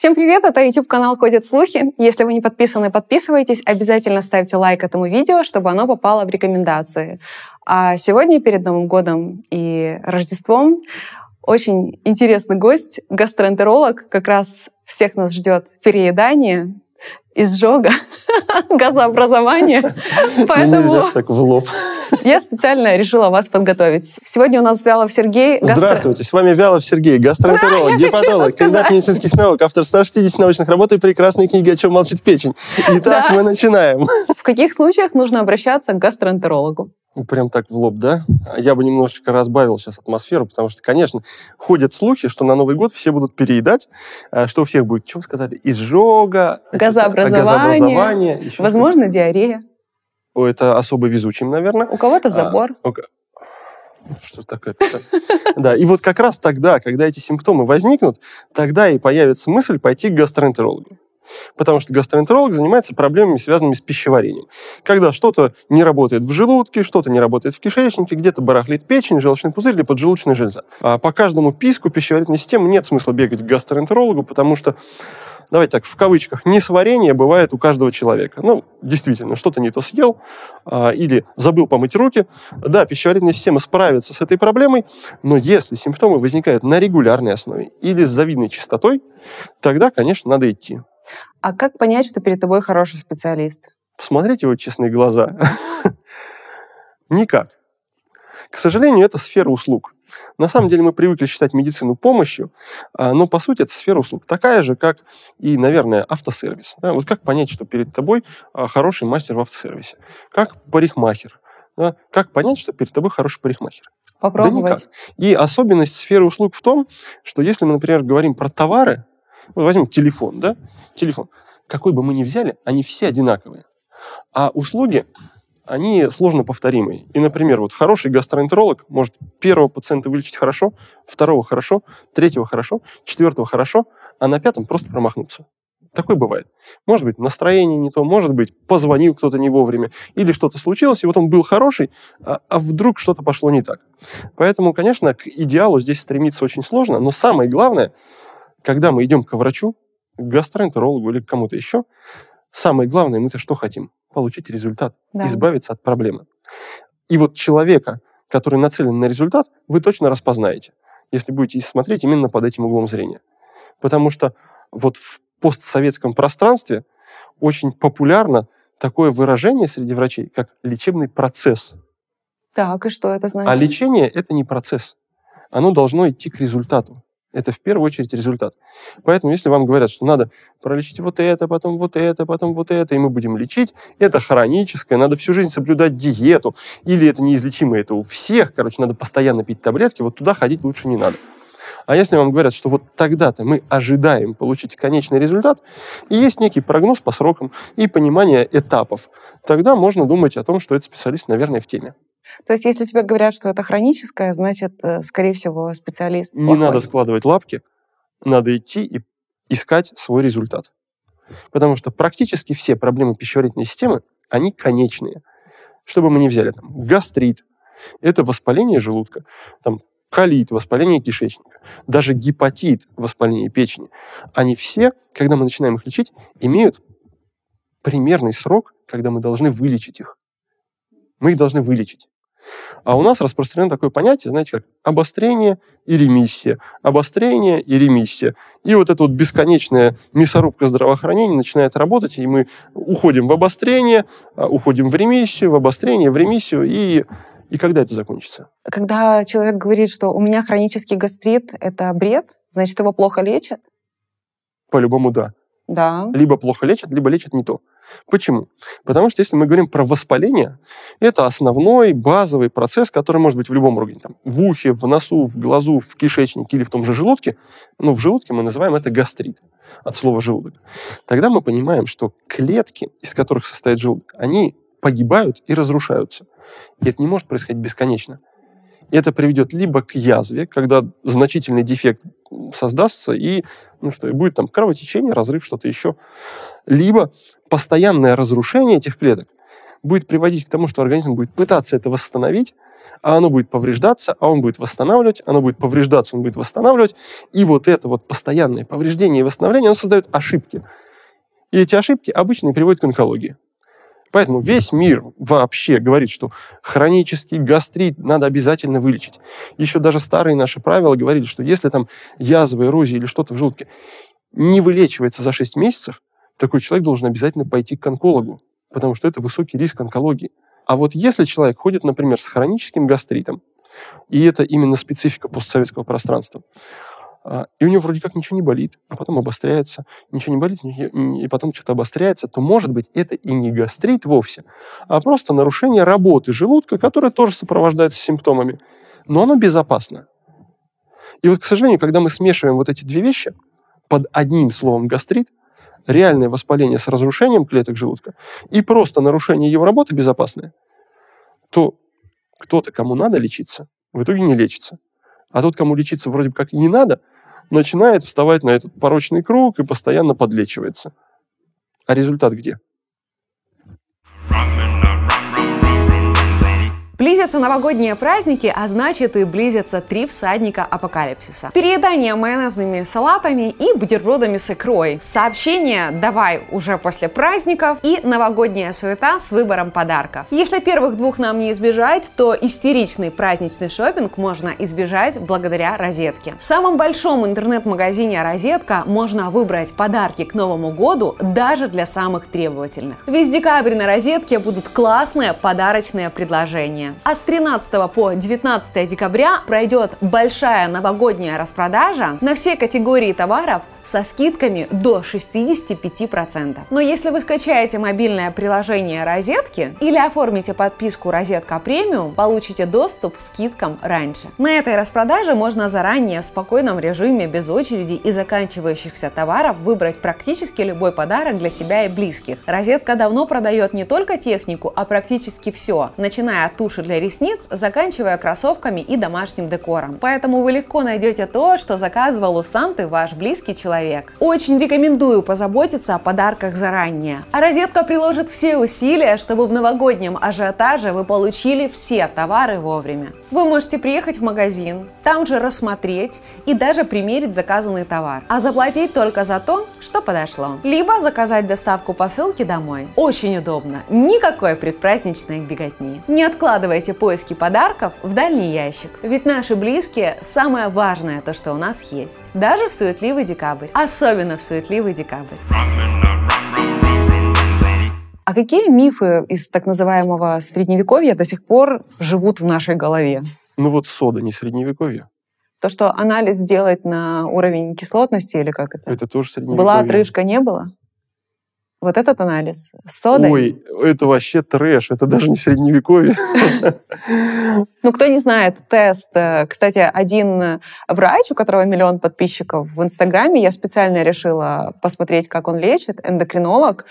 Всем привет, это YouTube-канал «Ходят слухи». Если вы не подписаны, подписывайтесь. Обязательно ставьте лайк этому видео, чтобы оно попало в рекомендации. А сегодня, перед Новым годом и Рождеством, очень интересный гость, гастроэнтеролог. Как раз всех нас ждет переедание, изжога, газообразования, ну, Поэтому... так в лоб. Я специально решила вас подготовить. Сегодня у нас Вялов Сергей. Здравствуйте, с вами Вялов Сергей, гастроэнтеролог, да, гепатолог, кандидат медицинских наук, автор 160 научных работ и прекрасной книги «О чем молчит печень». Итак, мы начинаем. В каких случаях нужно обращаться к гастроэнтерологу? Ну, прям так в лоб, да? А я бы немножечко разбавил сейчас атмосферу, потому что, конечно, ходят слухи, что на Новый год все будут переедать, э, что у всех будет, что вы сказали, изжога, а газообразование, газообразование возможно, что-то. диарея. О, это особо везучим, наверное. У кого-то а, забор. А, что такое-то? Да, и вот как раз тогда, когда эти симптомы возникнут, тогда и появится мысль пойти к гастроэнтерологу. Потому что гастроэнтеролог занимается проблемами, связанными с пищеварением. Когда что-то не работает в желудке, что-то не работает в кишечнике, где-то барахлит печень, желчный пузырь или поджелудочная железа. А по каждому писку пищеварительной системы нет смысла бегать к гастроэнтерологу, потому что давайте так, в кавычках, несварение бывает у каждого человека. Ну, действительно, что-то не то съел а, или забыл помыть руки. Да, пищеварительная система справится с этой проблемой, но если симптомы возникают на регулярной основе или с завидной частотой, тогда, конечно, надо идти. А как понять, что перед тобой хороший специалист? Посмотреть его честные глаза. Никак. К сожалению, это сфера услуг. На самом деле мы привыкли считать медицину помощью, а, но по сути это сфера услуг. Такая же, как и, наверное, автосервис. Да, вот как понять, что перед тобой а, хороший мастер в автосервисе? Как парикмахер? Да, как понять, что перед тобой хороший парикмахер? Попробовать. Да никак. И особенность сферы услуг в том, что если мы, например, говорим про товары, вот возьмем телефон, да? Телефон. Какой бы мы ни взяли, они все одинаковые. А услуги, они сложно повторимые. И, например, вот хороший гастроэнтеролог может первого пациента вылечить хорошо, второго хорошо, третьего хорошо, четвертого хорошо, а на пятом просто промахнуться. Такое бывает. Может быть, настроение не то, может быть, позвонил кто-то не вовремя, или что-то случилось, и вот он был хороший, а, а вдруг что-то пошло не так. Поэтому, конечно, к идеалу здесь стремиться очень сложно, но самое главное – когда мы идем к врачу, к гастроэнтерологу или к кому-то еще, самое главное, мы-то что хотим? Получить результат, да. избавиться от проблемы. И вот человека, который нацелен на результат, вы точно распознаете, если будете смотреть именно под этим углом зрения. Потому что вот в постсоветском пространстве очень популярно такое выражение среди врачей, как лечебный процесс. Так, и что это а значит? А лечение – это не процесс. Оно должно идти к результату. Это в первую очередь результат. Поэтому, если вам говорят, что надо пролечить вот это, потом вот это, потом вот это, и мы будем лечить, это хроническое, надо всю жизнь соблюдать диету, или это неизлечимо, это у всех, короче, надо постоянно пить таблетки, вот туда ходить лучше не надо. А если вам говорят, что вот тогда-то мы ожидаем получить конечный результат, и есть некий прогноз по срокам и понимание этапов, тогда можно думать о том, что этот специалист, наверное, в теме. То есть, если тебе говорят, что это хроническое, значит, э, скорее всего, специалист. Не плохой. надо складывать лапки, надо идти и искать свой результат. Потому что практически все проблемы пищеварительной системы, они конечные. Что бы мы ни взяли, там, гастрит, это воспаление желудка, там, колит, воспаление кишечника, даже гепатит, воспаление печени, они все, когда мы начинаем их лечить, имеют примерный срок, когда мы должны вылечить их. Мы их должны вылечить. А у нас распространено такое понятие, знаете, как обострение и ремиссия, обострение и ремиссия. И вот эта вот бесконечная мясорубка здравоохранения начинает работать, и мы уходим в обострение, а, уходим в ремиссию, в обострение, в ремиссию, и и когда это закончится? Когда человек говорит, что у меня хронический гастрит, это бред, значит, его плохо лечат? По-любому, да. Да. Либо плохо лечат, либо лечат не то. Почему? Потому что если мы говорим про воспаление, это основной базовый процесс, который может быть в любом органе. Там, в ухе, в носу, в глазу, в кишечнике или в том же желудке. Ну, в желудке мы называем это гастрит от слова желудок. Тогда мы понимаем, что клетки, из которых состоит желудок, они погибают и разрушаются. И это не может происходить бесконечно. И это приведет либо к язве, когда значительный дефект создастся, и, ну что, и будет там кровотечение, разрыв, что-то еще. Либо постоянное разрушение этих клеток будет приводить к тому, что организм будет пытаться это восстановить, а оно будет повреждаться, а он будет восстанавливать, оно будет повреждаться, он будет восстанавливать. И вот это вот постоянное повреждение и восстановление, оно создает ошибки. И эти ошибки обычно и приводят к онкологии. Поэтому весь мир вообще говорит, что хронический гастрит надо обязательно вылечить. Еще даже старые наши правила говорили, что если там язва, эрозия или что-то в желудке не вылечивается за 6 месяцев, такой человек должен обязательно пойти к онкологу, потому что это высокий риск онкологии. А вот если человек ходит, например, с хроническим гастритом, и это именно специфика постсоветского пространства, а, и у него вроде как ничего не болит, а потом обостряется, ничего не болит, и потом что-то обостряется, то, может быть, это и не гастрит вовсе, а просто нарушение работы желудка, которое тоже сопровождается симптомами. Но оно безопасно. И вот, к сожалению, когда мы смешиваем вот эти две вещи под одним словом гастрит, реальное воспаление с разрушением клеток желудка и просто нарушение его работы безопасное, то кто-то, кому надо лечиться, в итоге не лечится. А тот, кому лечиться вроде бы как и не надо, начинает вставать на этот порочный круг и постоянно подлечивается. А результат где? Близятся новогодние праздники, а значит и близятся три всадника апокалипсиса. Переедание майонезными салатами и бутербродами с икрой. Сообщение «давай уже после праздников» и новогодняя суета с выбором подарков. Если первых двух нам не избежать, то истеричный праздничный шопинг можно избежать благодаря розетке. В самом большом интернет-магазине «Розетка» можно выбрать подарки к Новому году даже для самых требовательных. Весь декабрь на «Розетке» будут классные подарочные предложения. А с 13 по 19 декабря пройдет большая новогодняя распродажа на все категории товаров – со скидками до 65%. Но если вы скачаете мобильное приложение «Розетки» или оформите подписку «Розетка Премиум», получите доступ к скидкам раньше. На этой распродаже можно заранее в спокойном режиме, без очереди и заканчивающихся товаров выбрать практически любой подарок для себя и близких. «Розетка» давно продает не только технику, а практически все, начиная от туши для ресниц, заканчивая кроссовками и домашним декором. Поэтому вы легко найдете то, что заказывал у Санты ваш близкий человек человек. Очень рекомендую позаботиться о подарках заранее. А розетка приложит все усилия, чтобы в новогоднем ажиотаже вы получили все товары вовремя. Вы можете приехать в магазин, там же рассмотреть и даже примерить заказанный товар, а заплатить только за то, что подошло. Либо заказать доставку посылки домой. Очень удобно, никакой предпраздничной беготни. Не откладывайте поиски подарков в дальний ящик, ведь наши близкие – самое важное то, что у нас есть, даже в суетливый декабрь декабрь, особенно в суетливый декабрь. А какие мифы из так называемого средневековья до сих пор живут в нашей голове? Ну вот сода не средневековье. То, что анализ сделать на уровень кислотности или как это? Это тоже средневековье. Была отрыжка, не было? Вот этот анализ с содой. Ой, это вообще трэш, это даже не средневековье. Ну, кто не знает, тест. Э, кстати, один э, врач, у которого миллион подписчиков в Инстаграме, я специально решила посмотреть, как он лечит, эндокринолог,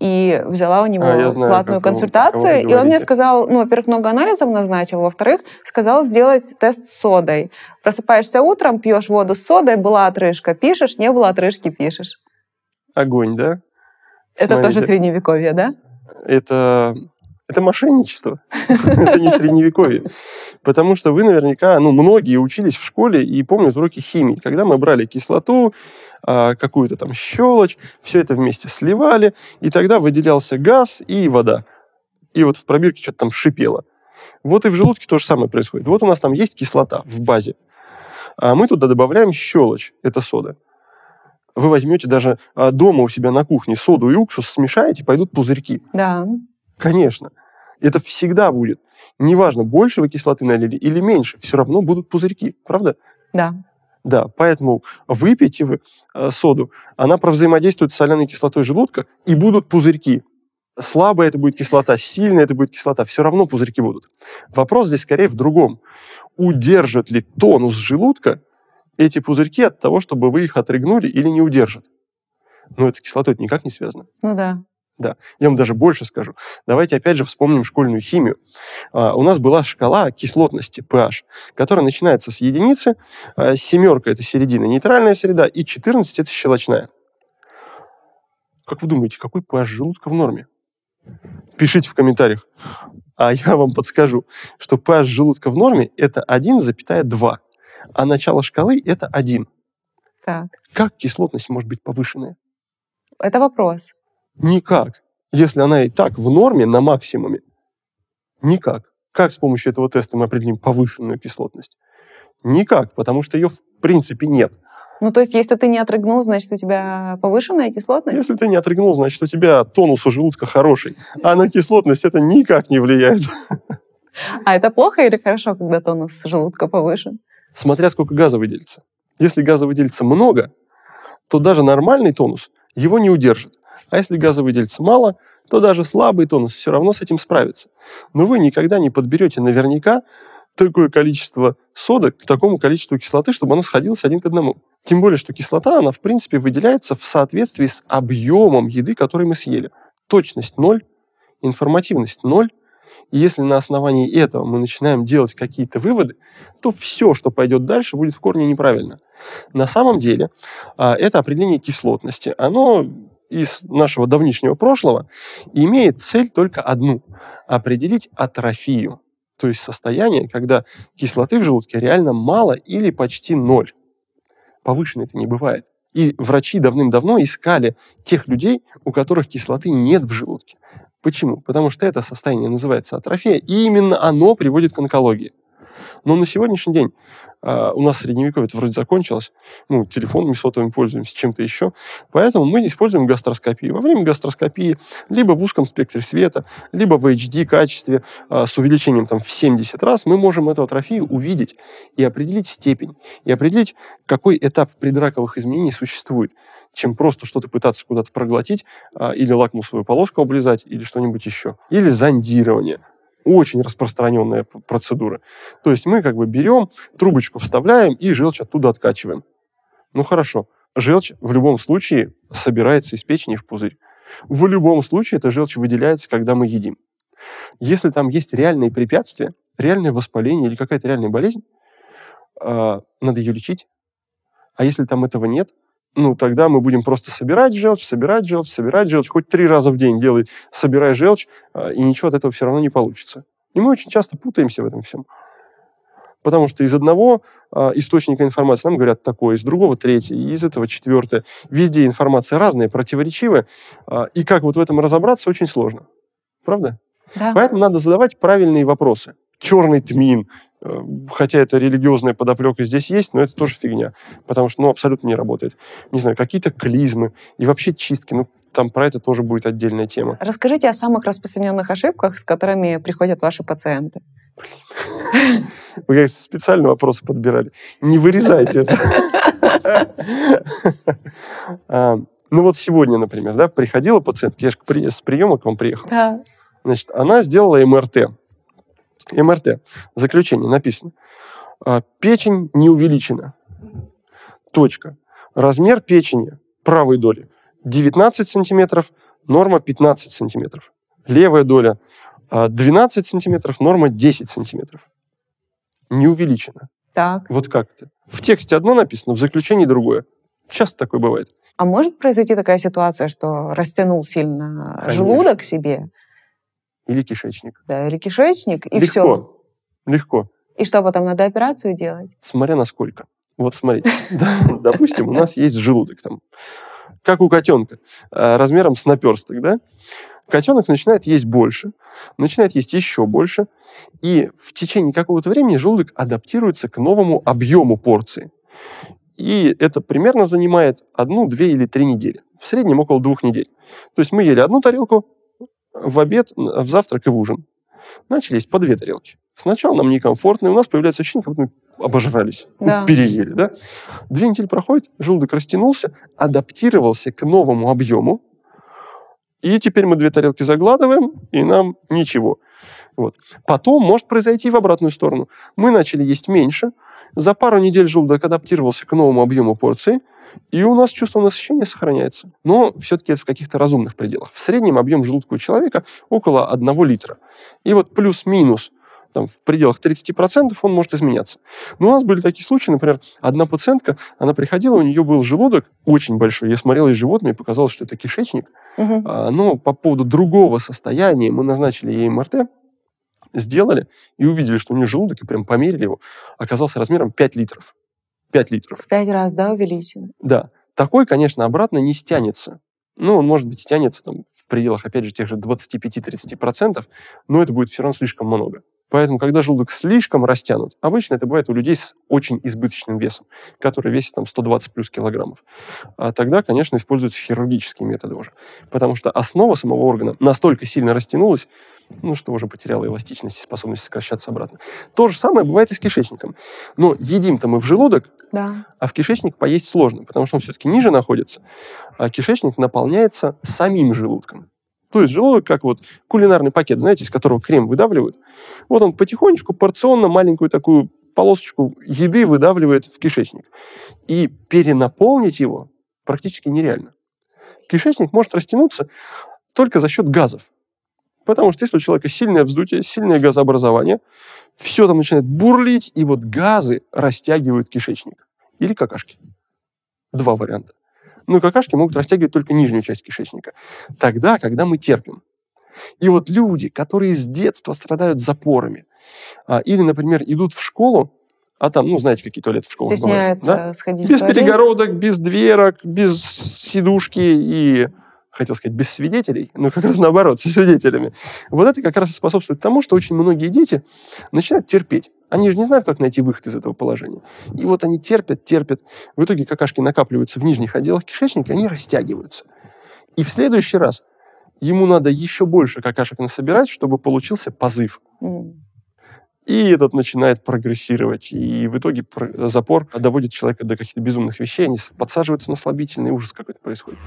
и взяла у него а, платную консультацию. и он мне сказал, ну, во-первых, много анализов назначил, во-вторых, сказал сделать тест с содой. Просыпаешься утром, пьешь воду с содой, была отрыжка, пишешь, не было отрыжки, пишешь. Огонь, да? Это тоже средневековье, да? Это это мошенничество. это не средневековье. Потому что вы наверняка, ну, многие учились в школе и помнят уроки химии. Когда мы брали кислоту, а, какую-то там щелочь, все это вместе сливали, и тогда выделялся газ и вода. И вот в пробирке что-то там шипело. Вот и в желудке то же самое происходит. Вот у нас там есть кислота в базе. А мы туда добавляем щелочь, это сода вы возьмете даже а, дома у себя на кухне соду и уксус, смешаете, пойдут пузырьки. Да. Конечно. Это всегда будет. Неважно, больше вы кислоты налили или меньше, все равно будут пузырьки, правда? Да. Да, поэтому выпейте вы а, соду, она провзаимодействует с соляной кислотой желудка, и будут пузырьки. Слабая это будет кислота, сильная это будет кислота, все равно пузырьки будут. Вопрос здесь скорее в другом. Удержит ли тонус желудка эти пузырьки от того, чтобы вы их отрыгнули или не удержат. Но это с кислотой никак не связано. Ну да. Да, я вам даже больше скажу. Давайте опять же вспомним школьную химию. А, у нас была шкала кислотности pH, которая начинается с единицы, а, семерка – это середина, нейтральная среда, и 14 – это щелочная. Как вы думаете, какой pH желудка в норме? Пишите в комментариях. А я вам подскажу, что pH желудка в норме – это 1,2 а начало шкалы – это один. Так. Как кислотность может быть повышенная? Это вопрос. Никак. Если она и так в норме, на максимуме. Никак. Как с помощью этого теста мы определим повышенную кислотность? Никак, потому что ее в принципе нет. Ну, то есть, если ты не отрыгнул, значит, у тебя повышенная кислотность? Если ты не отрыгнул, значит, у тебя тонус у желудка хороший. А на кислотность это никак не влияет. А это плохо или хорошо, когда тонус желудка повышен? смотря сколько газа выделится. Если газа выделится много, то даже нормальный тонус его не удержит. А если газа выделится мало, то даже слабый тонус все равно с этим справится. Но вы никогда не подберете наверняка такое количество соды к такому количеству кислоты, чтобы оно сходилось один к одному. Тем более, что кислота, она в принципе выделяется в соответствии с объемом еды, который мы съели. Точность ноль, информативность ноль, и если на основании этого мы начинаем делать какие-то выводы, то все, что пойдет дальше, будет в корне неправильно. На самом деле, а, это определение кислотности. Оно из нашего давнишнего прошлого имеет цель только одну – определить атрофию, то есть состояние, когда кислоты в желудке реально мало или почти ноль. Повышенной это не бывает. И врачи давным-давно искали тех людей, у которых кислоты нет в желудке. Почему? Потому что это состояние называется атрофия, и именно оно приводит к онкологии. Но на сегодняшний день э, у нас средневековье вроде закончилось, ну, телефонами сотовыми пользуемся, чем-то еще, поэтому мы используем гастроскопию. Во время гастроскопии либо в узком спектре света, либо в HD-качестве э, а, с увеличением там в 70 раз мы можем эту атрофию увидеть и определить степень, и определить, какой этап предраковых изменений существует чем просто что-то пытаться куда-то проглотить, э, или лакмусовую полоску облизать, или что-нибудь еще. Или зондирование очень распространенная процедура. То есть мы как бы берем, трубочку вставляем и желчь оттуда откачиваем. Ну хорошо, желчь в любом случае собирается из печени в пузырь. В любом случае эта желчь выделяется, когда мы едим. Если там есть реальные препятствия, реальное воспаление или какая-то реальная болезнь, а, надо ее лечить. А если там этого нет – ну, тогда мы будем просто собирать желчь, собирать желчь, собирать желчь. Хоть три раза в день делай, собирай желчь, а, и ничего от этого все равно не получится. И мы очень часто путаемся в этом всем. Потому что из одного э, источника информации нам говорят такое, из другого третье, из этого четвертое. Везде информация разная, противоречивая. Э, и как вот в этом разобраться, очень сложно. Правда? Да. Поэтому надо задавать правильные вопросы. Черный тмин, Эм, хотя это религиозная подоплека здесь есть, но это тоже фигня, потому что, ну, абсолютно не работает. Не знаю, какие-то клизмы и вообще чистки, ну, там про это тоже будет отдельная тема. Расскажите о самых распространенных ошибках, с которыми приходят ваши пациенты. Вы как специально вопросы подбирали. Не вырезайте это. А, ну вот сегодня, например, да, приходила пациентка, я же с приема к вам приехал. Значит, она сделала МРТ МРТ, заключение написано. А, печень не увеличена. Точка. Размер печени правой доли 19 сантиметров, норма 15 сантиметров. Левая доля 12 а, сантиметров, норма 10 сантиметров. Не увеличена. Так. Вот как это? В тексте одно написано, в заключении другое. Часто такое бывает. А может произойти такая ситуация, что растянул сильно Конечно. желудок себе, или кишечник. Да, или кишечник, и Легко. все. Легко. легко И что, потом надо операцию делать? Смотря насколько. Вот смотрите, допустим, у нас есть желудок там, как у котенка, а, размером с наперсток, да? Котенок начинает есть больше, начинает есть еще больше, и в течение какого-то времени желудок адаптируется к новому объему порции. И это примерно занимает одну, две или три недели. В среднем около двух недель. То есть мы ели одну тарелку, в обед, в завтрак и в ужин. Начали есть по две тарелки. Сначала нам некомфортно, и у нас появляется ощущение, как мы обожрались, ну, да. переели. Да? Две недели проходит, желудок растянулся, адаптировался к новому объему, и теперь мы две тарелки загладываем, и нам ничего. Вот. Потом может произойти и в обратную сторону. Мы начали есть меньше, за пару недель желудок адаптировался к новому объему порции – и у нас чувство насыщения сохраняется. Но все-таки это в каких-то разумных пределах. В среднем объем желудка у человека около 1 литра. И вот плюс-минус там, в пределах 30% он может изменяться. Но у нас были такие случаи, например, одна пациентка, она приходила, у нее был желудок очень большой. Я смотрел из мне показалось, что это кишечник. Угу. А, но по поводу другого состояния мы назначили ей МРТ, сделали и увидели, что у нее желудок, и прям померили его, оказался размером 5 литров. 5 литров. В 5 раз, да, увеличен? Да. Такой, конечно, обратно не стянется. Ну, он, может быть, стянется там, в пределах, опять же, тех же 25-30%, но это будет все равно слишком много. Поэтому, когда желудок слишком растянут, обычно это бывает у людей с очень избыточным весом, который весит там 120 плюс килограммов. А тогда, конечно, используются хирургические методы уже. Потому что основа самого органа настолько сильно растянулась, ну что уже потеряла эластичность и способность сокращаться обратно. То же самое бывает и с кишечником. Но едим-то мы в желудок, да. а в кишечник поесть сложно, потому что он все-таки ниже находится, а кишечник наполняется самим желудком. То есть желудок, как вот кулинарный пакет, знаете, из которого крем выдавливают. Вот он потихонечку, порционно маленькую такую полосочку еды выдавливает в кишечник. И перенаполнить его практически нереально. Кишечник может растянуться только за счет газов. Потому что если у человека сильное вздутие, сильное газообразование, все там начинает бурлить, и вот газы растягивают кишечник. Или какашки. Два варианта. Но какашки могут растягивать только нижнюю часть кишечника. Тогда, когда мы терпим. И вот люди, которые с детства страдают запорами, а, или, например, идут в школу, а там, ну, знаете, какие туалеты в школе Стесняется бывают, да? сходить Без туалет. перегородок, без дверок, без сидушки и хотел сказать, без свидетелей, но как раз наоборот, со свидетелями. Вот это как раз и способствует тому, что очень многие дети начинают терпеть. Они же не знают, как найти выход из этого положения. И вот они терпят, терпят. В итоге какашки накапливаются в нижних отделах кишечника, они растягиваются. И в следующий раз ему надо еще больше какашек насобирать, чтобы получился позыв. И этот начинает прогрессировать. И в итоге запор доводит человека до каких-то безумных вещей. Они подсаживаются на слабительный, ужас какой-то происходит.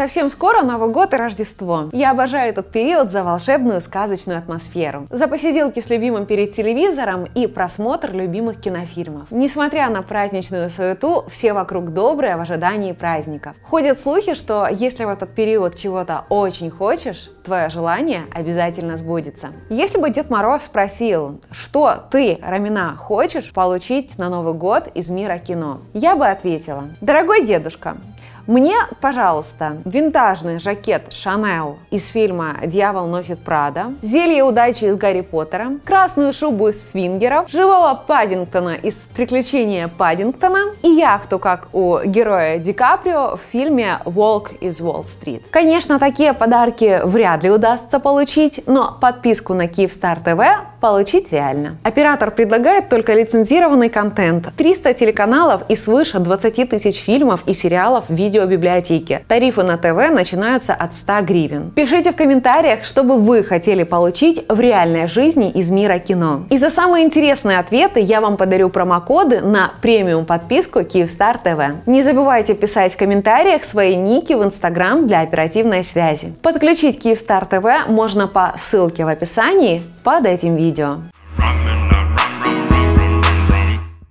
Совсем скоро Новый год и Рождество. Я обожаю этот период за волшебную сказочную атмосферу, за посиделки с любимым перед телевизором и просмотр любимых кинофильмов. Несмотря на праздничную суету, все вокруг добрые в ожидании праздников. Ходят слухи, что если в этот период чего-то очень хочешь, твое желание обязательно сбудется. Если бы Дед Мороз спросил, что ты, Рамина, хочешь получить на Новый год из мира кино, я бы ответила, дорогой дедушка, мне, пожалуйста, винтажный жакет Шанел из фильма «Дьявол носит Прада», зелье удачи из Гарри Поттера, красную шубу из свингеров, живого Паддингтона из «Приключения Паддингтона» и яхту, как у героя Ди Каприо в фильме «Волк из Уолл-стрит». Конечно, такие подарки вряд ли удастся получить, но подписку на Киевстар ТВ получить реально. Оператор предлагает только лицензированный контент, 300 телеканалов и свыше 20 тысяч фильмов и сериалов в видеобиблиотеке. Тарифы на ТВ начинаются от 100 гривен. Пишите в комментариях, что бы вы хотели получить в реальной жизни из мира кино. И за самые интересные ответы я вам подарю промокоды на премиум подписку Киевстар ТВ. Не забывайте писать в комментариях свои ники в Инстаграм для оперативной связи. Подключить Киевстар ТВ можно по ссылке в описании под этим видео.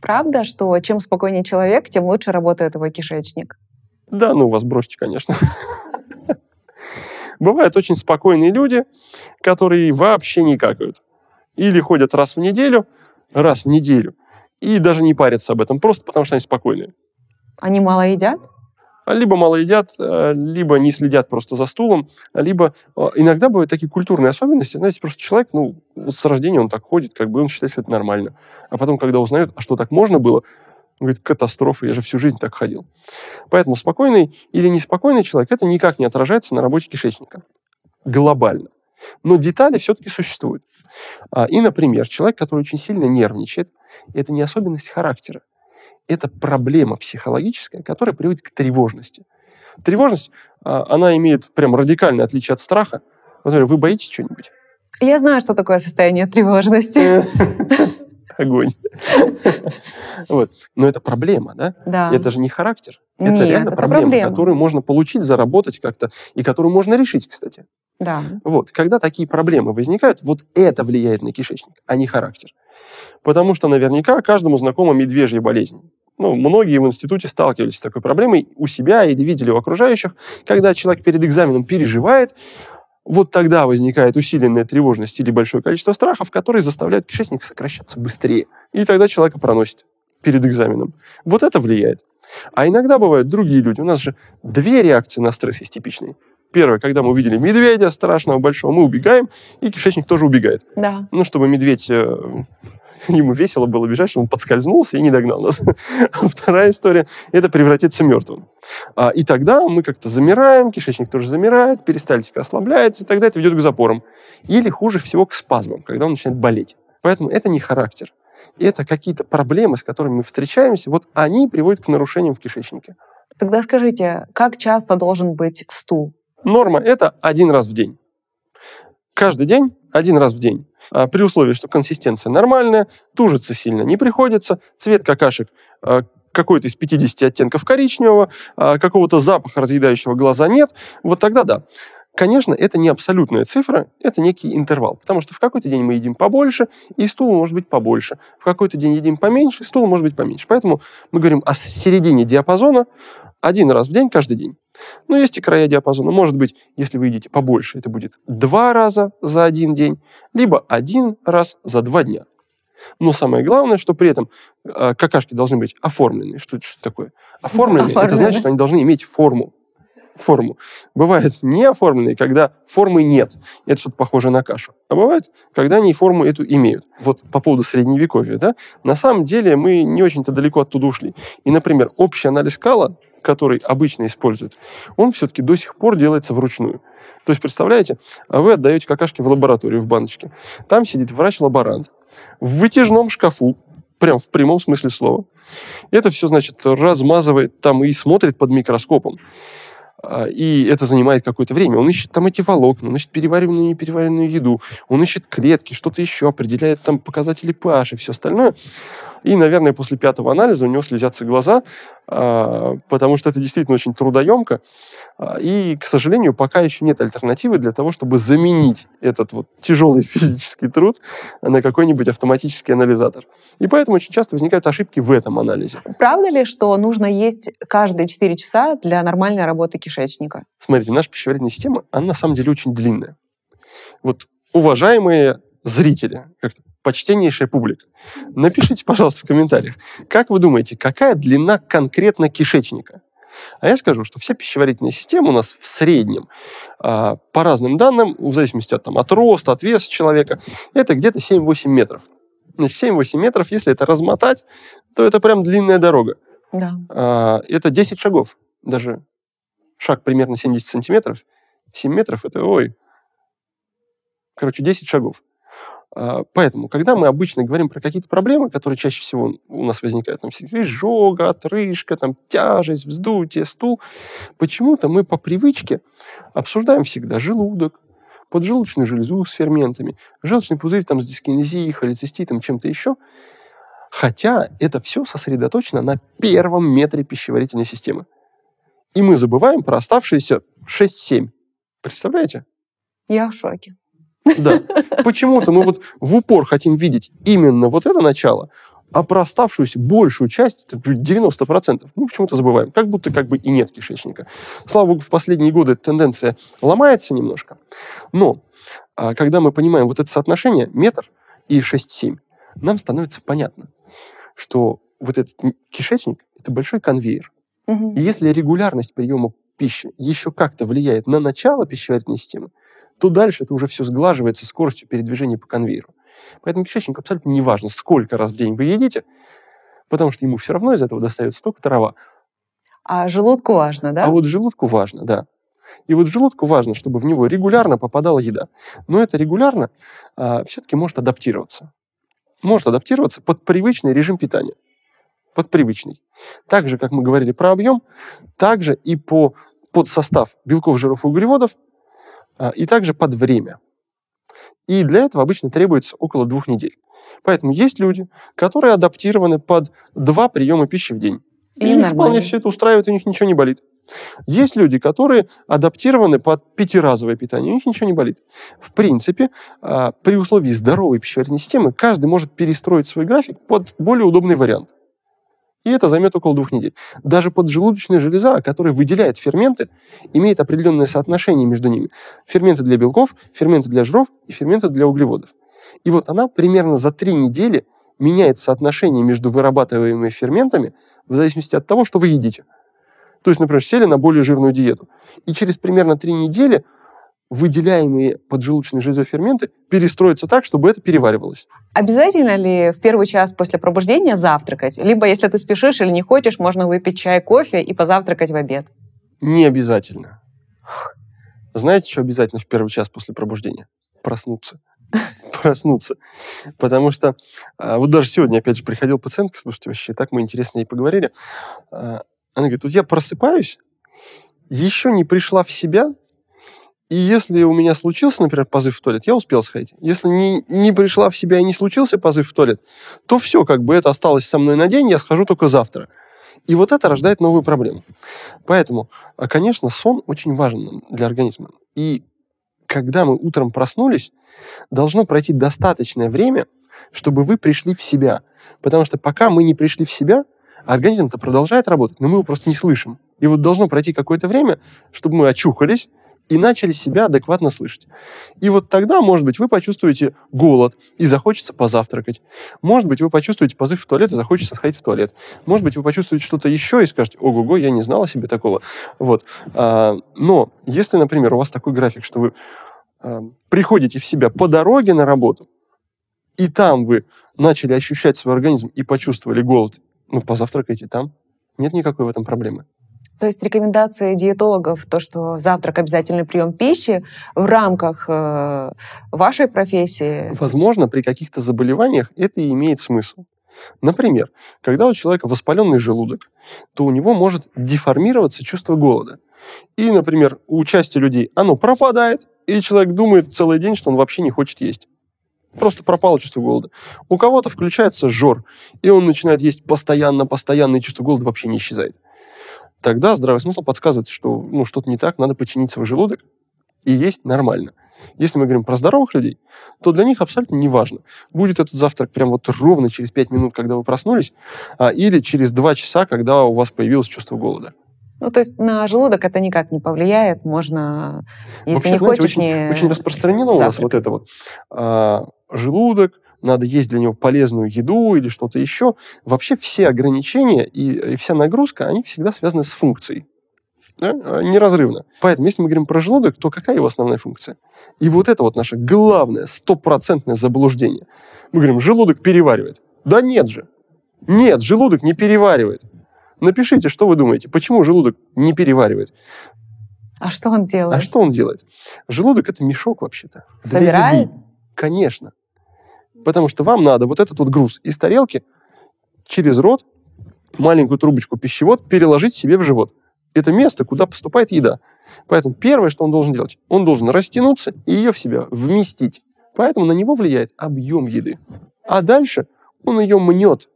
Правда, что чем спокойнее человек, тем лучше работает его кишечник? Да, ну вас бросьте, конечно. Бывают очень спокойные люди, которые вообще не какают. Или ходят раз в неделю, раз в неделю, и даже не парятся об этом, просто потому что они спокойные. Они мало едят? либо мало едят, э, либо не следят просто за стулом, либо э, иногда бывают такие культурные особенности, знаете, просто человек, ну, с рождения он так ходит, как бы он считает, что это нормально. А потом, когда узнает, а что так можно было, он говорит, катастрофа, я же всю жизнь так ходил. Поэтому спокойный или неспокойный человек, это никак не отражается на работе кишечника. Глобально. Но детали все-таки существуют. А, и, например, человек, который очень сильно нервничает, это не особенность характера это проблема психологическая, которая приводит к тревожности. Тревожность, а, она имеет прям радикальное отличие от страха. вы боитесь чего-нибудь? Я знаю, что такое состояние тревожности. Огонь. Вот. Но это проблема, да? Да. Это же не характер. Это реально это проблема, которую можно получить, заработать как-то, и которую можно решить, кстати. Да. Вот. Когда такие проблемы возникают, вот это влияет на кишечник, а не характер. Потому что наверняка каждому знакома медвежья болезнь ну, многие в институте сталкивались с такой проблемой у себя или видели у окружающих, когда человек перед экзаменом переживает, вот тогда возникает усиленная тревожность или большое количество страхов, которые заставляют кишечник сокращаться быстрее. И тогда человека проносит перед экзаменом. Вот это влияет. А иногда бывают другие люди. У нас же две реакции на стресс есть типичные. Первое, когда мы увидели медведя страшного, большого, мы убегаем, и кишечник тоже убегает. Да. Ну, чтобы медведь э, ему весело было бежать, что он подскользнулся и не догнал нас. Вторая история – это превратиться мертвым. А, и тогда мы как-то замираем, кишечник тоже замирает, перистальтика ослабляется, и тогда это ведет к запорам. Или хуже всего к спазмам, когда он начинает болеть. Поэтому это не характер. Это какие-то проблемы, с которыми мы встречаемся, вот они приводят к нарушениям в кишечнике. Тогда скажите, как часто должен быть стул? Норма – это один раз в день. Каждый день один раз в день. А, при условии, что консистенция нормальная, тужиться сильно не приходится, цвет какашек а, какой-то из 50 оттенков коричневого, а, какого-то запаха разъедающего глаза нет, вот тогда да. Конечно, это не абсолютная цифра, это некий интервал, потому что в какой-то день мы едим побольше, и стул может быть побольше, в какой-то день едим поменьше, и стул может быть поменьше. Поэтому мы говорим о середине диапазона, один раз в день, каждый день. Но ну, есть и края диапазона. Может быть, если вы едите побольше, это будет два раза за один день, либо один раз за два дня. Но самое главное, что при этом а, какашки должны быть оформлены. Что, что такое? Оформленные, оформленные. Это значит, что они должны иметь форму форму. Бывают неоформленные, когда формы нет. Это что-то похоже на кашу. А бывает, когда они форму эту имеют. Вот по поводу Средневековья, да, на самом деле мы не очень-то далеко оттуда ушли. И, например, общий анализ кала который обычно используют, он все-таки до сих пор делается вручную. То есть, представляете, а вы отдаете какашки в лабораторию, в баночке. Там сидит врач-лаборант в вытяжном шкафу, прям в прямом смысле слова. Это все, значит, размазывает там и смотрит под микроскопом. А, и это занимает какое-то время. Он ищет там эти волокна, он ищет переваренную и непереваренную еду, он ищет клетки, что-то еще, определяет там показатели pH и все остальное. И, наверное, после пятого анализа у него слезятся глаза, а, потому что это действительно очень трудоемко. А, и, к сожалению, пока еще нет альтернативы для того, чтобы заменить этот вот тяжелый физический труд на какой-нибудь автоматический анализатор. И поэтому очень часто возникают ошибки в этом анализе. Правда ли, что нужно есть каждые 4 часа для нормальной работы кишечника? Смотрите, наша пищеварительная система, она на самом деле очень длинная. Вот уважаемые зрители, почтеннейшая публика, напишите, пожалуйста, в комментариях, как вы думаете, какая длина конкретно кишечника? А я скажу, что вся пищеварительная система у нас в среднем, а, по разным данным, в зависимости от, там, от роста, от веса человека, это где-то 7-8 метров. Значит, 7-8 метров, если это размотать, то это прям длинная дорога. Да. А, это 10 шагов. Даже шаг примерно 70 сантиметров. 7 метров это, ой, короче, 10 шагов. А, поэтому, когда мы обычно говорим про какие-то проблемы, которые чаще всего у нас возникают, там всегда жога, отрыжка, там тяжесть, вздутие, стул, почему-то мы по привычке обсуждаем всегда желудок, поджелудочную железу с ферментами, желчный пузырь там с дискинезией, холециститом, чем-то еще. Хотя это все сосредоточено на первом метре пищеварительной системы. И мы забываем про оставшиеся 6-7. Представляете? Я в шоке. Да. Почему-то мы вот в упор хотим видеть именно вот это начало, а про оставшуюся большую часть, 90%, мы почему-то забываем, как будто как бы и нет кишечника. Слава богу, в последние годы эта тенденция ломается немножко, но а, когда мы понимаем вот это соотношение, метр и 6-7, нам становится понятно, что вот этот кишечник – это большой конвейер. Угу. И если регулярность приема пищи еще как-то влияет на начало пищеварительной системы, то дальше это уже все сглаживается скоростью передвижения по конвейеру. Поэтому кишечнику абсолютно не важно, сколько раз в день вы едите, потому что ему все равно из этого достается только трава. А желудку важно, да? А вот желудку важно, да. И вот желудку важно, чтобы в него регулярно попадала еда. Но это регулярно а, все-таки может адаптироваться. Может адаптироваться под привычный режим питания. Под привычный. Так же, как мы говорили про объем, также и по, под состав белков, жиров и углеводов – а, и также под время. И для этого обычно требуется около двух недель. Поэтому есть люди, которые адаптированы под два приема пищи в день. И, и них вполне все это устраивает, у них ничего не болит. Есть люди, которые адаптированы под пятиразовое питание, у них ничего не болит. В принципе, а, при условии здоровой пищеварительной системы каждый может перестроить свой график под более удобный вариант и это займет около двух недель. Даже поджелудочная железа, которая выделяет ферменты, имеет определенное соотношение между ними. Ферменты для белков, ферменты для жиров и ферменты для углеводов. И вот она примерно за три недели меняет соотношение между вырабатываемыми ферментами в зависимости от того, что вы едите. То есть, например, сели на более жирную диету. И через примерно три недели – выделяемые поджелудочной железой ферменты перестроятся так, чтобы это переваривалось. Обязательно ли в первый час после пробуждения завтракать? Либо, если ты спешишь или не хочешь, можно выпить чай, кофе и позавтракать в обед? Не обязательно. Знаете, что обязательно в первый час после пробуждения? Проснуться. Проснуться. Потому что а, вот даже сегодня, опять же, приходил пациентка, слушайте, вообще так мы интересно с ней поговорили. А, она говорит, вот я просыпаюсь, еще не пришла в себя, и если у меня случился, например, позыв в туалет, я успел сходить. Если не, не пришла в себя и не случился позыв в туалет, то все, как бы это осталось со мной на день, я схожу только завтра. И вот это рождает новую проблему. Поэтому, а, конечно, сон очень важен для организма. И когда мы утром проснулись, должно пройти достаточное время, чтобы вы пришли в себя. Потому что пока мы не пришли в себя, организм-то продолжает работать, но мы его просто не слышим. И вот должно пройти какое-то время, чтобы мы очухались, и начали себя адекватно слышать. И вот тогда, может быть, вы почувствуете голод и захочется позавтракать. Может быть, вы почувствуете позыв в туалет и захочется сходить в туалет. Может быть, вы почувствуете что-то еще и скажете, ого-го, я не знала себе такого. Вот. А, но если, например, у вас такой график, что вы а, приходите в себя по дороге на работу, и там вы начали ощущать свой организм и почувствовали голод, ну, позавтракайте там. Нет никакой в этом проблемы. То есть рекомендации диетологов, то, что завтрак обязательный прием пищи в рамках э, вашей профессии. Возможно, при каких-то заболеваниях это и имеет смысл. Например, когда у человека воспаленный желудок, то у него может деформироваться чувство голода. И, например, у части людей оно пропадает, и человек думает целый день, что он вообще не хочет есть. Просто пропало чувство голода. У кого-то включается жор, и он начинает есть постоянно, постоянно, и чувство голода вообще не исчезает тогда здравый смысл подсказывает, что ну, что-то не так, надо починить свой желудок и есть нормально. Если мы говорим про здоровых людей, то для них абсолютно не важно, будет этот завтрак прям вот ровно через 5 минут, когда вы проснулись, а, или через 2 часа, когда у вас появилось чувство голода. Ну, то есть на желудок это никак не повлияет, можно, если Вообще, не знаете, хочешь, очень, не... Очень распространено завтрак. у нас вот это вот. А, желудок, надо есть для него полезную еду или что-то еще. Вообще все ограничения и, и вся нагрузка, они всегда связаны с функцией. Да? А, неразрывно. Поэтому, если мы говорим про желудок, то какая его основная функция? И вот это вот наше главное, стопроцентное заблуждение. Мы говорим, желудок переваривает. Да нет же. Нет, желудок не переваривает. Напишите, что вы думаете, почему желудок не переваривает. А что он делает? А что он делает? Желудок это мешок вообще-то. Собирает? Конечно. Потому что вам надо вот этот вот груз из тарелки через рот, маленькую трубочку пищевод переложить себе в живот. Это место, куда поступает еда. Поэтому первое, что он должен делать, он должен растянуться и ее в себя вместить. Поэтому на него влияет объем еды. А дальше он ее мнет,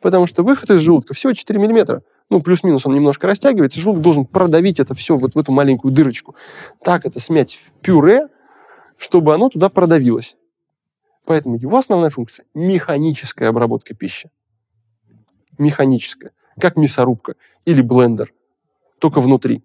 потому что выход из желудка всего 4 миллиметра. Ну, плюс-минус он немножко растягивается, желудок должен продавить это все вот в эту маленькую дырочку. Так это смять в пюре, чтобы оно туда продавилось. Поэтому его основная функция – механическая обработка пищи. Механическая. Как мясорубка или блендер, только внутри.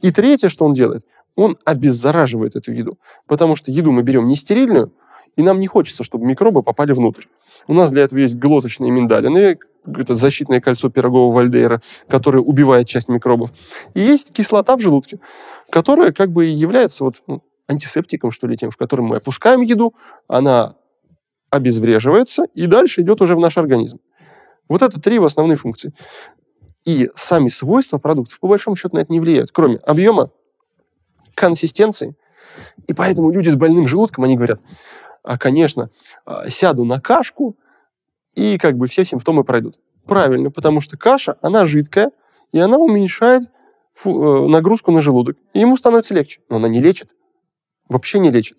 И третье, что он делает, он обеззараживает эту еду. Потому что еду мы берем не стерильную, и нам не хочется, чтобы микробы попали внутрь. У нас для этого есть глоточные миндалины, это защитное кольцо пирогового вальдейра, которое убивает часть микробов. И есть кислота в желудке, которая как бы и является вот, ну, антисептиком, что ли, тем, в котором мы опускаем еду, она обезвреживается и дальше идет уже в наш организм. Вот это три его основные функции. И сами свойства продуктов, по большому счету, на это не влияют, кроме объема, консистенции. И поэтому люди с больным желудком, они говорят, а, конечно, а, сяду на кашку, и как бы все симптомы пройдут. Правильно, потому что каша, она жидкая, и она уменьшает э, нагрузку на желудок, и ему становится легче, но она не лечит вообще не лечит.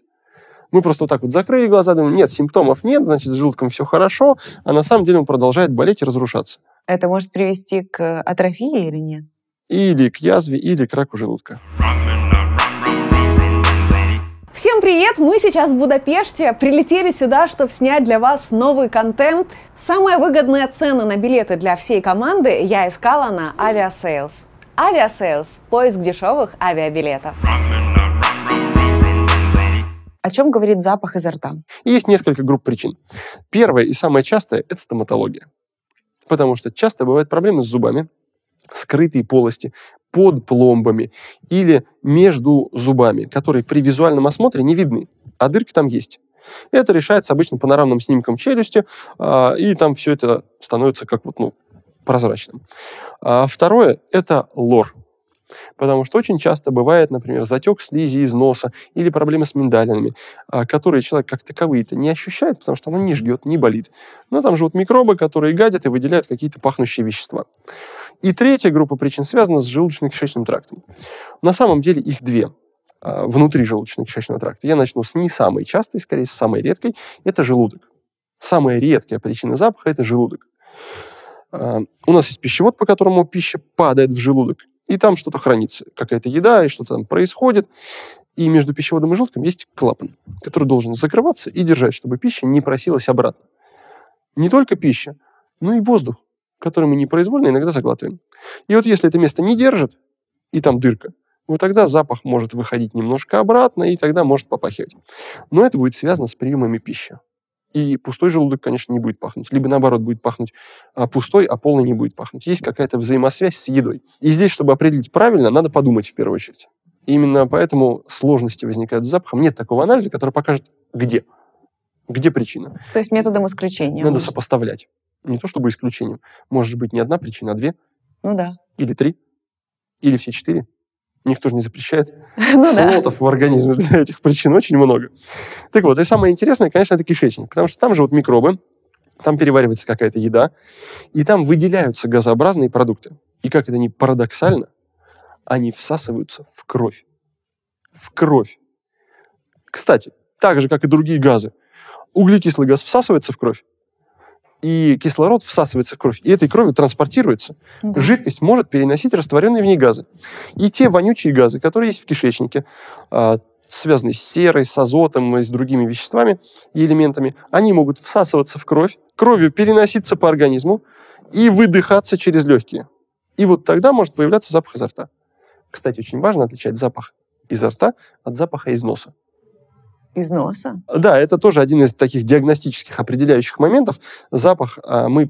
Мы просто вот так вот закрыли глаза, думаем, нет, симптомов нет, значит, с желудком все хорошо, а на самом деле он продолжает болеть и разрушаться. Это может привести к атрофии или нет? Или к язве, или к раку желудка. Всем привет! Мы сейчас в Будапеште. Прилетели сюда, чтобы снять для вас новый контент. Самая выгодная цена на билеты для всей команды я искала на Aviasales. Aviasales – поиск дешевых авиабилетов. Рахмин. О чем говорит запах изо рта? Есть несколько групп причин. Первая и самая частая – это стоматология. Потому что часто бывают проблемы с зубами, скрытые полости, под пломбами или между зубами, которые при визуальном осмотре не видны, а дырки там есть. Это решается обычно панорамным снимком челюсти, а, и там все это становится как вот, ну, прозрачным. А второе – это лор. Потому что очень часто бывает, например, затек слизи из носа или проблемы с миндалинами, а, которые человек как таковые-то не ощущает, потому что она не жгет, не болит. Но там живут микробы, которые гадят и выделяют какие-то пахнущие вещества. И третья группа причин связана с желудочно-кишечным трактом. На самом деле их две а, внутри желудочно-кишечного тракта. Я начну с не самой частой, скорее с самой редкой. Это желудок. Самая редкая причина запаха – это желудок. А, у нас есть пищевод, по которому пища падает в желудок и там что-то хранится, какая-то еда, и что-то там происходит. И между пищеводом и желтком есть клапан, который должен закрываться и держать, чтобы пища не просилась обратно. Не только пища, но и воздух, который мы непроизвольно иногда заглатываем. И вот если это место не держит, и там дырка, вот тогда запах может выходить немножко обратно, и тогда может попахивать. Но это будет связано с приемами пищи. И пустой желудок, конечно, не будет пахнуть. Либо, наоборот, будет пахнуть а, пустой, а полный не будет пахнуть. Есть какая-то взаимосвязь с едой. И здесь, чтобы определить правильно, надо подумать в первую очередь. И именно поэтому сложности возникают с запахом. Нет такого анализа, который покажет, где. Где причина. То есть методом исключения. Надо может. сопоставлять. Не то чтобы исключением. Может быть не одна причина, а две. Ну да. Или три. Или все четыре. Никто же не запрещает. Ну, Слотов в организме для этих причин очень много. Так вот, и самое интересное, конечно, это кишечник, потому что там живут микробы, там переваривается какая-то еда, и там выделяются газообразные продукты. И как это не парадоксально, они всасываются в кровь. В кровь. Кстати, так же, как и другие газы, углекислый газ всасывается в кровь, и кислород всасывается в кровь, и этой кровью транспортируется. Да. Жидкость может переносить растворенные в ней газы. И те вонючие газы, которые есть в кишечнике, а, связанные с серой, с азотом и с другими веществами и элементами, они могут всасываться в кровь, кровью переноситься по организму и выдыхаться через легкие. И вот тогда может появляться запах изо рта. Кстати, очень важно отличать запах изо рта от запаха из носа. Из носа? Да, это тоже один из таких диагностических определяющих моментов. Запах, а, мы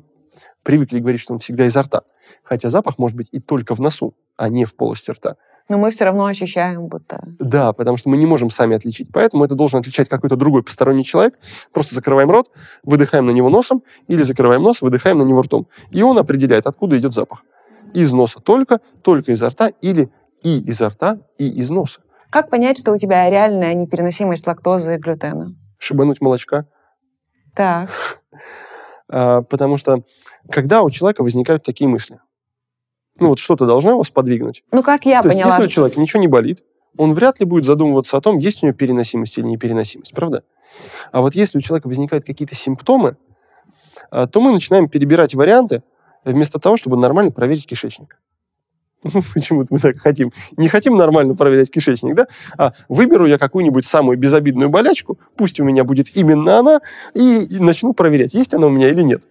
привыкли говорить, что он всегда изо рта. Хотя запах может быть и только в носу, а не в полости рта. Но мы все равно ощущаем будто... Да, потому что мы не можем сами отличить. Поэтому это должен отличать какой-то другой посторонний человек. Просто закрываем рот, выдыхаем на него носом, или закрываем нос, выдыхаем на него ртом. И он определяет, откуда идет запах. Из носа только, только изо рта, или и изо рта, и из носа. Как понять, что у тебя реальная непереносимость лактозы и глютена? Шибануть молочка. Так. А, потому что когда у человека возникают такие мысли, ну вот что-то должно его сподвигнуть. Ну как я То поняла. Есть, если у человека ничего не болит, он вряд ли будет задумываться о том, есть у него переносимость или непереносимость, правда? А вот если у человека возникают какие-то симптомы, а, то мы начинаем перебирать варианты вместо того, чтобы нормально проверить кишечник. почему-то мы так хотим, не хотим нормально проверять кишечник, да, а выберу я какую-нибудь самую безобидную болячку, пусть у меня будет именно она, и начну проверять, есть она у меня или нет.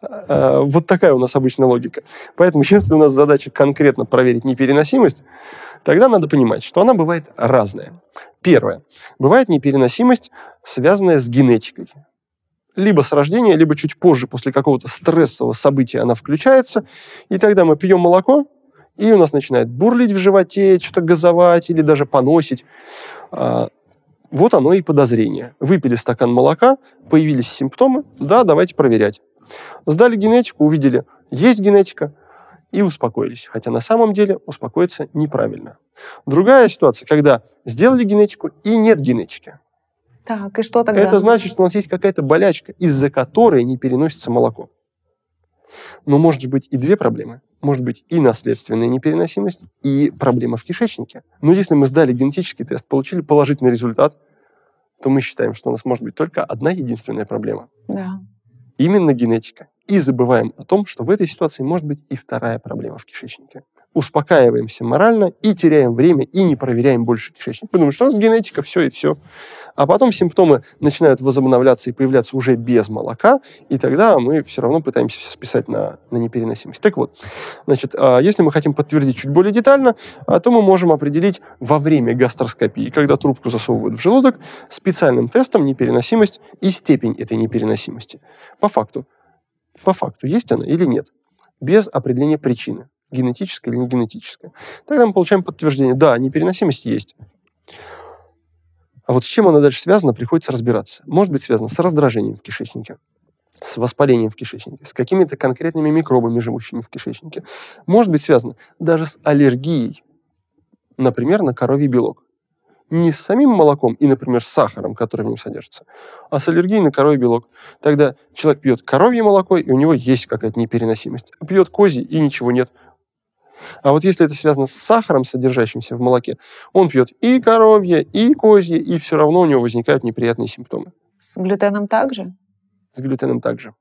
А, а, вот такая у нас обычная логика. Поэтому, если у нас задача конкретно проверить непереносимость, тогда надо понимать, что она бывает разная. Первое. Бывает непереносимость, связанная с генетикой либо с рождения, либо чуть позже, после какого-то стрессового события она включается, и тогда мы пьем молоко, и у нас начинает бурлить в животе, что-то газовать или даже поносить. А, вот оно и подозрение. Выпили стакан молока, появились симптомы, да, давайте проверять. Сдали генетику, увидели, есть генетика, и успокоились. Хотя на самом деле успокоиться неправильно. Другая ситуация, когда сделали генетику и нет генетики. Так, и что тогда? Это значит, что у нас есть какая-то болячка, из-за которой не переносится молоко. Но может быть и две проблемы. Может быть и наследственная непереносимость, и проблема в кишечнике. Но если мы сдали генетический тест, получили положительный результат, то мы считаем, что у нас может быть только одна единственная проблема. Да. Именно генетика. И забываем о том, что в этой ситуации может быть и вторая проблема в кишечнике. Успокаиваемся морально и теряем время, и не проверяем больше кишечник. Потому что у нас генетика, все и все. А потом симптомы начинают возобновляться и появляться уже без молока, и тогда мы все равно пытаемся все списать на, на непереносимость. Так вот, значит, а, если мы хотим подтвердить чуть более детально, а, то мы можем определить во время гастроскопии, когда трубку засовывают в желудок, специальным тестом непереносимость и степень этой непереносимости. По факту. По факту, есть она или нет. Без определения причины генетическое или не генетическое. Тогда мы получаем подтверждение, да, непереносимость есть, а вот с чем она дальше связана, приходится разбираться. Может быть связано с раздражением в кишечнике, с воспалением в кишечнике, с какими-то конкретными микробами, живущими в кишечнике. Может быть связано даже с аллергией, например, на коровий белок. Не с самим молоком и, например, с сахаром, который в нем содержится, а с аллергией на коровий белок. Тогда человек пьет коровье молоко, и у него есть какая-то непереносимость. Пьет козий, и ничего нет. А вот если это связано с сахаром, содержащимся в молоке, он пьет и коровье, и козье, и все равно у него возникают неприятные симптомы. С глютеном также? С глютеном также.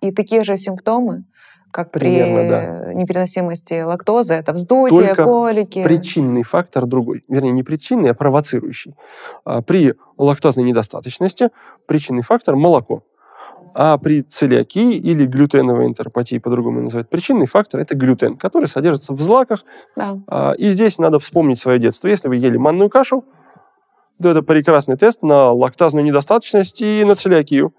И такие же симптомы, как Примерно, при да. непереносимости лактозы, это вздутие, Только колики. причинный фактор другой. Вернее, не причинный, а провоцирующий. А, при лактозной недостаточности причинный фактор – молоко. А при целиакии или глютеновой энтеропатии, по-другому называют, причинный фактор – это глютен, который содержится в злаках. Да. А, и здесь надо вспомнить свое детство. Если вы ели манную кашу, то это прекрасный тест на лактазную недостаточность и на целиакию,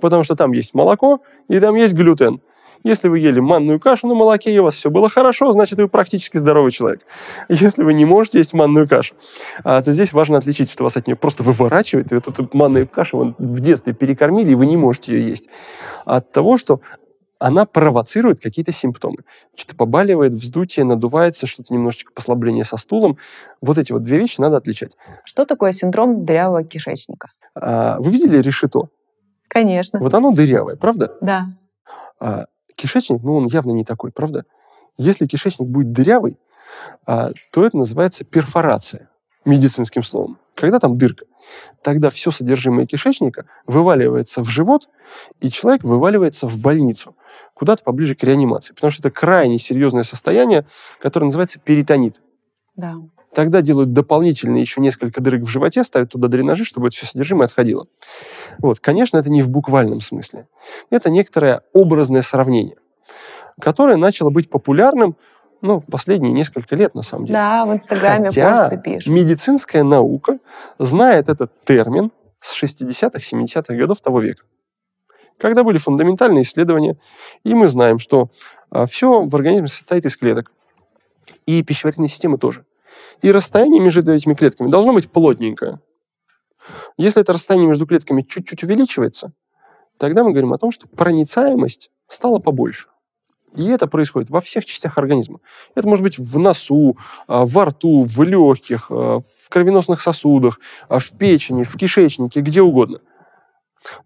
потому что там есть молоко и там есть глютен. Если вы ели манную кашу на молоке, и у вас все было хорошо, значит, вы практически здоровый человек. Если вы не можете есть манную кашу, а, то здесь важно отличить, что вас от нее просто выворачивает, и вот эту манную кашу в детстве перекормили, и вы не можете ее есть. От того, что она провоцирует какие-то симптомы. Что-то побаливает, вздутие, надувается, что-то немножечко послабление со стулом. Вот эти вот две вещи надо отличать. Что такое синдром дырявого кишечника? А, вы видели решето? Конечно. Вот оно дырявое, правда? Да. А, кишечник, ну, он явно не такой, правда? Если кишечник будет дырявый, а, то это называется перфорация медицинским словом. Когда там дырка, тогда все содержимое кишечника вываливается в живот, и человек вываливается в больницу, куда-то поближе к реанимации, потому что это крайне серьезное состояние, которое называется перитонит. Да. Тогда делают дополнительные еще несколько дырок в животе, ставят туда дренажи, чтобы это все содержимое отходило. Вот. Конечно, это не в буквальном смысле. Это некоторое образное сравнение, которое начало быть популярным ну, в последние несколько лет, на самом деле. Да, в Инстаграме Хотя просто пишут. медицинская наука знает этот термин с 60-х, 70-х годов того века когда были фундаментальные исследования, и мы знаем, что а, все в организме состоит из клеток, и пищеварительная система тоже. И расстояние между этими клетками должно быть плотненькое. Если это расстояние между клетками чуть-чуть увеличивается, тогда мы говорим о том, что проницаемость стала побольше. И это происходит во всех частях организма. Это может быть в носу, а, во рту, в легких, а, в кровеносных сосудах, а, в печени, в кишечнике, где угодно.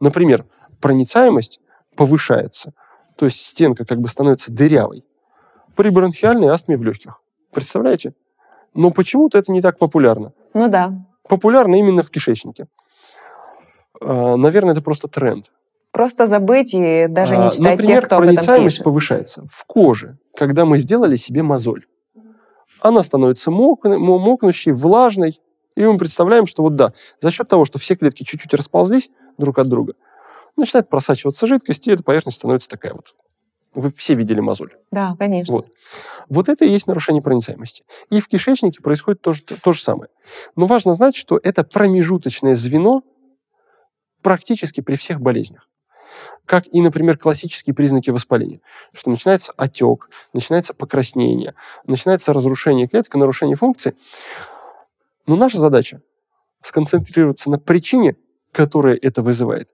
Например, проницаемость повышается, то есть стенка как бы становится дырявой при бронхиальной астме в легких. Представляете? но почему-то это не так популярно. Ну да. Популярно именно в кишечнике. А, наверное, это просто тренд. Просто забыть и даже а, не читать Например, тех, кто проницаемость повышается. В коже, когда мы сделали себе мозоль, она становится мокнущей, влажной, и мы представляем, что вот да, за счет того, что все клетки чуть-чуть расползлись друг от друга, начинает просачиваться жидкость, и эта поверхность становится такая вот вы все видели мозоль. Да, конечно. Вот. вот это и есть нарушение проницаемости. И в кишечнике происходит то же, то же самое. Но важно знать, что это промежуточное звено практически при всех болезнях. Как и, например, классические признаки воспаления. Что начинается отек, начинается покраснение, начинается разрушение клеток, нарушение функции. Но наша задача сконцентрироваться на причине, которая это вызывает,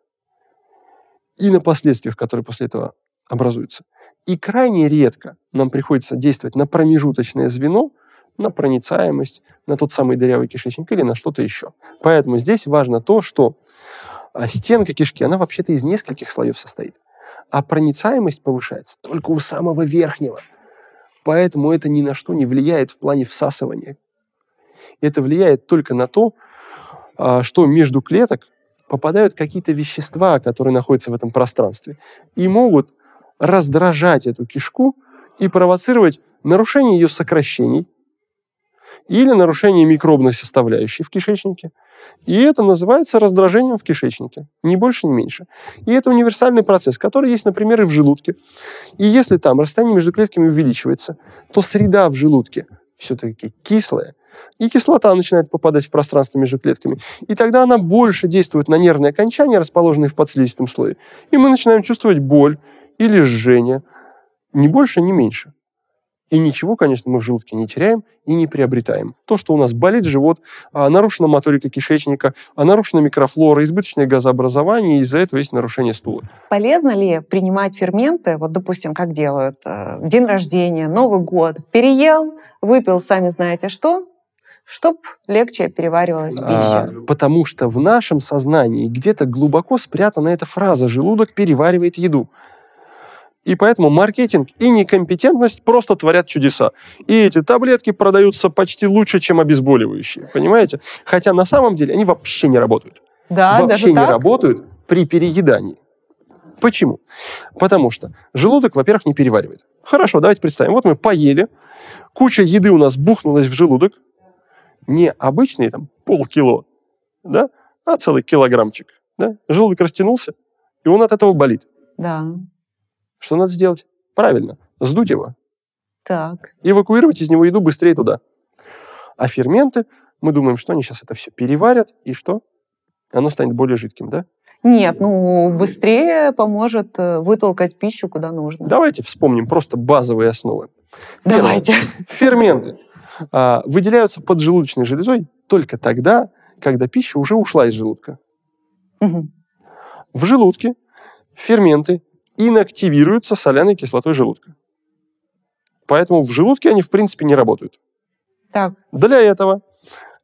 и на последствиях, которые после этого образуется. И крайне редко нам приходится действовать на промежуточное звено, на проницаемость, на тот самый дырявый кишечник или на что-то еще. Поэтому здесь важно то, что а, стенка кишки, она вообще-то из нескольких слоев состоит. А проницаемость повышается только у самого верхнего. Поэтому это ни на что не влияет в плане всасывания. Это влияет только на то, а, что между клеток попадают какие-то вещества, которые находятся в этом пространстве, и могут раздражать эту кишку и провоцировать нарушение ее сокращений или нарушение микробной составляющей в кишечнике. И это называется раздражением в кишечнике, ни больше, ни меньше. И это универсальный процесс, который есть, например, и в желудке. И если там расстояние между клетками увеличивается, то среда в желудке все-таки кислая, и кислота начинает попадать в пространство между клетками. И тогда она больше действует на нервные окончания, расположенные в подслизистом слое. И мы начинаем чувствовать боль, или жжение, ни больше, ни меньше. И ничего, конечно, мы в желудке не теряем и не приобретаем. То, что у нас болит живот, а, нарушена моторика кишечника, а, нарушена микрофлора, избыточное газообразование, и из-за этого есть нарушение стула. Полезно ли принимать ферменты, вот, допустим, как делают, э, день рождения, Новый год, переел, выпил, сами знаете что, чтоб легче переваривалась а, пища. А, потому что в нашем сознании где-то глубоко спрятана эта фраза «желудок переваривает еду». И поэтому маркетинг и некомпетентность просто творят чудеса. И эти таблетки продаются почти лучше, чем обезболивающие, понимаете? Хотя на самом деле они вообще не работают. Да, вообще даже не так? работают при переедании. Почему? Потому что желудок, во-первых, не переваривает. Хорошо, давайте представим. Вот мы поели, куча еды у нас бухнулась в желудок, не обычные там полкило, да, а целый килограммчик. Да? Желудок растянулся, и он от этого болит. Да. Что надо сделать? Правильно, сдуть его. Так. Эвакуировать из него еду быстрее туда. А ферменты, мы думаем, что они сейчас это все переварят, и что? Оно станет более жидким, да? Нет, ну быстрее поможет э, вытолкать пищу куда нужно. Давайте вспомним просто базовые основы. Давайте. Ферменты а, выделяются поджелудочной железой только тогда, когда пища уже ушла из желудка. Угу. В желудке ферменты инактивируются соляной кислотой желудка. Поэтому в желудке они, в принципе, не работают. Так. Для этого...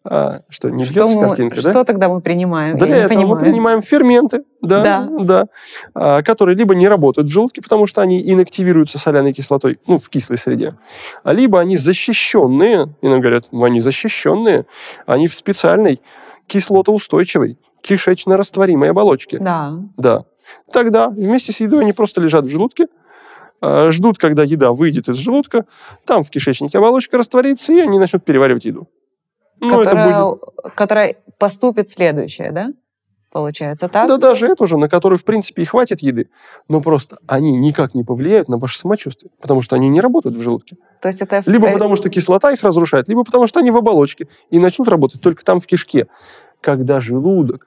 А, что, не что бьется мы, картинка, что да? Что тогда мы принимаем? Для Я этого мы принимаем ферменты, да, да. Да, а, которые либо не работают в желудке, потому что они инактивируются соляной кислотой, ну, в кислой среде, а либо они защищенные, и нам говорят, ну, они защищенные, они в специальной кислотоустойчивой кишечно-растворимой оболочке. Да. Да тогда вместе с едой они просто лежат в желудке, э, ждут, когда еда выйдет из желудка, там в кишечнике оболочка растворится, и они начнут переваривать еду. Ну, которая, будет... которая поступит следующая, да? Получается так? Да даже это уже, на которую, в принципе, и хватит еды. Но просто они никак не повлияют на ваше самочувствие, потому что они не работают в желудке. То есть это... Либо потому что кислота их разрушает, либо потому что они в оболочке и начнут работать только там в кишке. Когда желудок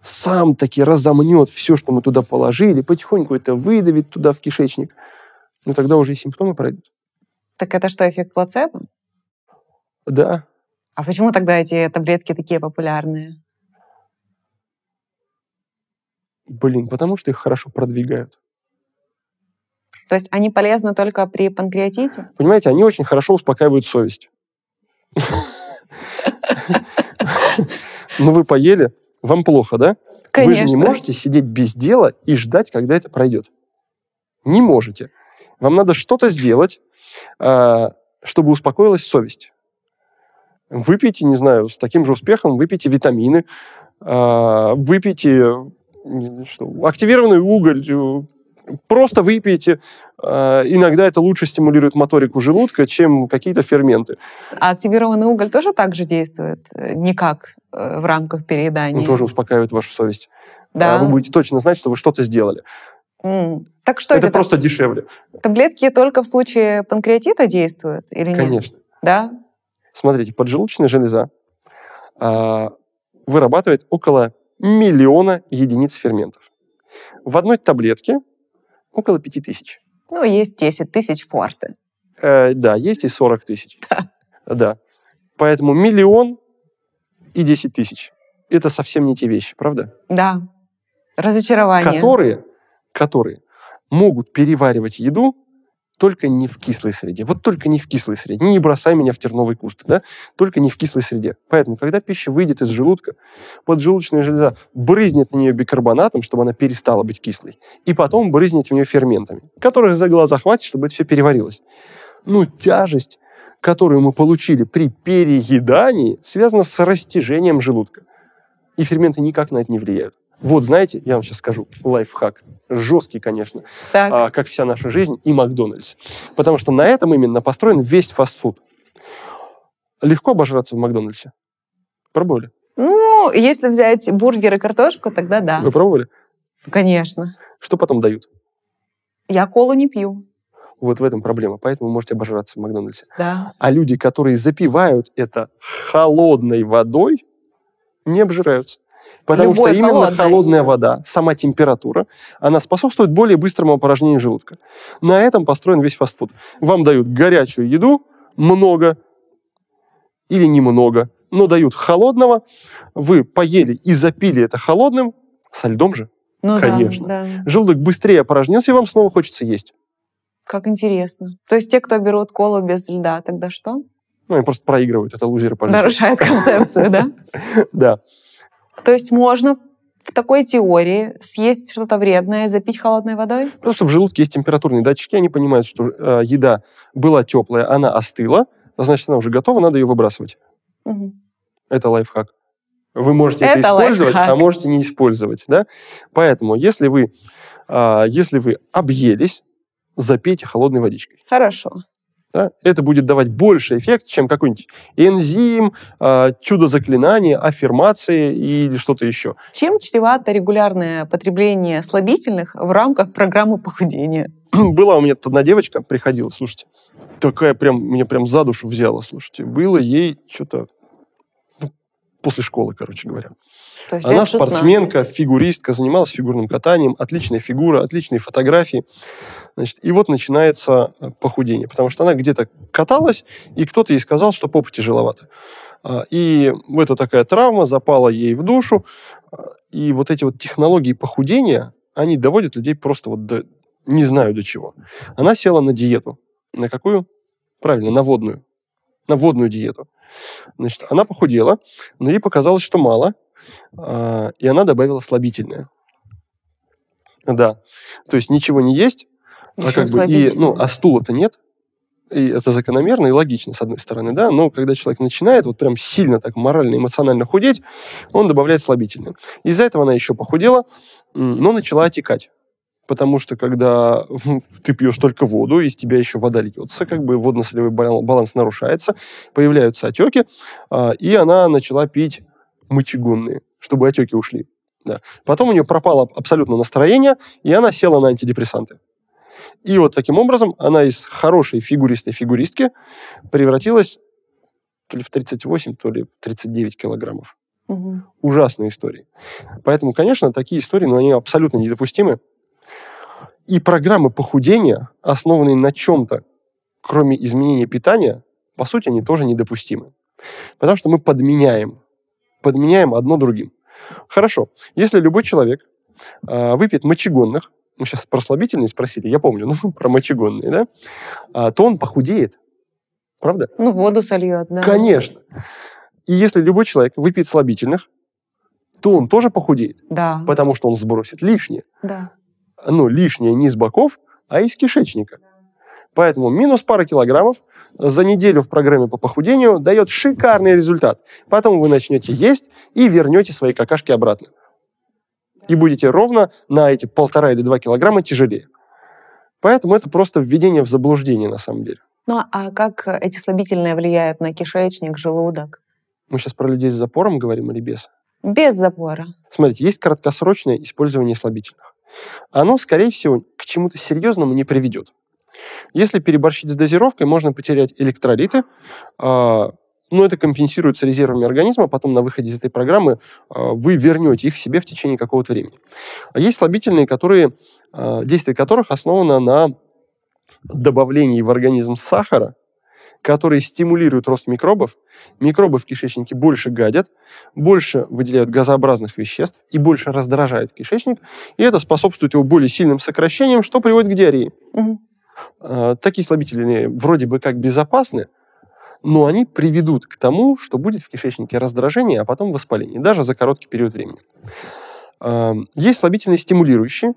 сам таки разомнет все, что мы туда положили, потихоньку это выдавит туда в кишечник, ну тогда уже и симптомы пройдут. Так это что, эффект плацебо? Да. А почему тогда эти таблетки такие популярные? Блин, потому что их хорошо продвигают. То есть они полезны только при панкреатите? Понимаете, они очень хорошо успокаивают совесть. Ну, вы поели, вам плохо, да? Конечно. Вы же не можете сидеть без дела и ждать, когда это пройдет. Не можете. Вам надо что-то сделать, а, чтобы успокоилась совесть. Выпейте, не знаю, с таким же успехом, выпейте витамины, а, выпейте что, активированный уголь, э, просто выпейте. Э, иногда это лучше стимулирует моторику желудка, чем какие-то ферменты. А активированный уголь тоже так же действует? Никак э, в рамках переедания? Он тоже успокаивает вашу совесть. Да. А вы будете точно знать, что вы что-то сделали. Так что это? Это просто таб... дешевле. Таблетки только в случае панкреатита действуют или Конечно. нет? Конечно. Да? Смотрите, поджелудочная железа э, вырабатывает около миллиона единиц ферментов. В одной таблетке Около 5 тысяч. Ну, есть 10 тысяч форты. Э, да, есть и 40 тысяч. Да. да. Поэтому миллион и 10 тысяч. Это совсем не те вещи, правда? Да. Разочарование. Которые, которые могут переваривать еду только не в кислой среде. Вот только не в кислой среде. Не бросай меня в терновый куст, да? Только не в кислой среде. Поэтому, когда пища выйдет из желудка, поджелудочная железа брызнет на нее бикарбонатом, чтобы она перестала быть кислой, и потом брызнет в нее ферментами, которых за глаза хватит, чтобы это все переварилось. Ну, тяжесть, которую мы получили при переедании, связана с растяжением желудка. И ферменты никак на это не влияют. Вот, знаете, я вам сейчас скажу, лайфхак. Жесткий, конечно, так. А, как вся наша жизнь и Макдональдс. Потому что на этом именно построен весь фастфуд. Легко обожраться в Макдональдсе. Пробовали? Ну, если взять бургер и картошку, тогда да. Вы пробовали? Конечно. Что потом дают? Я колу не пью. Вот в этом проблема. Поэтому можете обожраться в Макдональдсе. Да. А люди, которые запивают это холодной водой, не обжираются. Потому Любой что именно холодной. холодная вода, сама температура, она способствует более быстрому опорожнению желудка. На этом построен весь фастфуд. Вам дают горячую еду, много или немного, но дают холодного. Вы поели и запили это холодным, со льдом же, ну, конечно. Да, да. Желудок быстрее опорожнился, и вам снова хочется есть. Как интересно. То есть те, кто берут колу без льда, тогда что? Ну, они просто проигрывают, это лузеры по жизни. Нарушают концепцию, да? Да. То есть можно в такой теории съесть что-то вредное, запить холодной водой? Просто в желудке есть температурные датчики, они понимают, что э, еда была теплая, она остыла, значит, она уже готова, надо ее выбрасывать. Угу. Это лайфхак. Вы можете это, это использовать, а лайфхак. а можете не использовать. Да? Поэтому, если вы, э, если вы объелись, запейте холодной водичкой. Хорошо. Да? Это будет давать больше эффект, чем какой-нибудь энзим, а, чудо заклинание, аффирмации или что-то еще. Чем чревато регулярное потребление слабительных в рамках программы похудения? Была у меня одна девочка, приходила, слушайте, такая прям, меня прям за душу взяла, слушайте. Было ей что-то ну, после школы, короче говоря. То есть Она спортсменка, фигуристка, занималась фигурным катанием, отличная фигура, отличные фотографии. Значит, и вот начинается э, похудение, потому что она где-то каталась, и кто-то ей сказал, что попа тяжеловата. А, и это такая травма запала ей в душу. А, и вот эти вот технологии похудения, они доводят людей просто вот до не знаю до чего. Она села на диету. На какую? Правильно, на водную. На водную диету. Значит, она похудела, но ей показалось, что мало. А, и она добавила слабительное. Да. То есть ничего не есть, а как бы, и, ну, а стула-то нет, и это закономерно и логично, с одной стороны, да, но когда человек начинает вот прям сильно так морально, эмоционально худеть, он добавляет слабительное. Из-за этого она еще похудела, но начала отекать. Потому что когда ты пьешь только воду, из тебя еще вода льется, как бы водно-солевой баланс нарушается, появляются отеки, а, и она начала пить мочегонные, чтобы отеки ушли. Да. Потом у нее пропало абсолютно настроение, и она села на антидепрессанты. И вот таким образом она из хорошей фигуристой фигуристки превратилась то ли в 38, то ли в 39 килограммов. Угу. Ужасные истории. Поэтому, конечно, такие истории, но они абсолютно недопустимы. И программы похудения, основанные на чем-то, кроме изменения питания, по сути, они тоже недопустимы. Потому что мы подменяем подменяем одно другим. Хорошо. Если любой человек э, выпьет мочегонных, мы сейчас про слабительные спросили, я помню, ну, про мочегонные, да, а, то он похудеет. Правда? Ну, воду сольет, да. Конечно. И если любой человек выпьет слабительных, то он тоже похудеет. Да. Потому что он сбросит лишнее. Да. Ну, лишнее не из боков, а из кишечника. Да. Поэтому минус пара килограммов за неделю в программе по похудению дает шикарный результат. Потом вы начнете есть и вернете свои какашки обратно. И будете ровно на эти полтора или два килограмма тяжелее. Поэтому это просто введение в заблуждение на самом деле. Ну а как эти слабительные влияют на кишечник, желудок? Мы сейчас про людей с запором говорим или без? Без запора. Смотрите, есть краткосрочное использование слабительных. Оно, скорее всего, к чему-то серьезному не приведет. Если переборщить с дозировкой, можно потерять электролиты, а, но это компенсируется резервами организма, потом на выходе из этой программы а, вы вернете их себе в течение какого-то времени. А есть слабительные, которые, действие которых основано на добавлении в организм сахара, которые стимулируют рост микробов. Микробы в кишечнике больше гадят, больше выделяют газообразных веществ и больше раздражают кишечник. И это способствует его более сильным сокращениям, что приводит к диарее. Угу. Э, такие слабительные вроде бы как безопасны, но они приведут к тому, что будет в кишечнике раздражение, а потом воспаление, даже за короткий период времени. Эм, есть слабительные стимулирующие,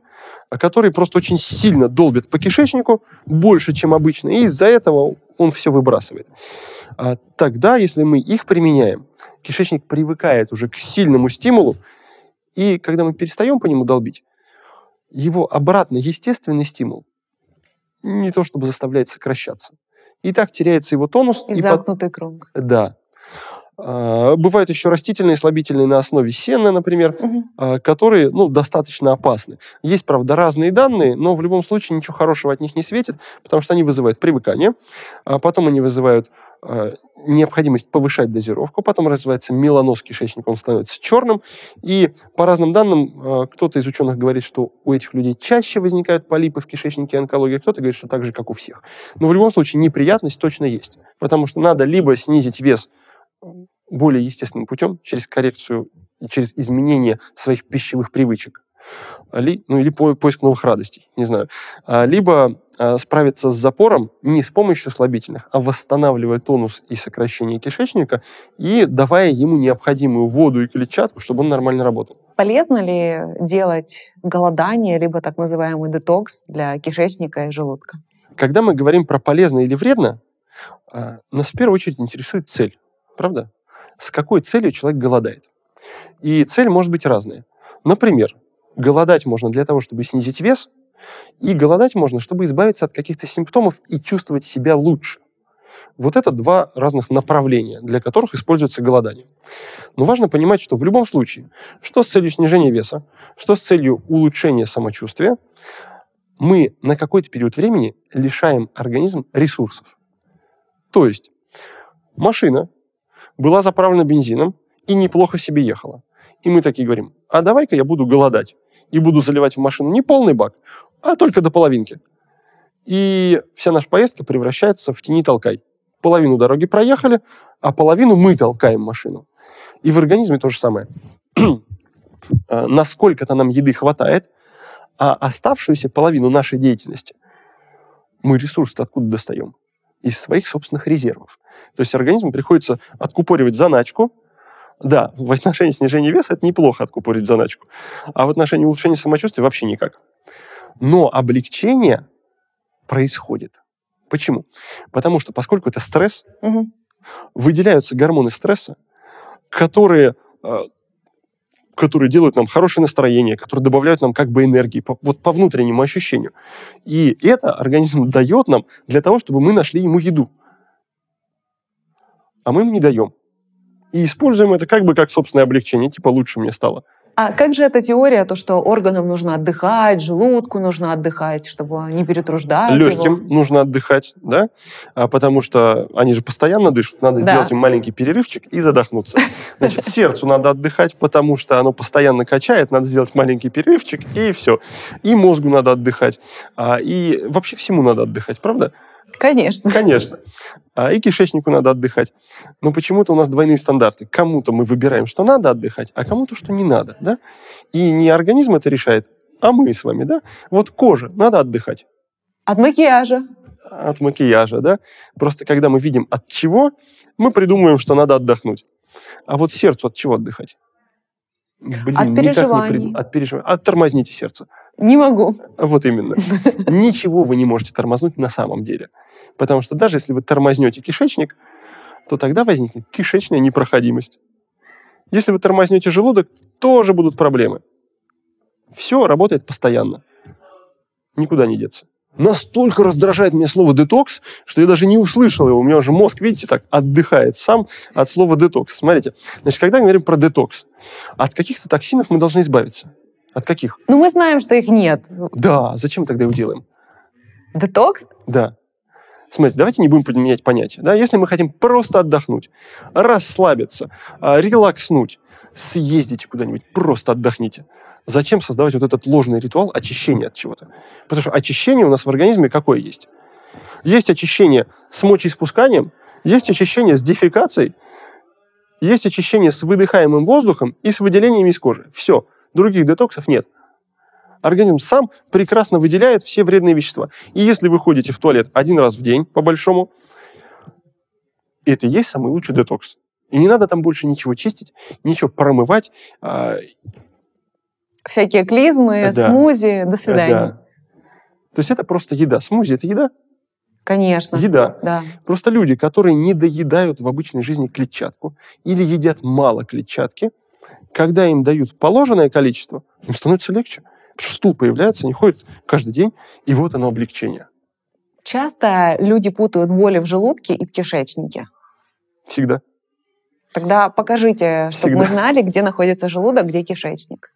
которые просто очень сильно долбят по кишечнику, больше, чем обычно, и из-за этого он все выбрасывает. А тогда, если мы их применяем, кишечник привыкает уже к сильному стимулу, и когда мы перестаем по нему долбить, его обратно естественный стимул не то чтобы заставляет сокращаться. И так теряется его тонус. И, и замкнутый под... круг. Да. А, бывают еще растительные слабительные на основе сена, например, угу. которые ну, достаточно опасны. Есть, правда, разные данные, но в любом случае ничего хорошего от них не светит, потому что они вызывают привыкание, а потом они вызывают а, необходимость повышать дозировку, потом развивается меланоз кишечника, он становится черным, и по разным данным, а, кто-то из ученых говорит, что у этих людей чаще возникают полипы в кишечнике и онкология, а кто-то говорит, что так же, как у всех. Но в любом случае неприятность точно есть, потому что надо либо снизить вес э, более естественным путем, через коррекцию, через изменение своих пищевых привычек, ну или поиск новых радостей, не знаю, либо Э, справиться с запором не с помощью слабительных, а восстанавливая тонус и сокращение кишечника и давая ему необходимую воду и клетчатку, чтобы он нормально работал. Полезно ли делать голодание, либо так называемый детокс для кишечника и желудка? Когда мы говорим про полезно или вредно, э, нас в первую очередь интересует цель, правда? С какой целью человек голодает? И цель может быть разная. Например, голодать можно для того, чтобы снизить вес – и голодать можно, чтобы избавиться от каких-то симптомов и чувствовать себя лучше. Вот это два разных направления, для которых используется голодание. Но важно понимать, что в любом случае, что с целью снижения веса, что с целью улучшения самочувствия, мы на какой-то период времени лишаем организм ресурсов. То есть машина была заправлена бензином и неплохо себе ехала. И мы такие говорим, а давай-ка я буду голодать и буду заливать в машину не полный бак, а только до половинки. И вся наша поездка превращается в тени-толкай. Половину дороги проехали, а половину мы толкаем машину. И в организме то же самое. А, насколько-то нам еды хватает, а оставшуюся половину нашей деятельности мы ресурсы откуда достаем? Из своих собственных резервов. То есть организму приходится откупоривать заначку, да, в отношении снижения веса это неплохо откупорить заначку, а в отношении улучшения самочувствия вообще никак но облегчение происходит. Почему? Потому что, поскольку это стресс, угу. выделяются гормоны стресса, которые э, которые делают нам хорошее настроение, которые добавляют нам как бы энергии, по, вот по внутреннему ощущению. И это организм дает нам для того, чтобы мы нашли ему еду. А мы ему не даем. И используем это как бы как собственное облегчение, типа лучше мне стало. А как же эта теория, то, что органам нужно отдыхать, желудку нужно отдыхать, чтобы не перетруждать Легким его? нужно отдыхать, да? А потому что они же постоянно дышат, надо да. сделать им маленький перерывчик и задохнуться. Значит, сердцу надо отдыхать, потому что оно постоянно качает, надо сделать маленький перерывчик, и все. И мозгу надо отдыхать. А, и вообще всему надо отдыхать, правда? Конечно. Конечно. А и кишечнику надо отдыхать. Но почему-то у нас двойные стандарты. Кому-то мы выбираем, что надо отдыхать, а кому-то, что не надо. Да? И не организм это решает, а мы с вами. Да? Вот кожа, надо отдыхать. От макияжа. От макияжа, да. Просто когда мы видим от чего, мы придумываем, что надо отдохнуть. А вот сердцу от чего отдыхать? Блин, от переживаний. При... От переживаний. Оттормозните сердце. Не могу. Вот именно. Ничего вы не можете тормознуть на самом деле. Потому что даже если вы тормознете кишечник, то тогда возникнет кишечная непроходимость. Если вы тормознете желудок, тоже будут проблемы. Все работает постоянно. Никуда не деться. Настолько раздражает меня слово «детокс», что я даже не услышал его. У меня уже мозг, видите, так отдыхает сам от слова «детокс». Смотрите, значит, когда мы говорим про детокс, от каких-то токсинов мы должны избавиться. От каких? Ну, мы знаем, что их нет. Да, зачем тогда его делаем? Детокс? Да. Смотрите, давайте не будем менять понятия. Да? Если мы хотим просто отдохнуть, расслабиться, а, релакснуть, съездите куда-нибудь, просто отдохните. Зачем создавать вот этот ложный ритуал очищения от чего-то? Потому что очищение у нас в организме какое есть? Есть очищение с мочеиспусканием, есть очищение с дефекацией, есть очищение с выдыхаемым воздухом и с выделениями из кожи. Все. Других детоксов нет. Организм сам прекрасно выделяет все вредные вещества. И если вы ходите в туалет один раз в день, по-большому, это и есть самый лучший детокс. И не надо там больше ничего чистить, ничего промывать. А, Всякие клизмы, да. смузи, до свидания. Да. То есть это просто еда. Смузи – это еда? Конечно. Еда. Да. Просто люди, которые не доедают в обычной жизни клетчатку или едят мало клетчатки – когда им дают положенное количество, им становится легче. Потому что стул появляется, они ходят каждый день, и вот оно облегчение. Часто люди путают боли в желудке и в кишечнике. Всегда. Тогда покажите, чтобы Всегда. мы знали, где находится желудок, где кишечник.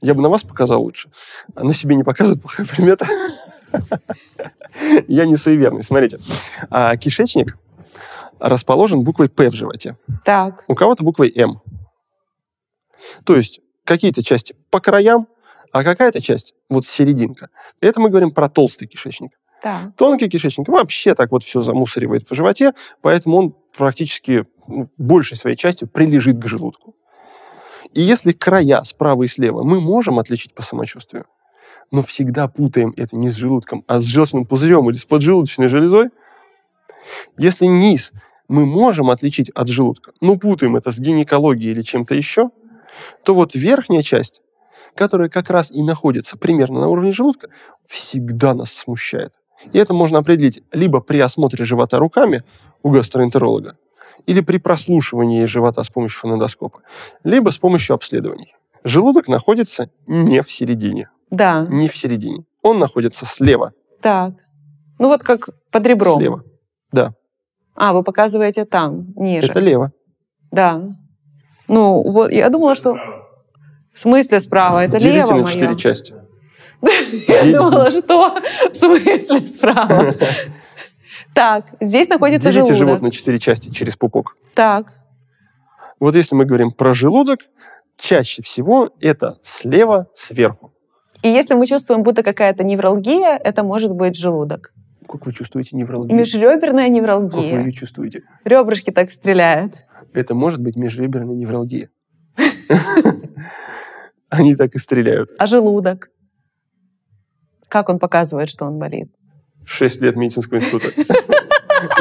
Я бы на вас показал лучше. А на себе не показывает плохая примета. Я не суеверный. Смотрите, а кишечник расположен буквой «П» в животе. Так. У кого-то буквой «М». То есть какие-то части по краям, а какая-то часть вот серединка. Это мы говорим про толстый кишечник. Да. Тонкий кишечник вообще так вот все замусоривает в животе, поэтому он практически ну, большей своей частью прилежит к желудку. И если края справа и слева мы можем отличить по самочувствию, но всегда путаем это не с желудком, а с желчным пузырем или с поджелудочной железой, если низ мы можем отличить от желудка, но путаем это с гинекологией или чем-то еще – то вот верхняя часть, которая как раз и находится примерно на уровне желудка, всегда нас смущает. И это можно определить либо при осмотре живота руками у гастроэнтеролога, или при прослушивании живота с помощью фонодоскопа, либо с помощью обследований. Желудок находится не в середине. Да. Не в середине. Он находится слева. Так. Ну вот как под ребром. Слева. Да. А, вы показываете там, ниже. Это лево. Да. Ну, вот я думала, что... В смысле справа? Это Делите лево на четыре части. Я думала, что в смысле справа? Так, здесь находится Делите желудок. живот на четыре части через пупок. Так. Вот если мы говорим про желудок, чаще всего это слева сверху. И если мы чувствуем, будто какая-то невралгия, это может быть желудок. Как вы чувствуете невралгию? Межреберная невралгия. Как вы ее чувствуете? Ребрышки так стреляют это может быть межреберная невралгия. Они так и стреляют. А желудок? Как он показывает, что он болит? Шесть лет медицинского института.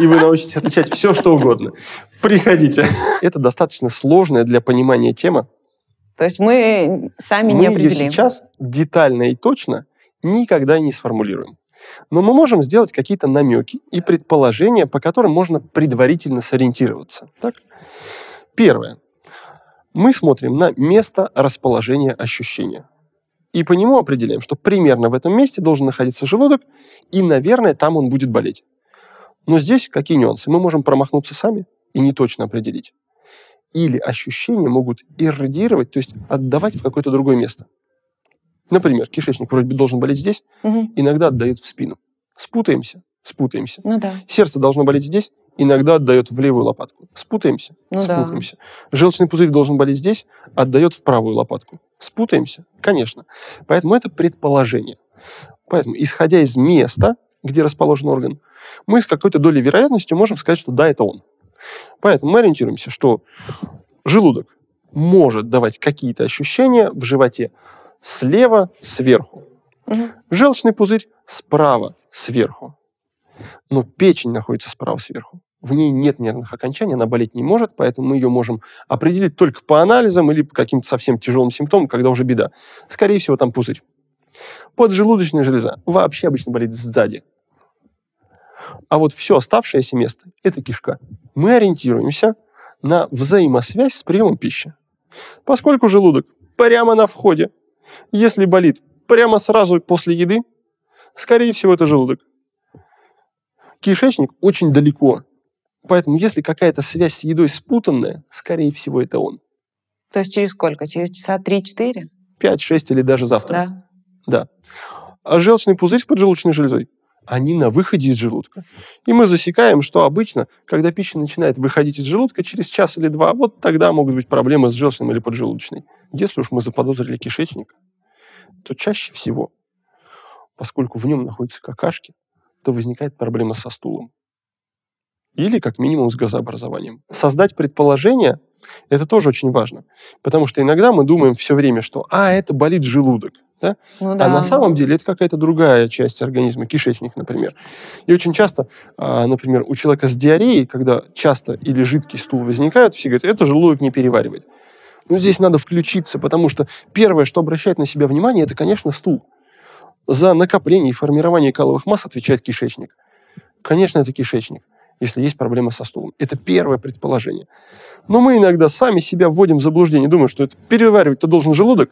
И вы научитесь отличать все, что угодно. Приходите. Это достаточно сложная для понимания тема. То есть мы сами мы не определим. Мы сейчас детально и точно никогда не сформулируем. Но мы можем сделать какие-то намеки и предположения, по которым можно предварительно сориентироваться. Так? Первое. Мы смотрим на место расположения ощущения. И по нему определяем, что примерно в этом месте должен находиться желудок, и, наверное, там он будет болеть. Но здесь какие нюансы? Мы можем промахнуться сами и не точно определить. Или ощущения могут иррадировать, то есть отдавать в какое-то другое место. Например, кишечник вроде бы должен болеть здесь, угу. иногда отдает в спину. Спутаемся, спутаемся. Ну да. Сердце должно болеть здесь, иногда отдает в левую лопатку. Спутаемся? Ну Спутаемся. Да. Желчный пузырь должен болеть здесь, отдает в правую лопатку. Спутаемся? Конечно. Поэтому это предположение. Поэтому, исходя из места, где расположен орган, мы с какой-то долей вероятности можем сказать, что да, это он. Поэтому мы ориентируемся, что желудок может давать какие-то ощущения в животе слева сверху. Угу. Желчный пузырь справа сверху но печень находится справа сверху. В ней нет нервных окончаний, она болеть не может, поэтому мы ее можем определить только по анализам или по каким-то совсем тяжелым симптомам, когда уже беда. Скорее всего, там пузырь. Поджелудочная железа вообще обычно болит сзади. А вот все оставшееся место – это кишка. Мы ориентируемся на взаимосвязь с приемом пищи. Поскольку желудок прямо на входе, если болит прямо сразу после еды, скорее всего, это желудок кишечник очень далеко. Поэтому если какая-то связь с едой спутанная, скорее всего, это он. То есть через сколько? Через часа 3-4? 5-6 или даже завтра. Да. Да. А желчный пузырь с поджелудочной железой, они на выходе из желудка. И мы засекаем, что обычно, когда пища начинает выходить из желудка, через час или два, вот тогда могут быть проблемы с желчным или поджелудочной. Если уж мы заподозрили кишечник, то чаще всего, поскольку в нем находятся какашки, то возникает проблема со стулом. Или, как минимум, с газообразованием. Создать предположение – это тоже очень важно. Потому что иногда мы думаем все время, что «а, это болит желудок». Да? Ну, а да. А на самом деле это какая-то другая часть организма, кишечник, например. И очень часто, а, например, у человека с диареей, когда часто или жидкий стул возникает, все говорят, это желудок не переваривает. Но ну, здесь надо включиться, потому что первое, что обращает на себя внимание, это, конечно, стул. За накопление и формирование каловых масс отвечает кишечник. Конечно, это кишечник, если есть проблемы со стулом. Это первое предположение. Но мы иногда сами себя вводим в заблуждение, думаем, что это переваривать-то должен желудок.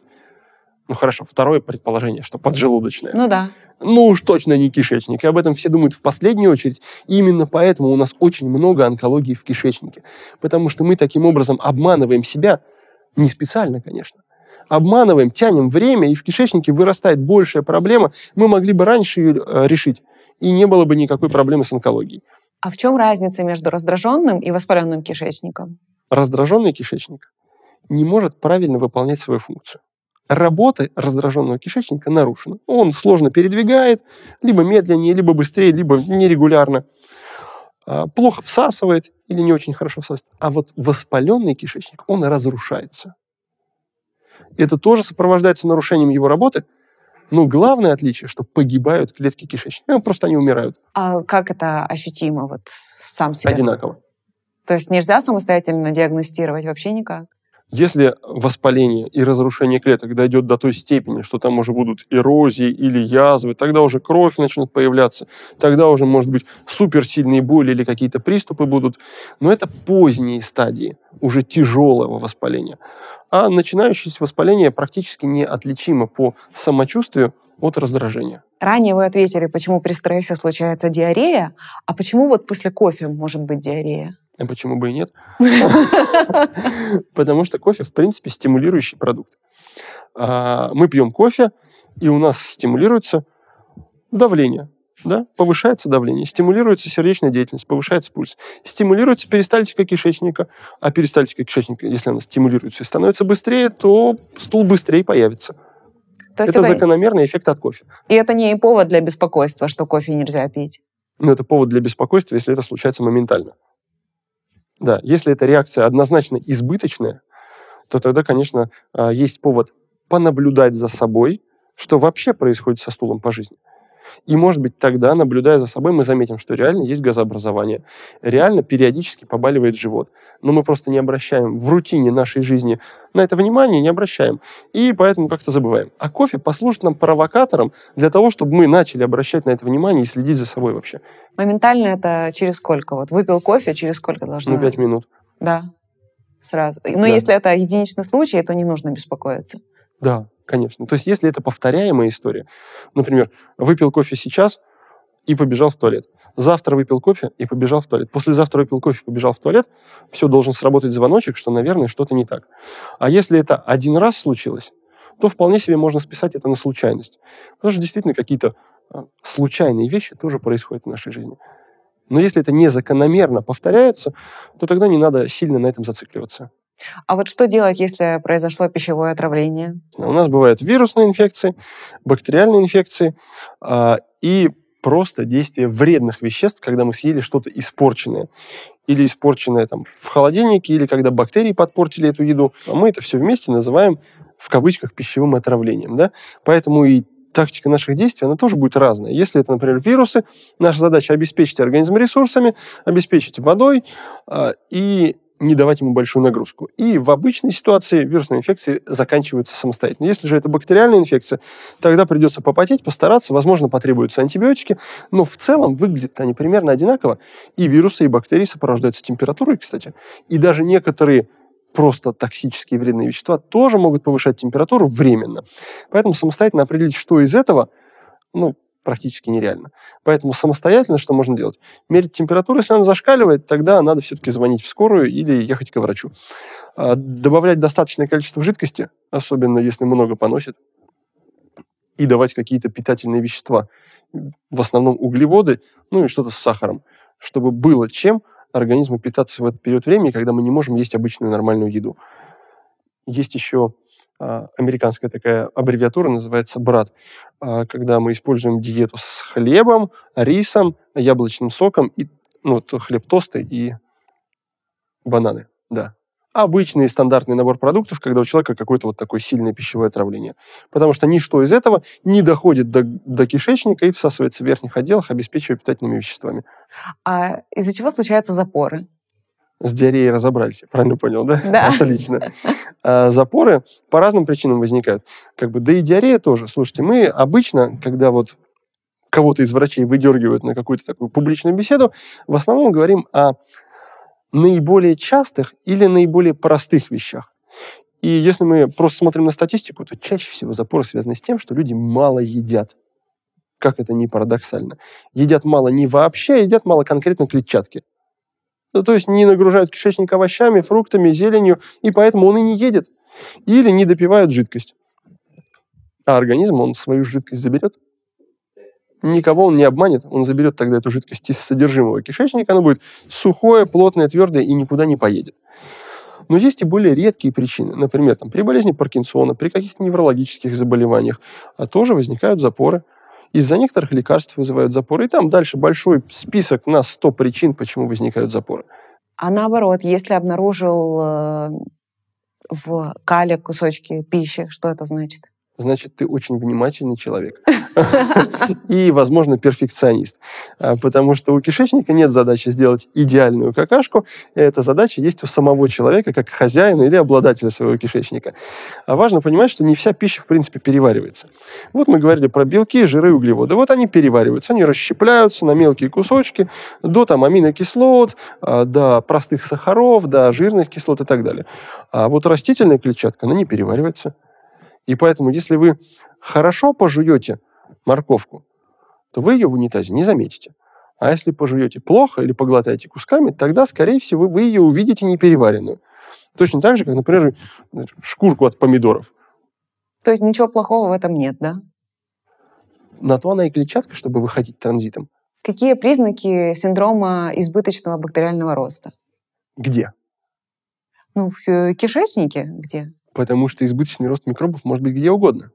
Ну хорошо, второе предположение, что поджелудочное. Ну да. Ну уж точно не кишечник. И об этом все думают в последнюю очередь. И именно поэтому у нас очень много онкологии в кишечнике. Потому что мы таким образом обманываем себя, не специально, конечно, обманываем, тянем время, и в кишечнике вырастает большая проблема. Мы могли бы раньше ее э, решить, и не было бы никакой проблемы с онкологией. А в чем разница между раздраженным и воспаленным кишечником? Раздраженный кишечник не может правильно выполнять свою функцию. Работа раздраженного кишечника нарушена. Он сложно передвигает, либо медленнее, либо быстрее, либо нерегулярно. А, плохо всасывает или не очень хорошо всасывает. А вот воспаленный кишечник, он разрушается. Это тоже сопровождается нарушением его работы, но главное отличие, что погибают клетки кишечника, ну, просто они умирают. А как это ощутимо вот сам себе? Одинаково. То есть нельзя самостоятельно диагностировать вообще никак? Если воспаление и разрушение клеток дойдет до той степени, что там уже будут эрозии или язвы, тогда уже кровь начнет появляться, тогда уже, может быть, суперсильные боли или какие-то приступы будут. Но это поздние стадии уже тяжелого воспаления. А начинающееся воспаление практически неотличимо по самочувствию от раздражения. Ранее вы ответили, почему при стрессе случается диарея, а почему вот после кофе может быть диарея? А почему бы и нет? Потому что кофе, в принципе, стимулирующий продукт. А, мы пьем кофе, и у нас стимулируется давление. Да? Повышается давление, стимулируется сердечная деятельность, повышается пульс, стимулируется перистальтика кишечника, а перистальтика кишечника, если она стимулируется и становится быстрее, то стул быстрее появится. То это, это закономерный эффект от кофе. И это не повод для беспокойства, что кофе нельзя пить. Ну, это повод для беспокойства, если это случается моментально. Да, если эта реакция однозначно избыточная, то тогда, конечно, а, есть повод понаблюдать за собой, что вообще происходит со стулом по жизни. И, может быть, тогда, наблюдая за собой, мы заметим, что реально есть газообразование. Реально периодически побаливает живот. Но мы просто не обращаем в рутине нашей жизни на это внимание, не обращаем. И поэтому как-то забываем. А кофе послужит нам провокатором для того, чтобы мы начали обращать на это внимание и следить за собой вообще. Моментально это через сколько? Вот выпил кофе, через сколько должно? Ну, пять минут. Да, сразу. Но ну, да. если это единичный случай, то не нужно беспокоиться. Да, конечно. То есть если это повторяемая история, например, выпил кофе сейчас и побежал в туалет, завтра выпил кофе и побежал в туалет, послезавтра выпил кофе и побежал в туалет, все, должен сработать звоночек, что, наверное, что-то не так. А если это один раз случилось, то вполне себе можно списать это на случайность. Потому что действительно какие-то э, случайные вещи тоже происходят в нашей жизни. Но если это не закономерно повторяется, то тогда не надо сильно на этом зацикливаться. А вот что делать, если произошло пищевое отравление? У нас бывают вирусные инфекции, бактериальные инфекции э, и просто действие вредных веществ, когда мы съели что-то испорченное. Или испорченное там, в холодильнике, или когда бактерии подпортили эту еду. А мы это все вместе называем в кавычках пищевым отравлением. Да? Поэтому и тактика наших действий, она тоже будет разная. Если это, например, вирусы, наша задача обеспечить организм ресурсами, обеспечить водой э, и не давать ему большую нагрузку. И в обычной ситуации вирусные инфекции заканчиваются самостоятельно. Если же это бактериальная инфекция, тогда придется попотеть, постараться, возможно, потребуются антибиотики, но в целом выглядят они примерно одинаково, и вирусы, и бактерии сопровождаются температурой, кстати. И даже некоторые просто токсические вредные вещества тоже могут повышать температуру временно. Поэтому самостоятельно определить, что из этого, ну, практически нереально. Поэтому самостоятельно что можно делать? Мерить температуру, если она зашкаливает, тогда надо все-таки звонить в скорую или ехать к врачу. А добавлять достаточное количество жидкости, особенно если много поносит, и давать какие-то питательные вещества, в основном углеводы, ну и что-то с сахаром, чтобы было чем организму питаться в этот период времени, когда мы не можем есть обычную нормальную еду. Есть еще а, американская такая аббревиатура называется брат, а, когда мы используем диету с хлебом, рисом, яблочным соком и ну, то хлеб, тосты и бананы, да. Обычный стандартный набор продуктов, когда у человека какое-то вот такое сильное пищевое отравление. Потому что ничто из этого не доходит до, до кишечника и всасывается в верхних отделах, обеспечивая питательными веществами. А из-за чего случаются запоры? С диареей разобрались, правильно понял, да? Да. Отлично. А, запоры по разным причинам возникают. Как бы, да и диарея тоже. Слушайте, мы обычно, когда вот кого-то из врачей выдергивают на какую-то такую публичную беседу, в основном говорим о наиболее частых или наиболее простых вещах. И если мы просто смотрим на статистику, то чаще всего запоры связаны с тем, что люди мало едят. Как это не парадоксально. Едят мало не вообще, а едят мало конкретно клетчатки. Ну, то есть не нагружают кишечник овощами, фруктами, зеленью, и поэтому он и не едет. Или не допивают жидкость. А организм, он свою жидкость заберет. Никого он не обманет, он заберет тогда эту жидкость из содержимого кишечника, оно будет сухое, плотное, твердое и никуда не поедет. Но есть и более редкие причины. Например, там, при болезни Паркинсона, при каких-то неврологических заболеваниях а тоже возникают запоры из-за некоторых лекарств вызывают запоры. И там дальше большой список на 100 причин, почему возникают запоры. А наоборот, если обнаружил э, в кале кусочки пищи, что это значит? значит, ты очень внимательный человек. И, возможно, перфекционист. А, потому что у кишечника нет задачи сделать идеальную какашку. Эта задача есть у самого человека, как хозяина или обладателя своего кишечника. А важно понимать, что не вся пища, в принципе, переваривается. Вот мы говорили про белки, жиры и углеводы. Вот они перевариваются, они расщепляются на мелкие кусочки до там, аминокислот, а, до простых сахаров, до жирных кислот и так далее. А вот растительная клетчатка, она не переваривается и поэтому, если вы хорошо пожуете морковку, то вы ее в унитазе не заметите. А если пожуете плохо или поглотаете кусками, тогда, скорее всего, вы ее увидите непереваренную. Точно так же, как, например, шкурку от помидоров. То есть ничего плохого в этом нет, да? На то она и клетчатка, чтобы выходить транзитом. Какие признаки синдрома избыточного бактериального роста? Где? Ну, в э, кишечнике где? Потому что избыточный рост микробов может быть где угодно.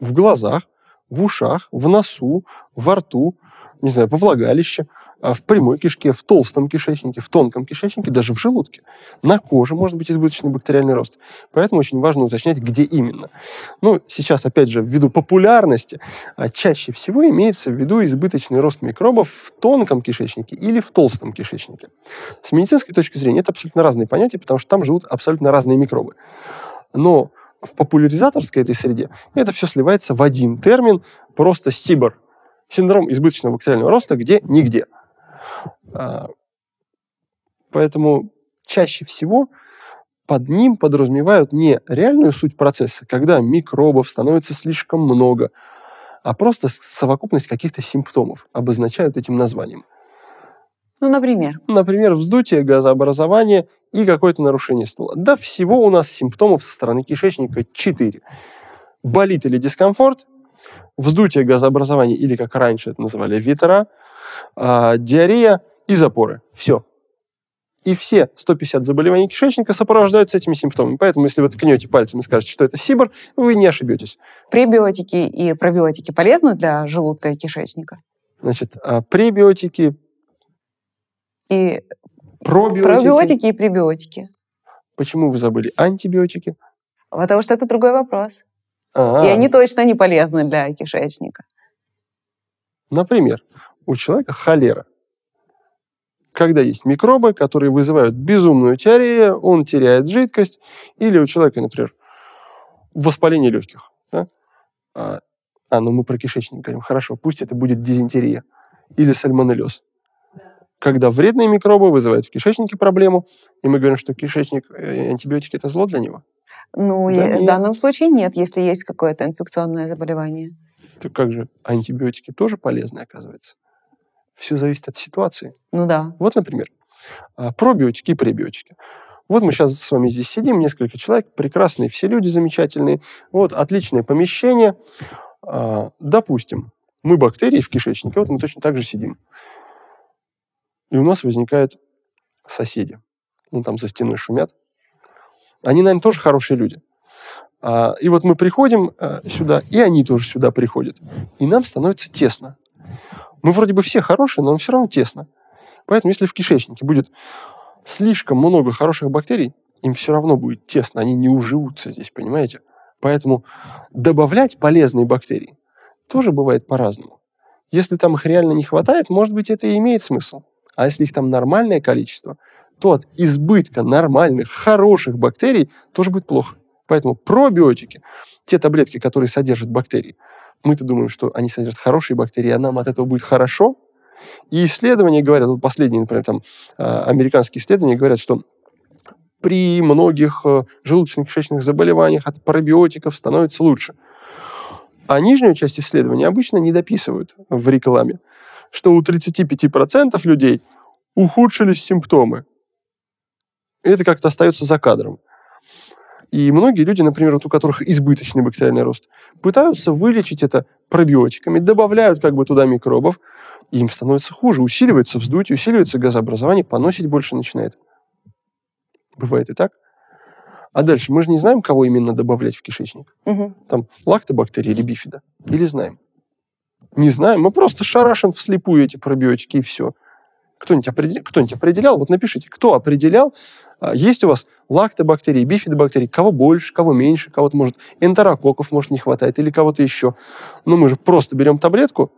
В глазах, в ушах, в носу, во рту, не знаю, во влагалище, а, в прямой кишке, в толстом кишечнике, в тонком кишечнике, даже в желудке. На коже может быть избыточный бактериальный рост. Поэтому очень важно уточнять, где именно. Ну, сейчас, опять же, ввиду популярности, а, чаще всего имеется в виду избыточный рост микробов в тонком кишечнике или в толстом кишечнике. С медицинской точки зрения это абсолютно разные понятия, потому что там живут абсолютно разные микробы. Но в популяризаторской этой среде это все сливается в один термин, просто СИБР. Синдром избыточного бактериального роста где-нигде. А, поэтому чаще всего под ним подразумевают не реальную суть процесса, когда микробов становится слишком много, а просто совокупность каких-то симптомов обозначают этим названием. Ну, например? Например, вздутие, газообразование и какое-то нарушение стула. Да всего у нас симптомов со стороны кишечника 4. Болит или дискомфорт, вздутие, газообразование или, как раньше это называли, ветра, э, диарея и запоры. Все. И все 150 заболеваний кишечника сопровождаются этими симптомами. Поэтому, если вы ткнете пальцем и скажете, что это сибор, вы не ошибетесь. Пребиотики и пробиотики полезны для желудка и кишечника? Значит, а, пребиотики, и пробиотики. пробиотики и пребиотики. Почему вы забыли антибиотики? Потому что это другой вопрос. А-а-а. И они точно не полезны для кишечника. Например, у человека холера. Когда есть микробы, которые вызывают безумную диарею, он теряет жидкость, или у человека, например, воспаление легких. Да? А, а, ну мы про кишечник говорим. Хорошо, пусть это будет дизентерия или сальмонеллез когда вредные микробы вызывают в кишечнике проблему, и мы говорим, что кишечник, э, антибиотики – это зло для него? Ну, да, и в данном случае нет, если есть какое-то инфекционное заболевание. То как же, антибиотики тоже полезны, оказывается? Все зависит от ситуации. Ну да. Вот, например, а, пробиотики и пребиотики. Вот мы сейчас с вами здесь сидим, несколько человек, прекрасные все люди, замечательные. Вот отличное помещение. А, допустим, мы бактерии в кишечнике, вот мы точно так же сидим. И у нас возникают соседи. Ну, там за стеной шумят. Они, наверное, тоже хорошие люди. А, и вот мы приходим а, сюда, и они тоже сюда приходят. И нам становится тесно. Мы вроде бы все хорошие, но нам все равно тесно. Поэтому если в кишечнике будет слишком много хороших бактерий, им все равно будет тесно, они не уживутся здесь, понимаете? Поэтому добавлять полезные бактерии тоже бывает по-разному. Если там их реально не хватает, может быть, это и имеет смысл. А если их там нормальное количество, то от избытка нормальных, хороших бактерий тоже будет плохо. Поэтому пробиотики, те таблетки, которые содержат бактерии, мы-то думаем, что они содержат хорошие бактерии, а нам от этого будет хорошо. И исследования говорят, вот последние, например, там, а, американские исследования говорят, что при многих э, желудочно-кишечных заболеваниях от пробиотиков становится лучше. А нижнюю часть исследования обычно не дописывают в рекламе что у 35% людей ухудшились симптомы. И это как-то остается за кадром. И многие люди, например, вот у которых избыточный бактериальный рост, пытаются вылечить это пробиотиками, добавляют как бы туда микробов, и им становится хуже, усиливается вздутие, усиливается газообразование, поносить больше начинает. Бывает и так. А дальше мы же не знаем, кого именно добавлять в кишечник. Угу. Там лактобактерии или бифида. Или знаем. Не знаю, мы просто шарашим вслепую эти пробиотики и все. Кто-нибудь определял? Кто нибудь определял? Вот напишите, кто определял, а, есть у вас лактобактерии, бифидобактерии, кого больше, кого меньше, кого-то, может, энтерококков, может, не хватает, или кого-то еще. Но ну, мы же просто берем таблетку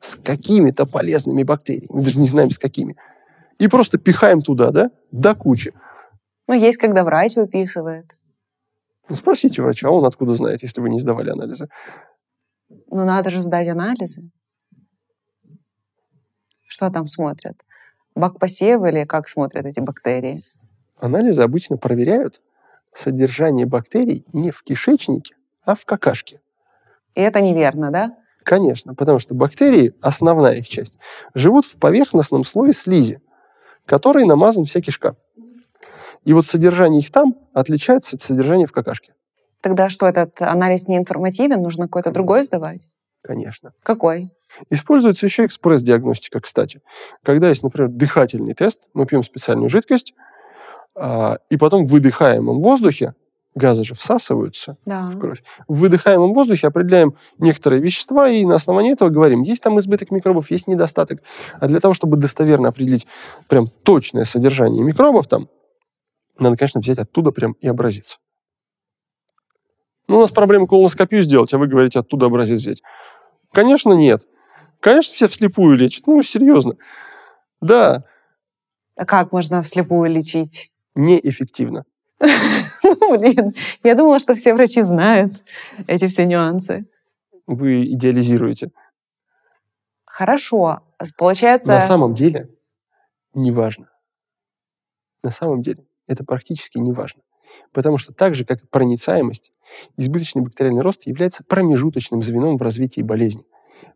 с какими-то полезными бактериями, мы даже не знаем, с какими, и просто пихаем туда, да, до кучи. Ну, есть, когда врач выписывает. Ну, спросите врача, он откуда знает, если вы не сдавали анализы ну надо же сдать анализы. Что там смотрят? Бак или как смотрят эти бактерии? Анализы обычно проверяют содержание бактерий не в кишечнике, а в какашке. И это неверно, да? Конечно, потому что бактерии, основная их часть, живут в поверхностном слое слизи, который намазан вся кишка. И вот содержание их там отличается от содержания в какашке. Тогда что, этот анализ не информативен, нужно какой-то другой сдавать? Конечно. Какой? Используется еще экспресс-диагностика, кстати. Когда есть, например, дыхательный тест, мы пьем специальную жидкость, а, и потом в выдыхаемом воздухе, газы же всасываются да. в кровь, в выдыхаемом воздухе определяем некоторые вещества, и на основании этого говорим, есть там избыток микробов, есть недостаток. А для того, чтобы достоверно определить прям точное содержание микробов там, надо, конечно, взять оттуда прям и образец. Ну, у нас проблема колоноскопию сделать, а вы говорите, оттуда образец взять. Конечно, нет. Конечно, все вслепую лечат. Ну, серьезно. Да. А как можно вслепую лечить? Неэффективно. Ну, блин, я думала, что все врачи знают эти все нюансы. Вы идеализируете. Хорошо. Получается... На самом деле неважно. На самом деле это практически неважно. Потому что так же, как и проницаемость, Избыточный бактериальный рост является промежуточным звеном в развитии болезни,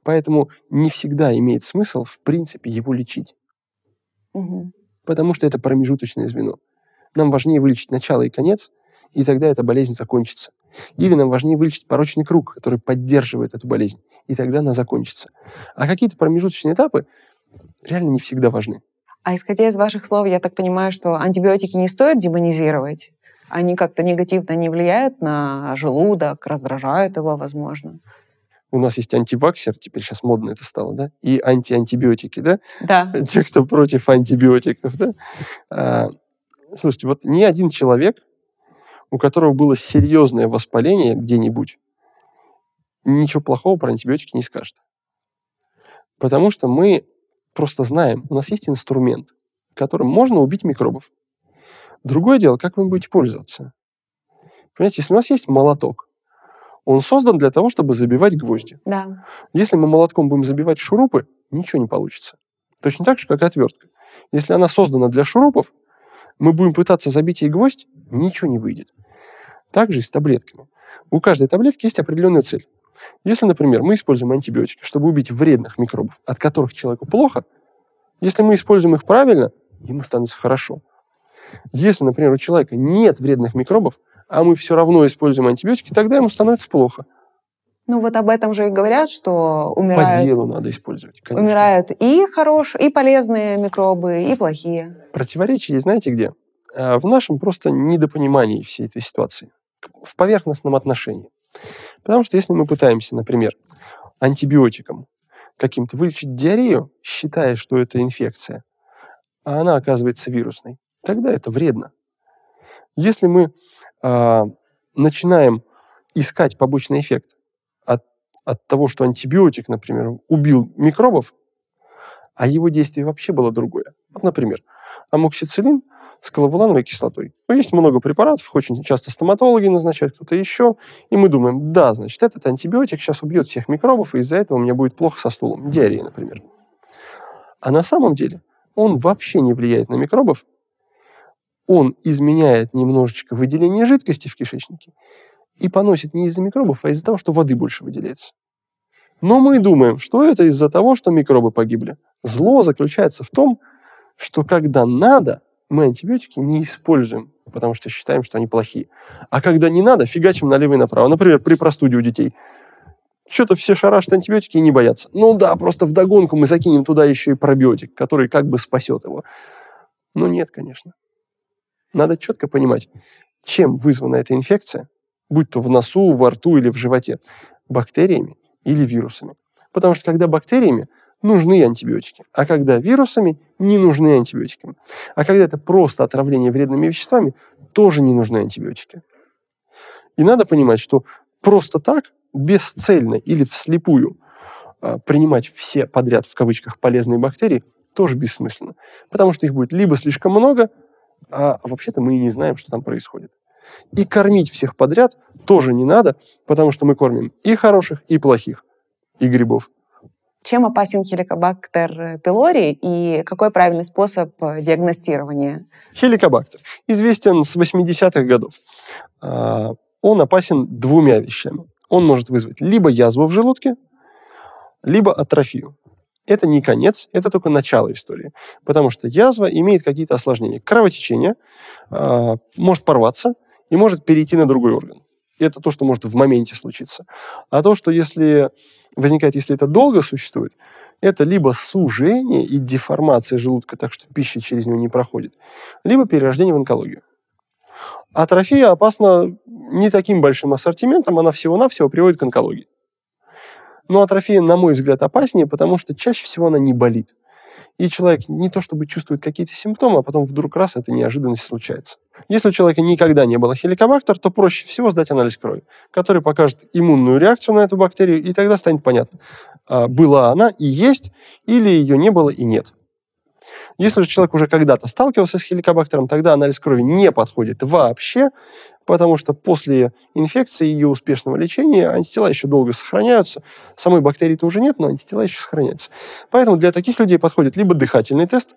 поэтому не всегда имеет смысл в принципе его лечить. Угу. Потому что это промежуточное звено. Нам важнее вылечить начало и конец, и тогда эта болезнь закончится. Или нам важнее вылечить порочный круг, который поддерживает эту болезнь, и тогда она закончится. А какие-то промежуточные этапы реально не всегда важны. А исходя из ваших слов, я так понимаю, что антибиотики не стоит демонизировать? они как-то негативно не влияют на желудок, раздражают его, возможно. У нас есть антиваксер, теперь сейчас модно это стало, да, и антиантибиотики, да? Да. Те, кто против антибиотиков, да? А, слушайте, вот ни один человек, у которого было серьезное воспаление где-нибудь, ничего плохого про антибиотики не скажет. Потому что мы просто знаем, у нас есть инструмент, которым можно убить микробов. Другое дело, как вы будете пользоваться. Понимаете, если у нас есть молоток, он создан для того, чтобы забивать гвозди. Да. Если мы молотком будем забивать шурупы, ничего не получится. Точно так же, как и отвертка. Если она создана для шурупов, мы будем пытаться забить ей гвоздь, ничего не выйдет. Так же и с таблетками. У каждой таблетки есть определенная цель. Если, например, мы используем антибиотики, чтобы убить вредных микробов, от которых человеку плохо, если мы используем их правильно, ему становится хорошо. Если, например, у человека нет вредных микробов, а мы все равно используем антибиотики, тогда ему становится плохо. Ну вот об этом же и говорят, что умирают... По делу надо использовать, конечно. Умирают и хорошие, и полезные микробы, и плохие. Противоречие знаете где? Э, в нашем просто недопонимании всей этой ситуации. В поверхностном отношении. Потому что если мы пытаемся, например, антибиотиком каким-то вылечить диарею, считая, что это инфекция, а она оказывается вирусной, тогда это вредно. Если мы э, начинаем искать побочный эффект от, от того, что антибиотик, например, убил микробов, а его действие вообще было другое. Вот, например, амоксициллин с коловулановой кислотой. Ну, есть много препаратов, очень часто стоматологи назначают, кто-то еще, и мы думаем, да, значит, этот антибиотик сейчас убьет всех микробов, и из-за этого у меня будет плохо со стулом, диарея, например. А на самом деле он вообще не влияет на микробов, он изменяет немножечко выделение жидкости в кишечнике и поносит не из-за микробов, а из-за того, что воды больше выделяется. Но мы думаем, что это из-за того, что микробы погибли. Зло заключается в том, что когда надо, мы антибиотики не используем, потому что считаем, что они плохие. А когда не надо, фигачим налево и направо. Например, при простуде у детей. Что-то все шарашат антибиотики и не боятся. Ну да, просто вдогонку мы закинем туда еще и пробиотик, который как бы спасет его. Но нет, конечно. Надо четко понимать, чем вызвана эта инфекция, будь то в носу, во рту или в животе, бактериями или вирусами. Потому что когда бактериями, нужны антибиотики. А когда вирусами, не нужны антибиотики. А когда это просто отравление вредными веществами, тоже не нужны антибиотики. И надо понимать, что просто так, бесцельно или вслепую а, принимать все подряд, в кавычках, полезные бактерии, тоже бессмысленно. Потому что их будет либо слишком много, а вообще-то мы и не знаем, что там происходит. И кормить всех подряд тоже не надо, потому что мы кормим и хороших, и плохих, и грибов. Чем опасен хеликобактер пилори и какой правильный способ диагностирования? Хеликобактер известен с 80-х годов. А, он опасен двумя вещами. Он может вызвать либо язву в желудке, либо атрофию это не конец, это только начало истории. Потому что язва имеет какие-то осложнения. Кровотечение э, может порваться и может перейти на другой орган. Это то, что может в моменте случиться. А то, что если возникает, если это долго существует, это либо сужение и деформация желудка, так что пища через него не проходит, либо перерождение в онкологию. Атрофия опасна не таким большим ассортиментом, она всего-навсего приводит к онкологии. Но ну, атрофия, на мой взгляд, опаснее, потому что чаще всего она не болит. И человек не то чтобы чувствует какие-то симптомы, а потом вдруг раз эта неожиданность случается. Если у человека никогда не было хеликобактер, то проще всего сдать анализ крови, который покажет иммунную реакцию на эту бактерию, и тогда станет понятно, а, была она и есть, или ее не было и нет. Если же человек уже когда-то сталкивался с хеликобактером, тогда анализ крови не подходит вообще, потому что после инфекции и ее успешного лечения антитела еще долго сохраняются. Самой бактерии-то уже нет, но антитела еще сохраняются. Поэтому для таких людей подходит либо дыхательный тест,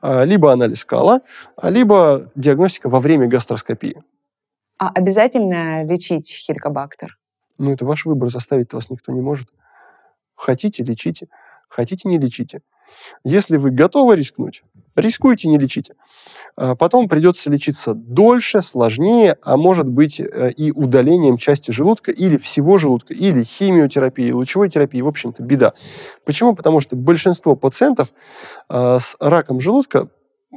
а, либо анализ кала, а, либо диагностика во время гастроскопии. А обязательно лечить хеликобактер? Ну, это ваш выбор, заставить вас никто не может. Хотите – лечите, хотите – не лечите. Если вы готовы рискнуть, рискуйте, не лечите. А потом придется лечиться дольше, сложнее, а может быть э, и удалением части желудка или всего желудка, или химиотерапией, лучевой терапией. В общем-то, беда. Почему? Потому что большинство пациентов э, с раком желудка,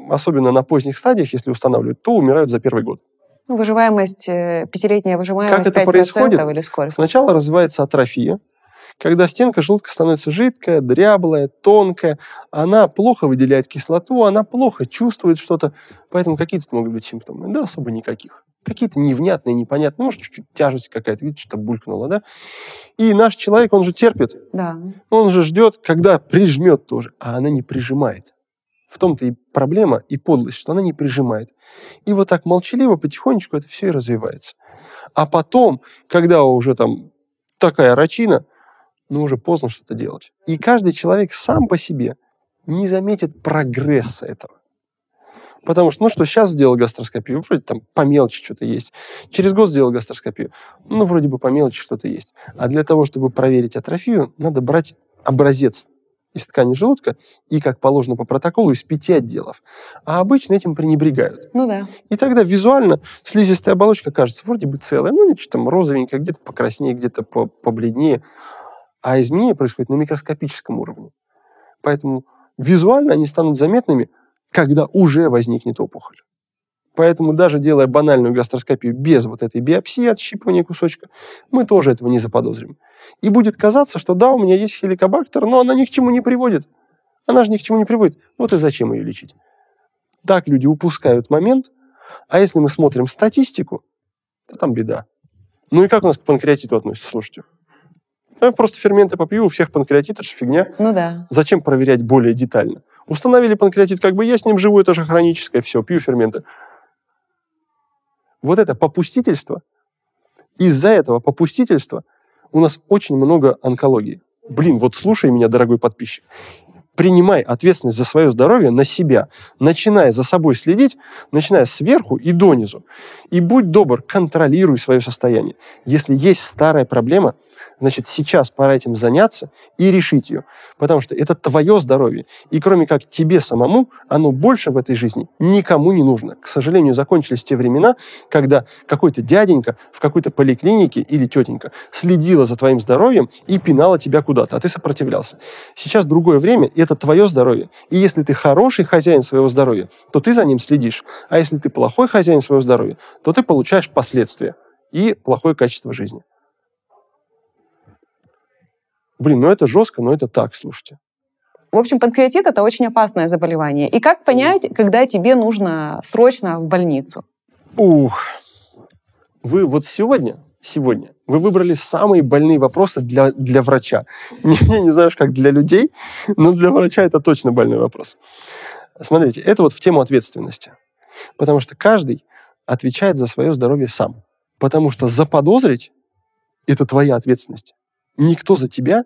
особенно на поздних стадиях, если устанавливают, то умирают за первый год. Ну, выживаемость, э, пятилетняя выживаемость как это происходит? или сколько? Сначала развивается атрофия, когда стенка желудка становится жидкая, дряблая, тонкая, она плохо выделяет кислоту, она плохо чувствует что-то. Поэтому какие тут могут быть симптомы? Да особо никаких. Какие-то невнятные, непонятные, может, чуть-чуть тяжесть какая-то, видите, что то булькнуло, да? И наш человек, он же терпит. Да. Он же ждет, когда прижмет тоже, а она не прижимает. В том-то и проблема, и подлость, что она не прижимает. И вот так молчаливо, потихонечку это все и развивается. А потом, когда уже там такая рачина, но ну, уже поздно что-то делать. И каждый человек сам по себе не заметит прогресса этого. Потому что, ну что, сейчас сделал гастроскопию, ну, вроде там по мелочи что-то есть. Через год сделал гастроскопию, ну вроде бы по мелочи что-то есть. А для того, чтобы проверить атрофию, надо брать образец из ткани желудка и, как положено по протоколу, из пяти отделов. А обычно этим пренебрегают. Ну да. И тогда визуально слизистая оболочка кажется вроде бы целая, ну, что там розовенькая, где-то покраснее, где-то побледнее. А изменения происходят на микроскопическом уровне. Поэтому визуально они станут заметными, когда уже возникнет опухоль. Поэтому даже делая банальную гастроскопию без вот этой биопсии, отщипывания кусочка, мы тоже этого не заподозрим. И будет казаться, что да, у меня есть хеликобактер, но она ни к чему не приводит. Она же ни к чему не приводит. Вот и зачем ее лечить. Так люди упускают момент. А если мы смотрим статистику, то там беда. Ну и как у нас к панкреатиту относится, слушайте? Я просто ферменты попью, у всех панкреатит, это же фигня. Ну да. Зачем проверять более детально? Установили панкреатит, как бы я с ним живу, это же хроническое, все, пью ферменты. Вот это попустительство, из-за этого попустительства у нас очень много онкологии. Блин, вот слушай меня, дорогой подписчик принимай ответственность за свое здоровье на себя, начиная за собой следить, начиная сверху и донизу. И будь добр, контролируй свое состояние. Если есть старая проблема, значит, сейчас пора этим заняться и решить ее, потому что это твое здоровье, и кроме как тебе самому, оно больше в этой жизни никому не нужно. К сожалению, закончились те времена, когда какой-то дяденька в какой-то поликлинике или тетенька следила за твоим здоровьем и пинала тебя куда-то, а ты сопротивлялся. Сейчас другое время, и это твое здоровье. И если ты хороший хозяин своего здоровья, то ты за ним следишь. А если ты плохой хозяин своего здоровья, то ты получаешь последствия и плохое качество жизни. Блин, ну это жестко, но это так, слушайте. В общем, панкреатит – это очень опасное заболевание. И как понять, когда тебе нужно срочно в больницу? Ух, вы вот сегодня сегодня. Вы выбрали самые больные вопросы для, для врача. Не, не знаю, как для людей, но для врача это точно больной вопрос. Смотрите, это вот в тему ответственности. Потому что каждый отвечает за свое здоровье сам. Потому что заподозрить – это твоя ответственность. Никто за тебя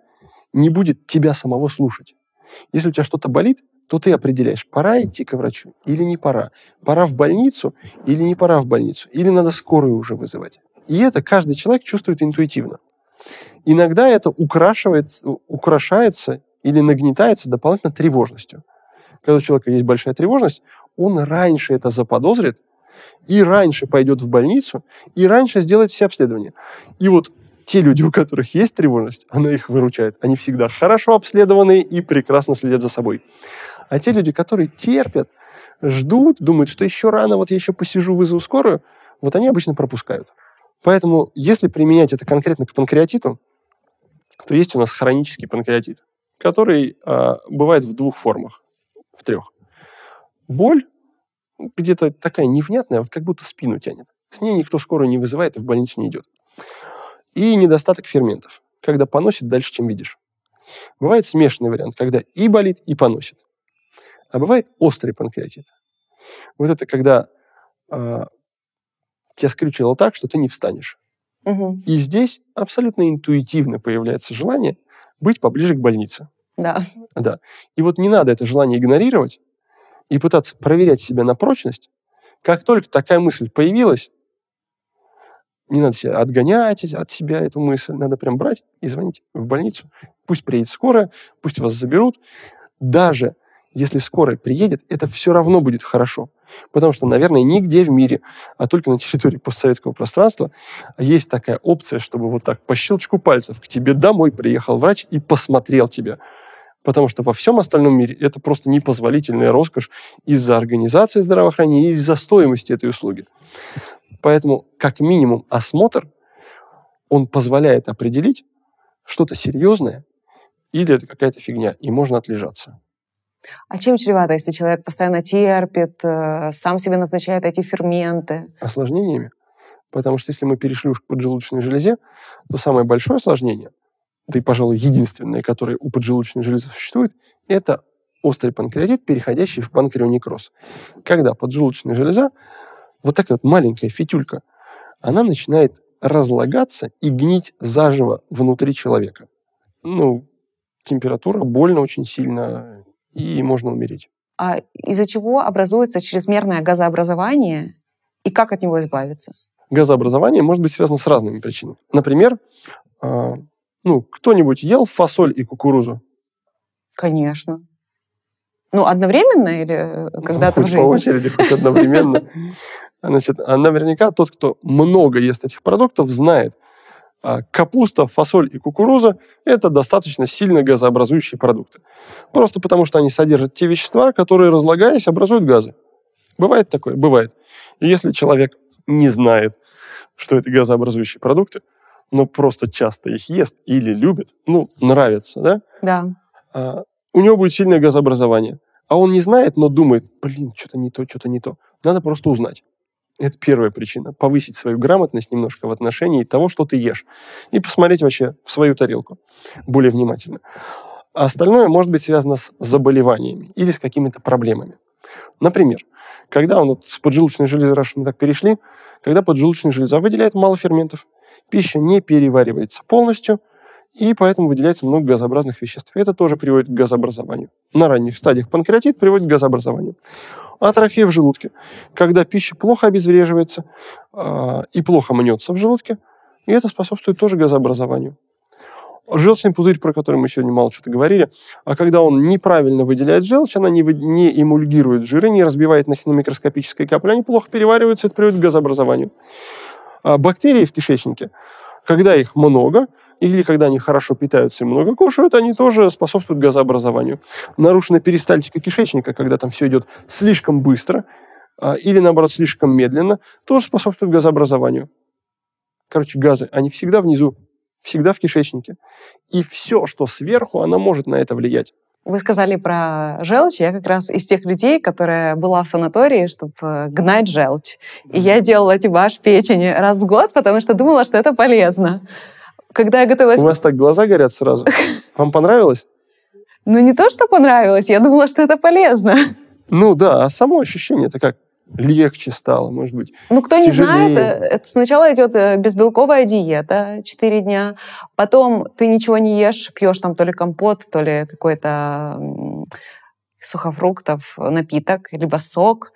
не будет тебя самого слушать. Если у тебя что-то болит, то ты определяешь, пора идти к врачу или не пора. Пора в больницу или не пора в больницу. Или надо скорую уже вызывать. И это каждый человек чувствует интуитивно. Иногда это украшивает, украшается или нагнетается дополнительно тревожностью. Когда у человека есть большая тревожность, он раньше это заподозрит, и раньше пойдет в больницу, и раньше сделает все обследования. И вот те люди, у которых есть тревожность, она их выручает. Они всегда хорошо обследованы и прекрасно следят за собой. А те люди, которые терпят, ждут, думают, что еще рано, вот я еще посижу, вызову скорую, вот они обычно пропускают. Поэтому, если применять это конкретно к панкреатиту, то есть у нас хронический панкреатит, который э, бывает в двух формах, в трех. Боль где-то такая невнятная, вот как будто спину тянет. С ней никто скорую не вызывает и в больницу не идет. И недостаток ферментов, когда поносит дальше, чем видишь. Бывает смешанный вариант, когда и болит, и поносит. А бывает острый панкреатит. Вот это когда а, тебя скрючило так, что ты не встанешь. Угу. И здесь абсолютно интуитивно появляется желание быть поближе к больнице. Да. Да. И вот не надо это желание игнорировать и пытаться проверять себя на прочность. Как только такая мысль появилась, не надо себя отгонять от себя эту мысль, надо прям брать и звонить в больницу. Пусть приедет скорая, пусть вас заберут. Даже если скорая приедет, это все равно будет хорошо. Потому что, наверное, нигде в мире, а только на территории постсоветского пространства, есть такая опция, чтобы вот так по щелчку пальцев к тебе домой приехал врач и посмотрел тебя. Потому что во всем остальном мире это просто непозволительная роскошь из-за организации здравоохранения и из-за стоимости этой услуги. Поэтому, как минимум, осмотр, он позволяет определить что-то серьезное или это какая-то фигня, и можно отлежаться. А чем чревато, если человек постоянно терпит, э, сам себе назначает эти ферменты? Осложнениями. Потому что если мы перешли уж к поджелудочной железе, то самое большое осложнение, да и, пожалуй, единственное, которое у поджелудочной железы существует, это острый панкреатит, переходящий в панкреонекроз. Когда поджелудочная железа, вот такая вот маленькая фитюлька, она начинает разлагаться и гнить заживо внутри человека. Ну, температура больно очень сильно, и можно умереть. А из-за чего образуется чрезмерное газообразование и как от него избавиться? Газообразование может быть связано с разными причинами. Например, а, ну, кто-нибудь ел фасоль и кукурузу? Конечно. Ну, одновременно или э, когда-то ну, в жизни? По очереди, хоть одновременно. Значит, а наверняка тот, кто много ест этих продуктов, знает, а капуста, фасоль и кукуруза – это достаточно сильно газообразующие продукты. Просто потому, что они содержат те вещества, которые, разлагаясь, образуют газы. Бывает такое? Бывает. И если человек не знает, что это газообразующие продукты, но просто часто их ест или любит, ну, нравится, да? Да. А, у него будет сильное газообразование. А он не знает, но думает, блин, что-то не то, что-то не то. Надо просто узнать. Это первая причина. Повысить свою грамотность немножко в отношении того, что ты ешь. И посмотреть вообще в свою тарелку более внимательно. А остальное может быть связано с заболеваниями или с какими-то проблемами. Например, когда он вот с поджелудочной железы, раз мы так перешли, когда поджелудочная железа выделяет мало ферментов, пища не переваривается полностью, и поэтому выделяется много газообразных веществ. Это тоже приводит к газообразованию. На ранних стадиях панкреатит приводит к газообразованию атрофия в желудке. Когда пища плохо обезвреживается а, и плохо мнется в желудке, и это способствует тоже газообразованию. Желчный пузырь, про который мы сегодня мало что-то говорили, а когда он неправильно выделяет желчь, она не, не эмульгирует жиры, не разбивает на микроскопической капле, они плохо перевариваются, это приводит к газообразованию. А бактерии в кишечнике, когда их много, или когда они хорошо питаются и много кушают, они тоже способствуют газообразованию. Нарушена перистальтика кишечника, когда там все идет слишком быстро а, или, наоборот, слишком медленно, тоже способствует газообразованию. Короче, газы, они всегда внизу, всегда в кишечнике. И все, что сверху, она может на это влиять. Вы сказали про желчь. Я как раз из тех людей, которая была в санатории, чтобы э, гнать желчь. И я делала тибаж печени раз в год, потому что думала, что это полезно когда я готовилась... У вас так глаза горят сразу. Вам понравилось? Ну, не то, что понравилось, я думала, что это полезно. Ну да, а само ощущение это как? легче стало, может быть. Ну, кто тяжелее. не знает, э, это сначала идет э, безбелковая диета 4 дня, потом ты ничего не ешь, пьешь там то ли компот, то ли какой-то сухофруктов напиток, либо сок.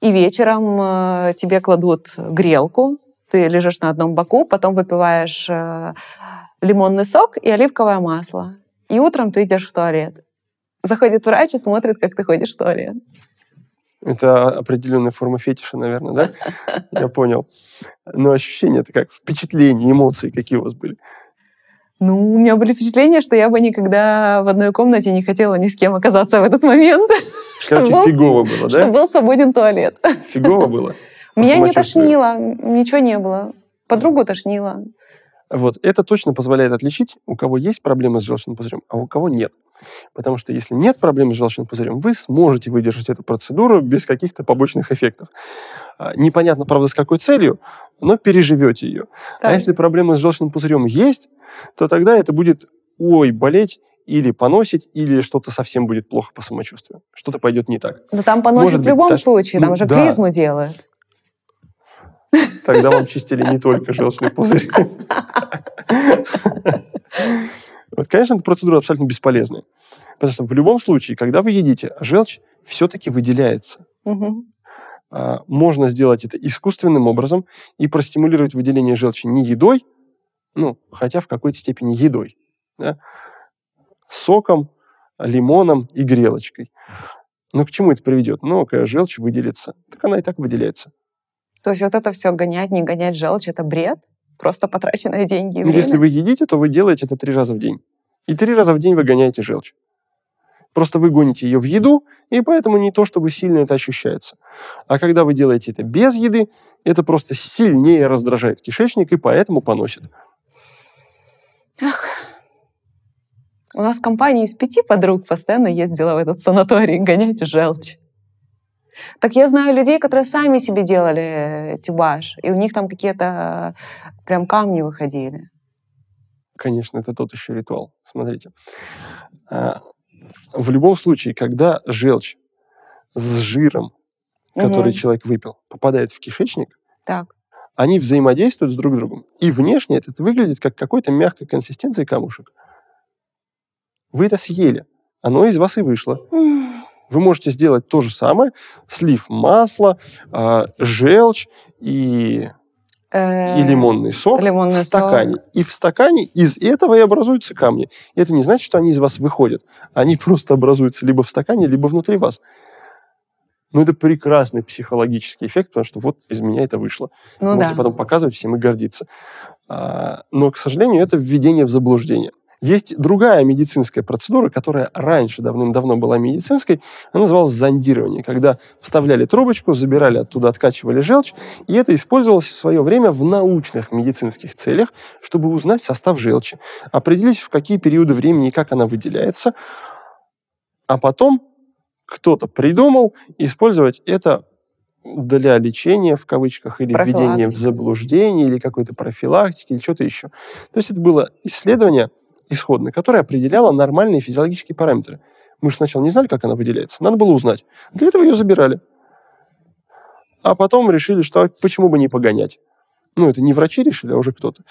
И вечером э, тебе кладут грелку, ты лежишь на одном боку, потом выпиваешь э, лимонный сок и оливковое масло. И утром ты идешь в туалет. Заходит врач и смотрит, как ты ходишь в туалет. Это определенная форма фетиша, наверное, да? Я понял. Но ощущения это как? Впечатления, эмоции какие у вас были? Ну, у меня были впечатления, что я бы никогда в одной комнате не хотела ни с кем оказаться в этот момент. Короче, фигово было, да? Что был свободен туалет. Фигово было? Меня не тошнило, ничего не было. Подругу тошнило. Вот. Это точно позволяет отличить, у кого есть проблемы с желчным пузырем, а у кого нет. Потому что если нет проблемы с желчным пузырем, вы сможете выдержать эту процедуру без каких-то побочных эффектов. А, непонятно, правда, с какой целью, но переживете ее. А так. А если проблемы с желчным пузырем есть, то тогда это будет ой, болеть или поносить, или что-то совсем будет плохо по самочувствию. Что-то пойдет не так. Но там поносит Может в любом быть, случае, там ну, же да. клизму делают. Тогда вам чистили не только желчный пузырь. Вот, конечно, эта процедура абсолютно бесполезная. Потому что в любом случае, когда вы едите, желчь все-таки выделяется. Угу. Можно сделать это искусственным образом и простимулировать выделение желчи не едой, ну, хотя в какой-то степени едой, да, соком, лимоном и грелочкой. Но к чему это приведет? Ну, когда желчь выделится, так она и так выделяется. То есть вот это все гонять, не гонять желчь, это бред, просто потраченные деньги. И ну, время. Если вы едите, то вы делаете это три раза в день. И три раза в день вы гоняете желчь. Просто вы гоните ее в еду, и поэтому не то, чтобы сильно это ощущается. А когда вы делаете это без еды, это просто сильнее раздражает кишечник и поэтому поносит. Ах. У нас компания из пяти подруг постоянно ездила в этот санаторий гонять желчь. Так я знаю людей, которые сами себе делали э, тюбаж, и у них там какие-то э, прям камни выходили. Конечно, это тот еще ритуал. Смотрите. А, в любом случае, когда желчь с жиром, который угу. человек выпил, попадает в кишечник, так. они взаимодействуют с друг другом. И внешне это выглядит как какой-то мягкой консистенции камушек. Вы это съели. Оно из вас и вышло. Вы можете сделать то же самое, слив масла, э, желчь и э, и лимонный сок лимонный в стакане. Сок. И в стакане из этого и образуются камни. И это не значит, что они из вас выходят. Они просто образуются либо в стакане, либо внутри вас. Ну, это прекрасный психологический эффект, потому что вот из меня это вышло. Ну, Можете да. потом показывать всем и гордиться. А, но, к сожалению, это введение в заблуждение. Есть другая медицинская процедура, которая раньше давным-давно была медицинской, она называлась зондирование, когда вставляли трубочку, забирали оттуда, откачивали желчь, и это использовалось в свое время в научных медицинских целях, чтобы узнать состав желчи, определить, в какие периоды времени и как она выделяется, а потом кто-то придумал использовать это для лечения, в кавычках, или введения в заблуждение, или какой-то профилактики, или что-то еще. То есть это было исследование – исходной, которая определяла нормальные физиологические параметры. Мы же сначала не знали, как она выделяется. Надо было узнать. Для этого ее забирали. А потом решили, что а почему бы не погонять. Ну, это не врачи решили, а уже кто-то.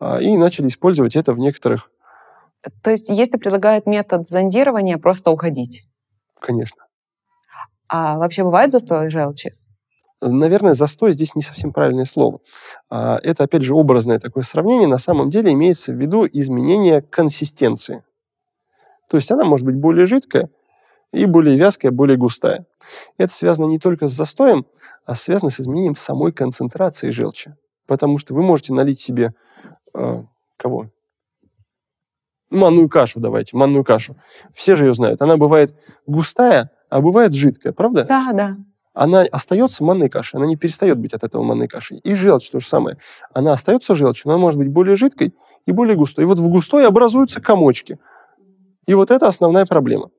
А, и начали использовать это в некоторых... То есть, если предлагают метод зондирования, просто уходить? Конечно. А вообще бывает застой желчи? наверное, застой здесь не совсем правильное слово. А, это, опять же, образное такое сравнение. На самом деле имеется в виду изменение консистенции. То есть она может быть более жидкая и более вязкая, более густая. Это связано не только с застоем, а связано с изменением самой концентрации желчи. Потому что вы можете налить себе... Э, кого? Манную кашу давайте, манную кашу. Все же ее знают. Она бывает густая, а бывает жидкая, правда? Да, да она остается манной кашей, она не перестает быть от этого манной кашей. И желчь то же самое. Она остается желчью, но она может быть более жидкой и более густой. И вот в густой образуются комочки. И вот это основная проблема.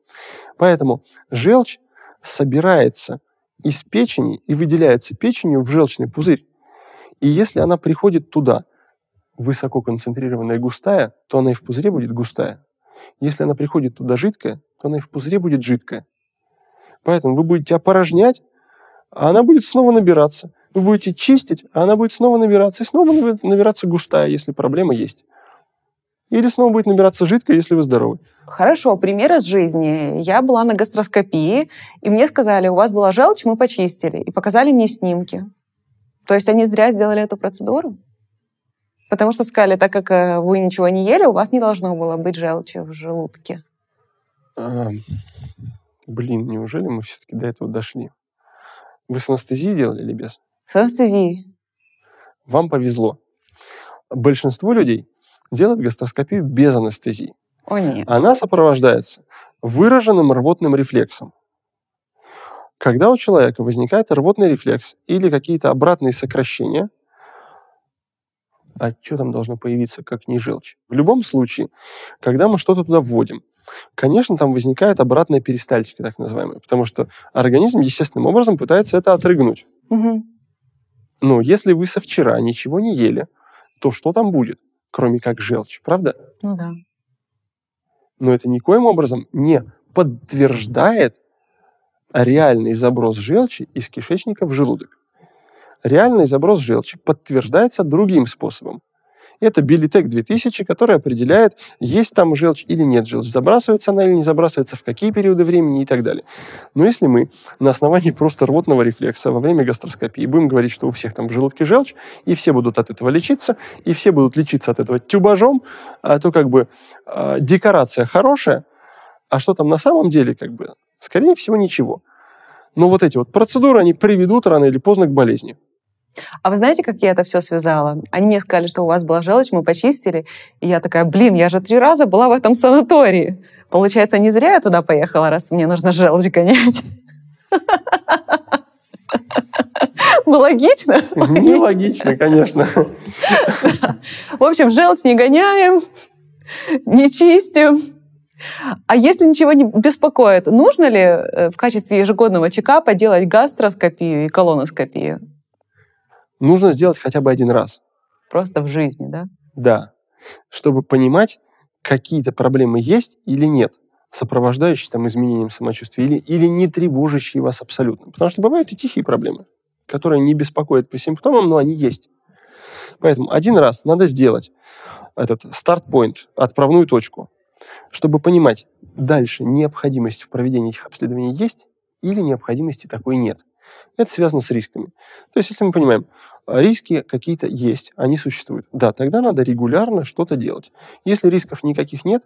Поэтому желчь собирается из печени и выделяется печенью в желчный пузырь. И если она приходит туда, высоко концентрированная и густая, то она и в пузыре будет густая. Если она приходит туда жидкая, то она и в пузыре будет жидкая. Поэтому вы будете опорожнять а она будет снова набираться. Вы будете чистить, а она будет снова набираться, и снова набираться густая, если проблема есть. Или снова будет набираться жидкое, если вы здоровы. Хорошо, пример из жизни. Я была на гастроскопии, и мне сказали, у вас была желчь, мы почистили, и показали мне снимки. То есть они зря сделали эту процедуру? Потому что сказали, так как э, вы ничего не ели, у вас не должно было быть желчи в желудке. А, блин, неужели мы все-таки до этого дошли? Вы с анестезией делали или без? С анестезией. Вам повезло. Большинство людей делают гастроскопию без анестезии. О, нет. Она сопровождается выраженным рвотным рефлексом. Когда у человека возникает рвотный рефлекс или какие-то обратные сокращения, а что там должно появиться, как не желчь? В любом случае, когда мы что-то туда вводим, конечно, там возникает обратная перистальтика, так называемая, потому что организм естественным образом пытается это отрыгнуть. Угу. Но если вы со вчера ничего не ели, то что там будет, кроме как желчь, правда? Ну да. Но это никоим образом не подтверждает реальный заброс желчи из кишечника в желудок. Реальный заброс желчи подтверждается другим способом это Билитек 2000, который определяет, есть там желчь или нет желчь, забрасывается она или не забрасывается, в какие периоды времени и так далее. Но если мы на основании просто рвотного рефлекса во время гастроскопии будем говорить, что у всех там в желудке желчь, и все будут от этого лечиться, и все будут лечиться от этого тюбажом, а, то как бы а, декорация хорошая, а что там на самом деле, как бы, скорее всего, ничего. Но вот эти вот процедуры, они приведут рано или поздно к болезни. А вы знаете, как я это все связала? Они мне сказали, что у вас была желчь, мы почистили. И я такая, блин, я же три раза была в этом санатории. Получается, не зря я туда поехала, раз мне нужно желчь гонять. Ну, логично. Не ну, логично, конечно. В общем, желчь не гоняем, не чистим, а если ничего не беспокоит, нужно ли э, в качестве ежегодного чекапа делать гастроскопию и колоноскопию? нужно сделать хотя бы один раз. Просто в жизни, да? Да. Чтобы понимать, какие-то проблемы есть или нет, сопровождающие там изменением самочувствия или, или не тревожащие вас абсолютно. Потому что бывают и тихие проблемы, которые не беспокоят по симптомам, но они есть. Поэтому один раз надо сделать этот старт пойнт отправную точку, чтобы понимать, дальше необходимость в проведении этих обследований есть или необходимости такой нет. Это связано с рисками. То есть, если мы понимаем, Риски какие-то есть, они существуют. Да, тогда надо регулярно что-то делать. Если рисков никаких нет,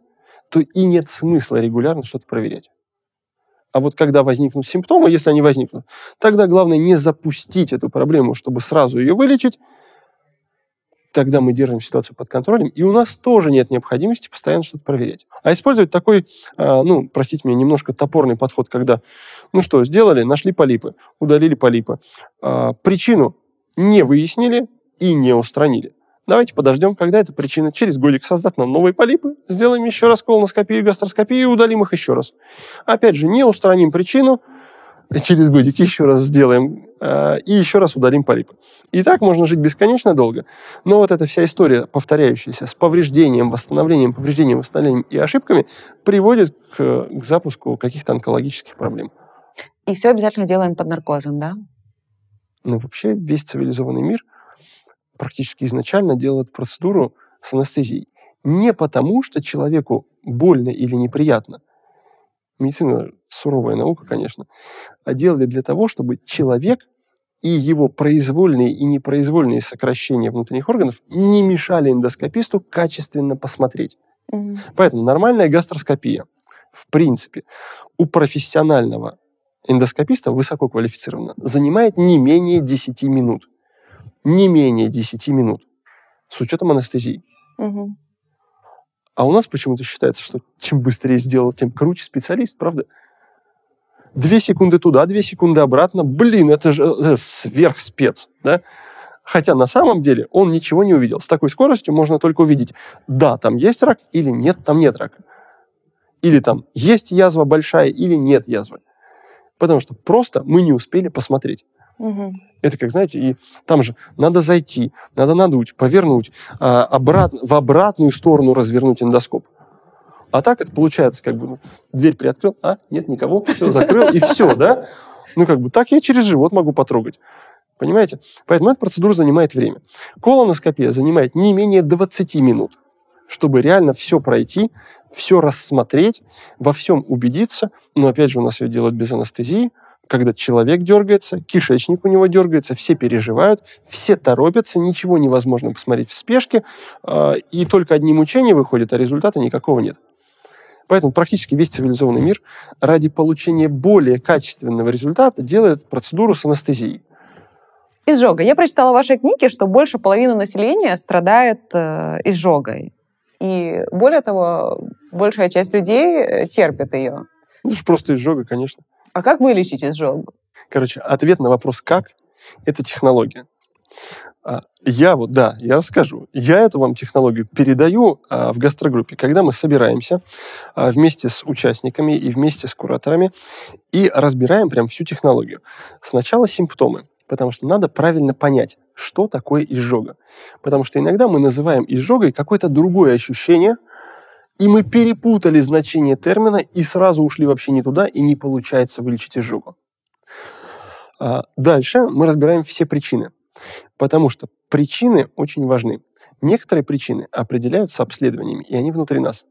то и нет смысла регулярно что-то проверять. А вот когда возникнут симптомы, если они возникнут, тогда главное не запустить эту проблему, чтобы сразу ее вылечить. Тогда мы держим ситуацию под контролем, и у нас тоже нет необходимости постоянно что-то проверять. А использовать такой, а, ну, простите меня, немножко топорный подход, когда, ну что, сделали, нашли полипы, удалили полипы. А, причину не выяснили и не устранили. Давайте подождем, когда эта причина через годик создаст нам новые полипы, сделаем еще раз колоноскопию и гастроскопию и удалим их еще раз. Опять же, не устраним причину, через годик еще раз сделаем э, и еще раз удалим полипы. И так можно жить бесконечно долго. Но вот эта вся история, повторяющаяся с повреждением, восстановлением, повреждением, восстановлением и ошибками, приводит к, к запуску каких-то онкологических проблем. И все обязательно делаем под наркозом, да? Ну вообще весь цивилизованный мир практически изначально делает процедуру с анестезией. Не потому, что человеку больно или неприятно. Медицина суровая наука, конечно. А делали для того, чтобы человек и его произвольные и непроизвольные сокращения внутренних органов не мешали эндоскописту качественно посмотреть. Mm-hmm. Поэтому нормальная гастроскопия, в принципе, у профессионального эндоскопистом, высококвалифицированно, занимает не менее 10 минут. Не менее 10 минут. С учетом анестезии. Угу. А у нас почему-то считается, что чем быстрее сделал, тем круче специалист, правда? Две секунды туда, две секунды обратно. Блин, это же это сверхспец, да? Хотя на самом деле он ничего не увидел. С такой скоростью можно только увидеть, да, там есть рак или нет, там нет рака. Или там есть язва большая или нет язвы. Потому что просто мы не успели посмотреть. Угу. Это как, знаете, и там же надо зайти, надо надуть, повернуть, а, обратно, в обратную сторону развернуть эндоскоп. А так это получается, как бы ну, дверь приоткрыл, а нет никого, все закрыл и все, да? Ну как бы так я через живот могу потрогать. Понимаете? Поэтому эта процедура занимает время. Колоноскопия занимает не менее 20 минут, чтобы реально все пройти, все рассмотреть, во всем убедиться, но опять же у нас ее делают без анестезии, когда человек дергается, кишечник у него дергается, все переживают, все торопятся, ничего невозможно посмотреть в спешке, а, и только одни мучения выходят, а результата никакого нет. Поэтому практически весь цивилизованный мир ради получения более качественного результата делает процедуру с анестезией. Изжога. Я прочитала в вашей книге, что больше половины населения страдает э, изжогой. И более того, большая часть людей э, терпит ее. Ну, просто изжога, конечно. А как вылечить изжогу? Короче, ответ на вопрос «как» — это технология. А, я вот, да, я расскажу. Я эту вам технологию передаю а, в гастрогруппе, когда мы собираемся а, вместе с участниками и вместе с кураторами и разбираем прям всю технологию. Сначала симптомы, потому что надо правильно понять, что такое изжога. Потому что иногда мы называем изжогой какое-то другое ощущение, и мы перепутали значение термина и сразу ушли вообще не туда, и не получается вылечить изжогу. А, дальше мы разбираем все причины, потому что причины очень важны. Некоторые причины определяются обследованиями, и они внутри нас.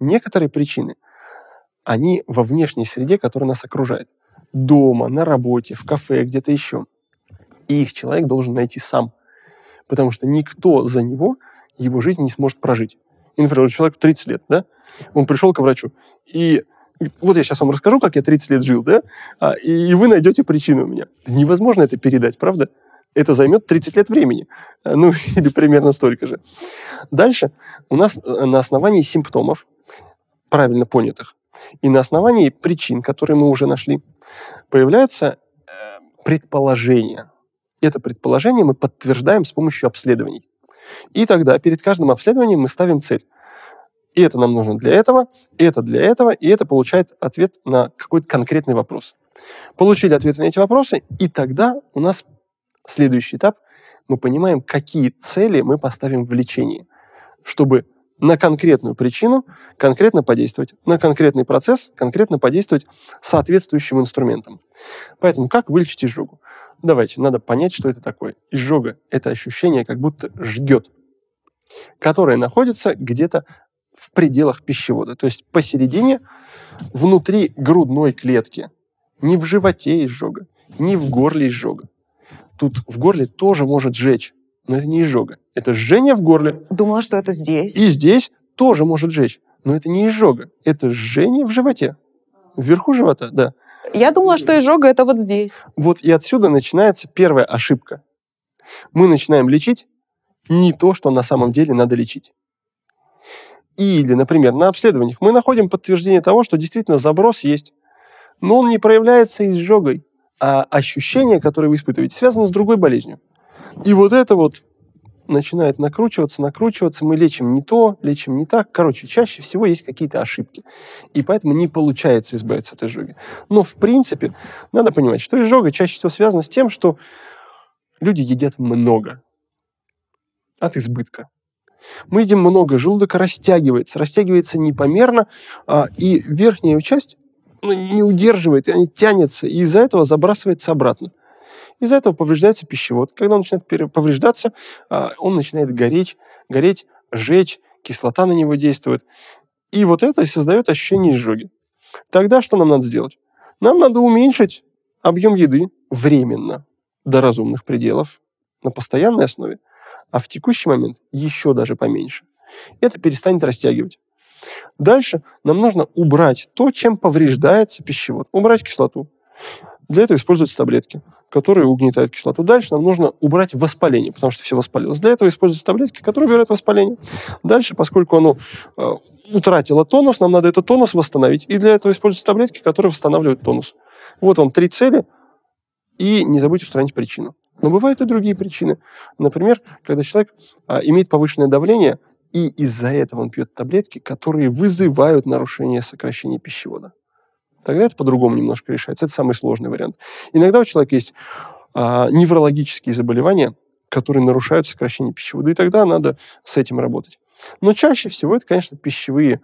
Некоторые причины, они во внешней среде, которая нас окружает. Дома, на работе, в кафе, где-то еще. И их человек должен найти сам, потому что никто за него его жизнь не сможет прожить. И, например, человек 30 лет, да, он пришел к врачу, и вот я сейчас вам расскажу, как я 30 лет жил, да, а, и вы найдете причину у меня. Невозможно это передать, правда? Это займет 30 лет времени. А, ну, или примерно столько же. Дальше у нас э, на основании симптомов, правильно понятых, и на основании причин, которые мы уже нашли, появляется э, предположение. Это предположение мы подтверждаем с помощью обследований. И тогда перед каждым обследованием мы ставим цель. И это нам нужно для этого, и это для этого, и это получает ответ на какой-то конкретный вопрос. Получили ответы на эти вопросы, и тогда у нас следующий этап. Мы понимаем, какие цели мы поставим в лечении, чтобы на конкретную причину конкретно подействовать, на конкретный процесс конкретно подействовать соответствующим инструментом. Поэтому как вылечить изжогу? Давайте, надо понять, что это такое. Изжога – это ощущение, как будто ждет, которое находится где-то в пределах пищевода, то есть посередине, внутри грудной клетки. Не в животе изжога, не в горле изжога. Тут в горле тоже может жечь, но это не изжога. Это жжение в горле. Думала, что это здесь. И здесь тоже может жечь, но это не изжога. Это жжение в животе. Вверху живота, да. Я думала, что изжога это вот здесь. Вот и отсюда начинается первая ошибка. Мы начинаем лечить не то, что на самом деле надо лечить. Или, например, на обследованиях мы находим подтверждение того, что действительно заброс есть, но он не проявляется изжогой, а ощущение, которое вы испытываете, связано с другой болезнью. И вот это вот начинает накручиваться, накручиваться, мы лечим не то, лечим не так. Короче, чаще всего есть какие-то ошибки. И поэтому не получается избавиться от изжоги. Но, в принципе, надо понимать, что изжога чаще всего связана с тем, что люди едят много от избытка. Мы едим много, желудок растягивается, растягивается непомерно, а, и верхняя часть ну, не удерживает, и тянется, и из-за этого забрасывается обратно. Из-за этого повреждается пищевод. Когда он начинает повреждаться, а, он начинает гореть, гореть, жечь, кислота на него действует. И вот это создает ощущение изжоги. Тогда что нам надо сделать? Нам надо уменьшить объем еды временно до разумных пределов на постоянной основе, а в текущий момент еще даже поменьше. Это перестанет растягивать. Дальше нам нужно убрать то, чем повреждается пищевод. Убрать кислоту. Для этого используются таблетки, которые угнетают кислоту. Дальше нам нужно убрать воспаление, потому что все воспалилось. Для этого используются таблетки, которые убирают воспаление. Дальше, поскольку оно э, утратило тонус, нам надо этот тонус восстановить. И для этого используются таблетки, которые восстанавливают тонус. Вот вам три цели. И не забудьте устранить причину. Но бывают и другие причины. Например, когда человек а, имеет повышенное давление, и из-за этого он пьет таблетки, которые вызывают нарушение сокращения пищевода. Тогда это по-другому немножко решается. Это самый сложный вариант. Иногда у человека есть а, неврологические заболевания, которые нарушают сокращение пищевода, и тогда надо с этим работать. Но чаще всего это, конечно, пищевые...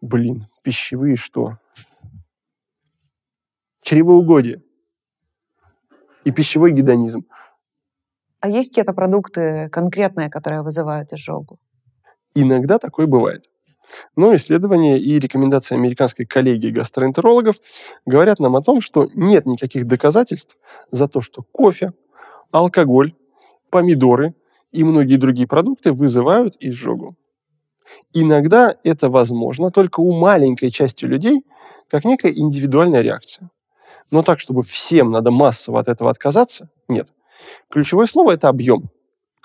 Блин, пищевые что? Чревоугодие и пищевой гедонизм. А есть какие-то продукты конкретные, которые вызывают изжогу? Иногда такое бывает. Но исследования и рекомендации американской коллегии гастроэнтерологов говорят нам о том, что нет никаких доказательств за то, что кофе, алкоголь, помидоры и многие другие продукты вызывают изжогу. Иногда это возможно только у маленькой части людей, как некая индивидуальная реакция. Но так, чтобы всем надо массово от этого отказаться, нет. Ключевое слово – это объем.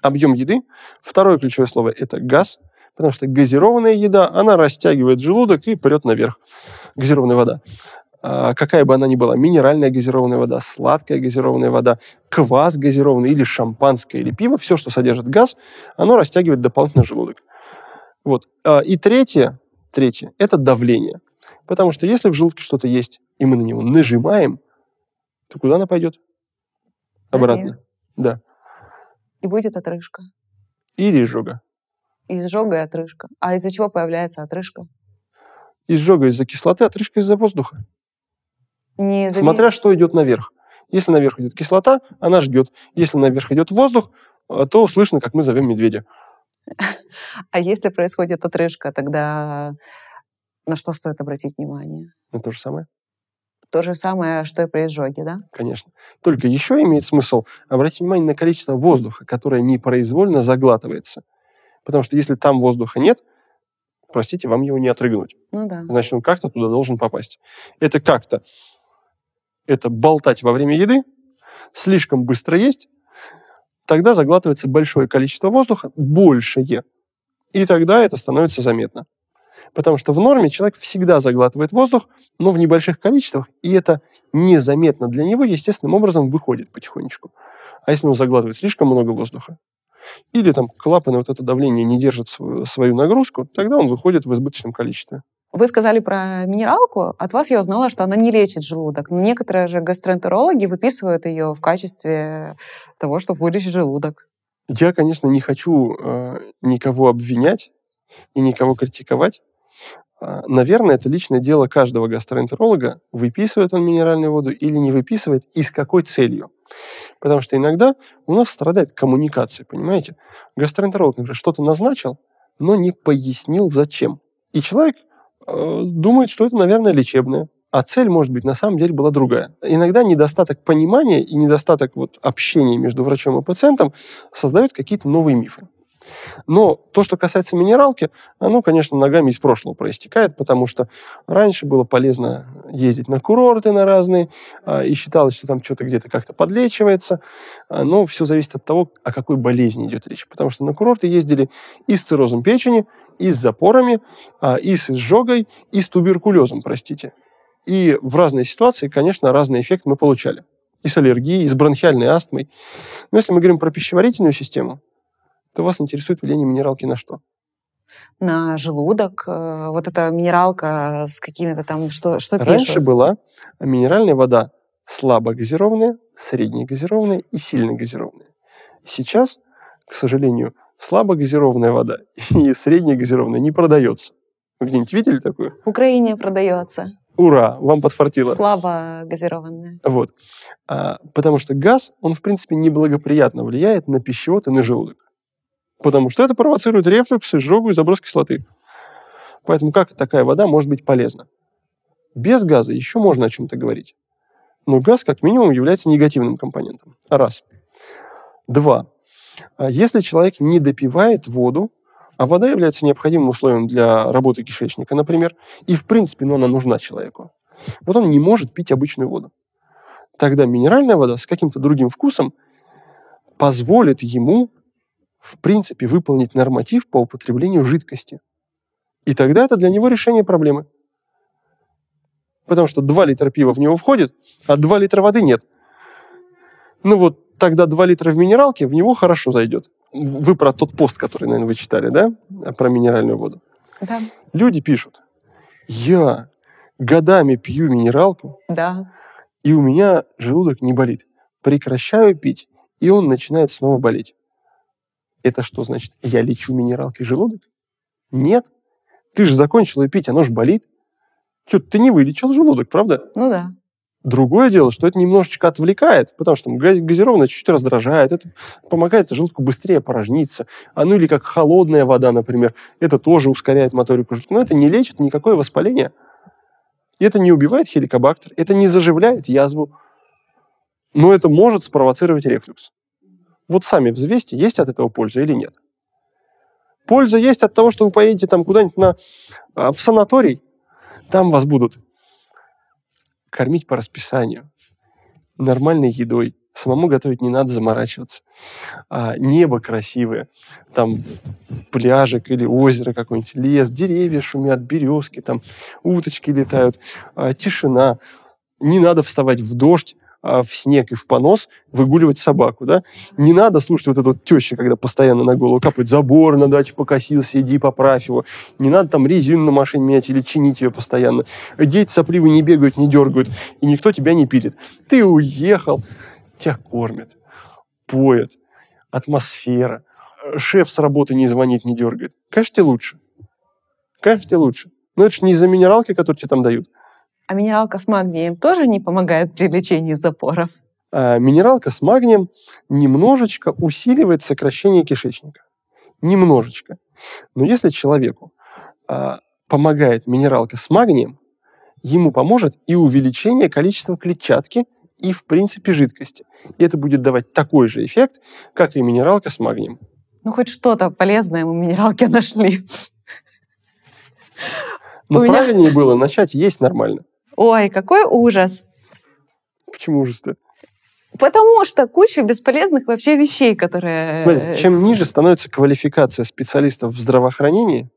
Объем еды. Второе ключевое слово – это газ – потому что газированная еда, она растягивает желудок и прет наверх. Газированная вода. А, какая бы она ни была, минеральная газированная вода, сладкая газированная вода, квас газированный или шампанское, или пиво, все, что содержит газ, оно растягивает дополнительно желудок. Вот. А, и третье, третье – это давление. Потому что если в желудке что-то есть, и мы на него нажимаем, то куда она пойдет? Обратно. Да. И будет отрыжка. Или изжога изжога и отрыжка. А из-за чего появляется отрыжка? Изжога из-за кислоты, отрыжка из-за воздуха. Не из-за... Смотря что идет наверх. Если наверх идет кислота, она ждет. Если наверх идет воздух, э, то слышно, как мы зовем медведя. А если происходит отрыжка, тогда на что стоит обратить внимание? На то же самое. То же самое, что и при изжоге, да? Конечно. Только еще имеет смысл обратить внимание на количество воздуха, которое непроизвольно заглатывается – Потому что если там воздуха нет, простите, вам его не отрыгнуть. Ну да. Значит, он как-то туда должен попасть. Это как-то это болтать во время еды, слишком быстро есть, тогда заглатывается большое количество воздуха, большее, и тогда это становится заметно. Потому что в норме человек всегда заглатывает воздух, но в небольших количествах, и это незаметно для него естественным образом выходит потихонечку. А если он заглатывает слишком много воздуха, или там клапаны, вот это давление не держит свою, свою нагрузку, тогда он выходит в избыточном количестве. Вы сказали про минералку. От вас я узнала, что она не лечит желудок. Но некоторые же гастроэнтерологи выписывают ее в качестве того, чтобы вылечить желудок. Я, конечно, не хочу э, никого обвинять и никого критиковать. А, наверное, это личное дело каждого гастроэнтеролога, выписывает он минеральную воду или не выписывает, и с какой целью. Потому что иногда у нас страдает коммуникация, понимаете? Гастроэнтеролог, например, что-то назначил, но не пояснил зачем. И человек э, думает, что это, наверное, лечебное. А цель, может быть, на самом деле была другая. Иногда недостаток понимания и недостаток вот, общения между врачом и пациентом создают какие-то новые мифы. Но то, что касается минералки, оно, конечно, ногами из прошлого проистекает, потому что раньше было полезно ездить на курорты на разные, а, и считалось, что там что-то где-то как-то подлечивается. А, но все зависит от того, о какой болезни идет речь. Потому что на курорты ездили и с циррозом печени, и с запорами, а, и с изжогой, и с туберкулезом, простите. И в разные ситуации, конечно, разный эффект мы получали. И с аллергией, и с бронхиальной астмой. Но если мы говорим про пищеварительную систему, то вас интересует влияние минералки на что? на желудок. Э, вот эта минералка с какими-то там, что, что Раньше пишут? была минеральная вода слабо газированная, средне газированная и сильно газированная. Сейчас, к сожалению, слабо газированная вода и средне газированная не продается. Вы где-нибудь видели такую? В Украине продается. Ура, вам подфартило. Слабо газированная. Вот. А, потому что газ, он, в принципе, неблагоприятно влияет на пищевод и на желудок потому что это провоцирует рефлюкс, изжогу и заброс кислоты. Поэтому как такая вода может быть полезна? Без газа еще можно о чем-то говорить. Но газ, как минимум, является негативным компонентом. Раз. Два. А если человек не допивает воду, а вода является необходимым условием для работы кишечника, например, и в принципе ну, она нужна человеку, вот он не может пить обычную воду. Тогда минеральная вода с каким-то другим вкусом позволит ему в принципе выполнить норматив по употреблению жидкости. И тогда это для него решение проблемы. Потому что 2 литра пива в него входит, а 2 литра воды нет. Ну вот тогда 2 литра в минералке в него хорошо зайдет. Вы про тот пост, который, наверное, вы читали, да? Про минеральную воду. Да. Люди пишут, я годами пью минералку, да. и у меня желудок не болит. Прекращаю пить, и он начинает снова болеть. Это что значит? Я лечу минералкой желудок? Нет. Ты же закончила пить, оно же болит. Че, ты не вылечил желудок, правда? Ну да. Другое дело, что это немножечко отвлекает, потому что газированное чуть-чуть раздражает, это помогает желудку быстрее порожниться. А ну или как холодная вода, например, это тоже ускоряет моторику желудка. Но это не лечит никакое воспаление. Это не убивает хеликобактер, это не заживляет язву, но это может спровоцировать рефлюкс. Вот сами взвесьте, есть от этого польза или нет. Польза есть от того, что вы поедете там куда-нибудь на, а, в санаторий, там вас будут кормить по расписанию, нормальной едой, самому готовить не надо заморачиваться. А, небо красивое, там пляжик или озеро какой нибудь лес, деревья шумят, березки, там уточки летают, а, тишина. Не надо вставать в дождь, а, в снег и в понос выгуливать собаку, да? Не надо слушать вот эту вот тещу, когда постоянно на голову капает забор на даче покосился, иди поправь его. Не надо там резину на машине менять или чинить ее постоянно. Дети сопливые не бегают, не дергают, и никто тебя не пилит. Ты уехал, тебя кормят, поят, атмосфера. Шеф с работы не звонит, не дергает. Конечно, тебе лучше. Конечно, тебе лучше. Но это же не из-за минералки, которую тебе там дают. А минералка с магнием тоже не помогает при лечении запоров? Э, минералка с магнием немножечко усиливает сокращение кишечника. Немножечко. Но если человеку э, помогает минералка с магнием, ему поможет и увеличение количества клетчатки и, в принципе, жидкости. И это будет давать такой же эффект, как и минералка с магнием. Ну, хоть что-то полезное мы минералки нашли. Но ну, У правильнее меня... было начать есть нормально. Ой, какой ужас. Почему ужас-то? Потому что куча бесполезных вообще вещей, которые... Э, смотрите, чем ниже становится квалификация специалистов в здравоохранении,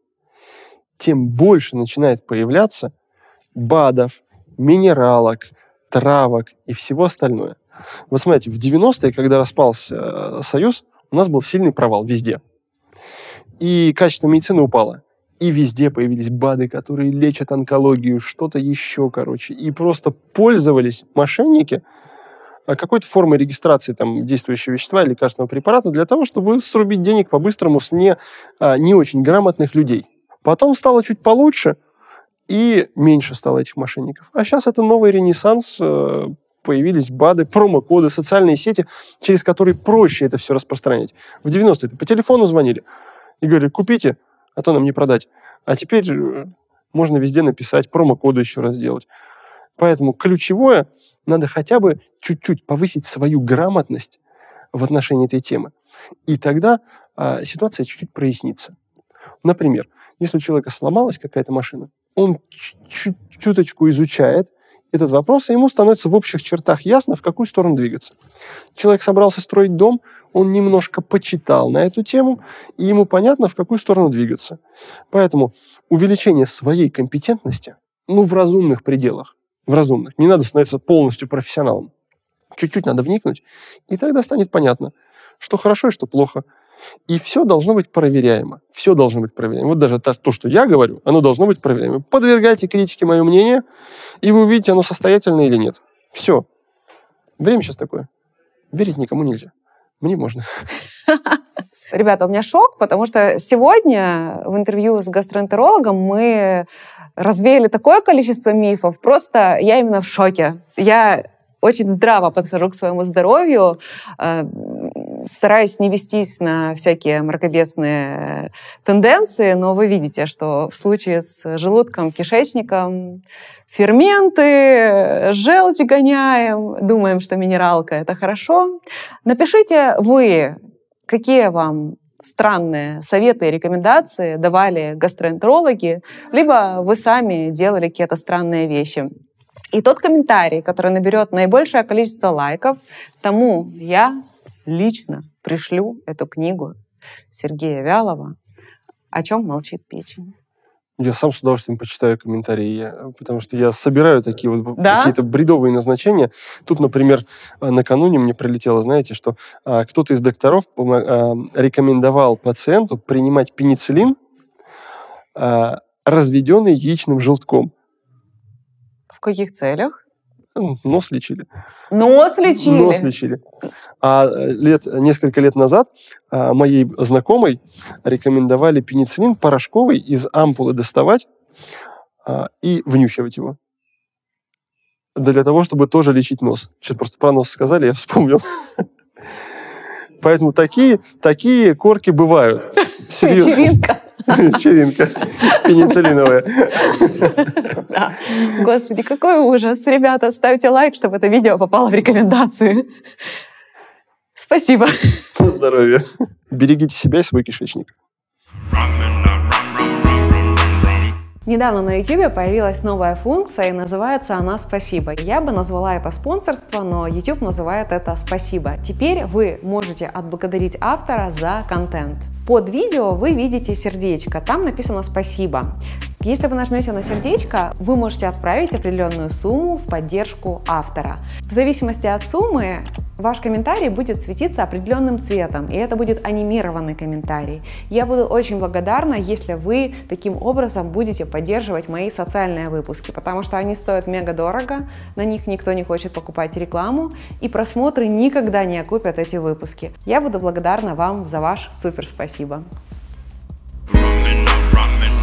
тем больше начинает появляться БАДов, минералок, травок и всего остального. Вы смотрите, в 90-е, когда распался э, Союз, у нас был сильный провал везде. И качество медицины упало и везде появились БАДы, которые лечат онкологию, что-то еще, короче. И просто пользовались мошенники а, какой-то формой регистрации там, действующего вещества или лекарственного препарата для того, чтобы срубить денег по-быстрому с не, а, не очень грамотных людей. Потом стало чуть получше, и меньше стало этих мошенников. А сейчас это новый ренессанс, э, появились БАДы, промокоды, социальные сети, через которые проще это все распространять. В 90-е по телефону звонили и говорили, купите, а то нам не продать. А теперь э, можно везде написать, промокоды еще раз сделать. Поэтому ключевое, надо хотя бы чуть-чуть повысить свою грамотность в отношении этой темы. И тогда а, ситуация чуть-чуть прояснится. Например, если у человека сломалась какая-то машина, он чуточку изучает этот вопрос, и ему становится в общих чертах ясно, в какую сторону двигаться. Человек собрался строить дом, он немножко почитал на эту тему, и ему понятно, в какую сторону двигаться. Поэтому увеличение своей компетентности, ну, в разумных пределах, в разумных, не надо становиться полностью профессионалом, чуть-чуть надо вникнуть, и тогда станет понятно, что хорошо и что плохо – и все должно быть проверяемо. Все должно быть проверяемо. Вот даже то, что я говорю, оно должно быть проверяемо. Подвергайте критике мое мнение, и вы увидите, оно состоятельно или нет. Все. Время сейчас такое. Верить никому нельзя. Мне можно. Ребята, у меня шок, потому что сегодня в интервью с гастроэнтерологом мы развеяли такое количество мифов. Просто я именно в шоке. Я очень здраво подхожу к своему здоровью. Э, стараюсь не вестись на всякие мракобесные э, тенденции, но вы видите, что в случае с желудком, кишечником ферменты, э, желчь гоняем, думаем, что минералка — это хорошо. Напишите вы, какие вам странные советы и рекомендации давали гастроэнтерологи, либо вы сами делали какие-то странные вещи. И тот комментарий, который наберет наибольшее количество лайков, тому я лично пришлю эту книгу Сергея Вялова «О чем молчит печень». Я сам с удовольствием почитаю комментарии, потому что я собираю такие вот да? какие-то бредовые назначения. Тут, например, а, накануне мне прилетело, знаете, что а, кто-то из докторов а, рекомендовал пациенту принимать пенициллин, разведенный яичным желтком. В каких целях? Нос лечили. Нос лечили? Нос лечили. А э, лет, несколько лет назад а, моей знакомой рекомендовали пенициллин порошковый из ампулы доставать а, и внюхивать его. Для того, чтобы тоже лечить нос. Сейчас просто про нос сказали, я вспомнил. Поэтому такие, такие корки бывают. Серьезно. Вечеринка. Вечеринка пенициллиновая. Да. Господи, какой ужас. Ребята, ставьте лайк, чтобы это видео попало в рекомендации. Спасибо. На здоровье. Берегите себя и свой кишечник. Недавно на YouTube появилась новая функция, и называется она «Спасибо». Я бы назвала это спонсорство, но YouTube называет это «Спасибо». Теперь вы можете отблагодарить автора за контент. Под видео вы видите сердечко, там написано «Спасибо». Если вы нажмете на сердечко, вы можете отправить определенную сумму в поддержку автора. В зависимости от суммы ваш комментарий будет светиться определенным цветом, и это будет анимированный комментарий. Я буду очень благодарна, если вы таким образом будете поддерживать мои социальные выпуски, потому что они стоят мега дорого, на них никто не хочет покупать рекламу, и просмотры никогда не окупят эти выпуски. Я буду благодарна вам за ваш супер спасибо. Rummin', rummin'.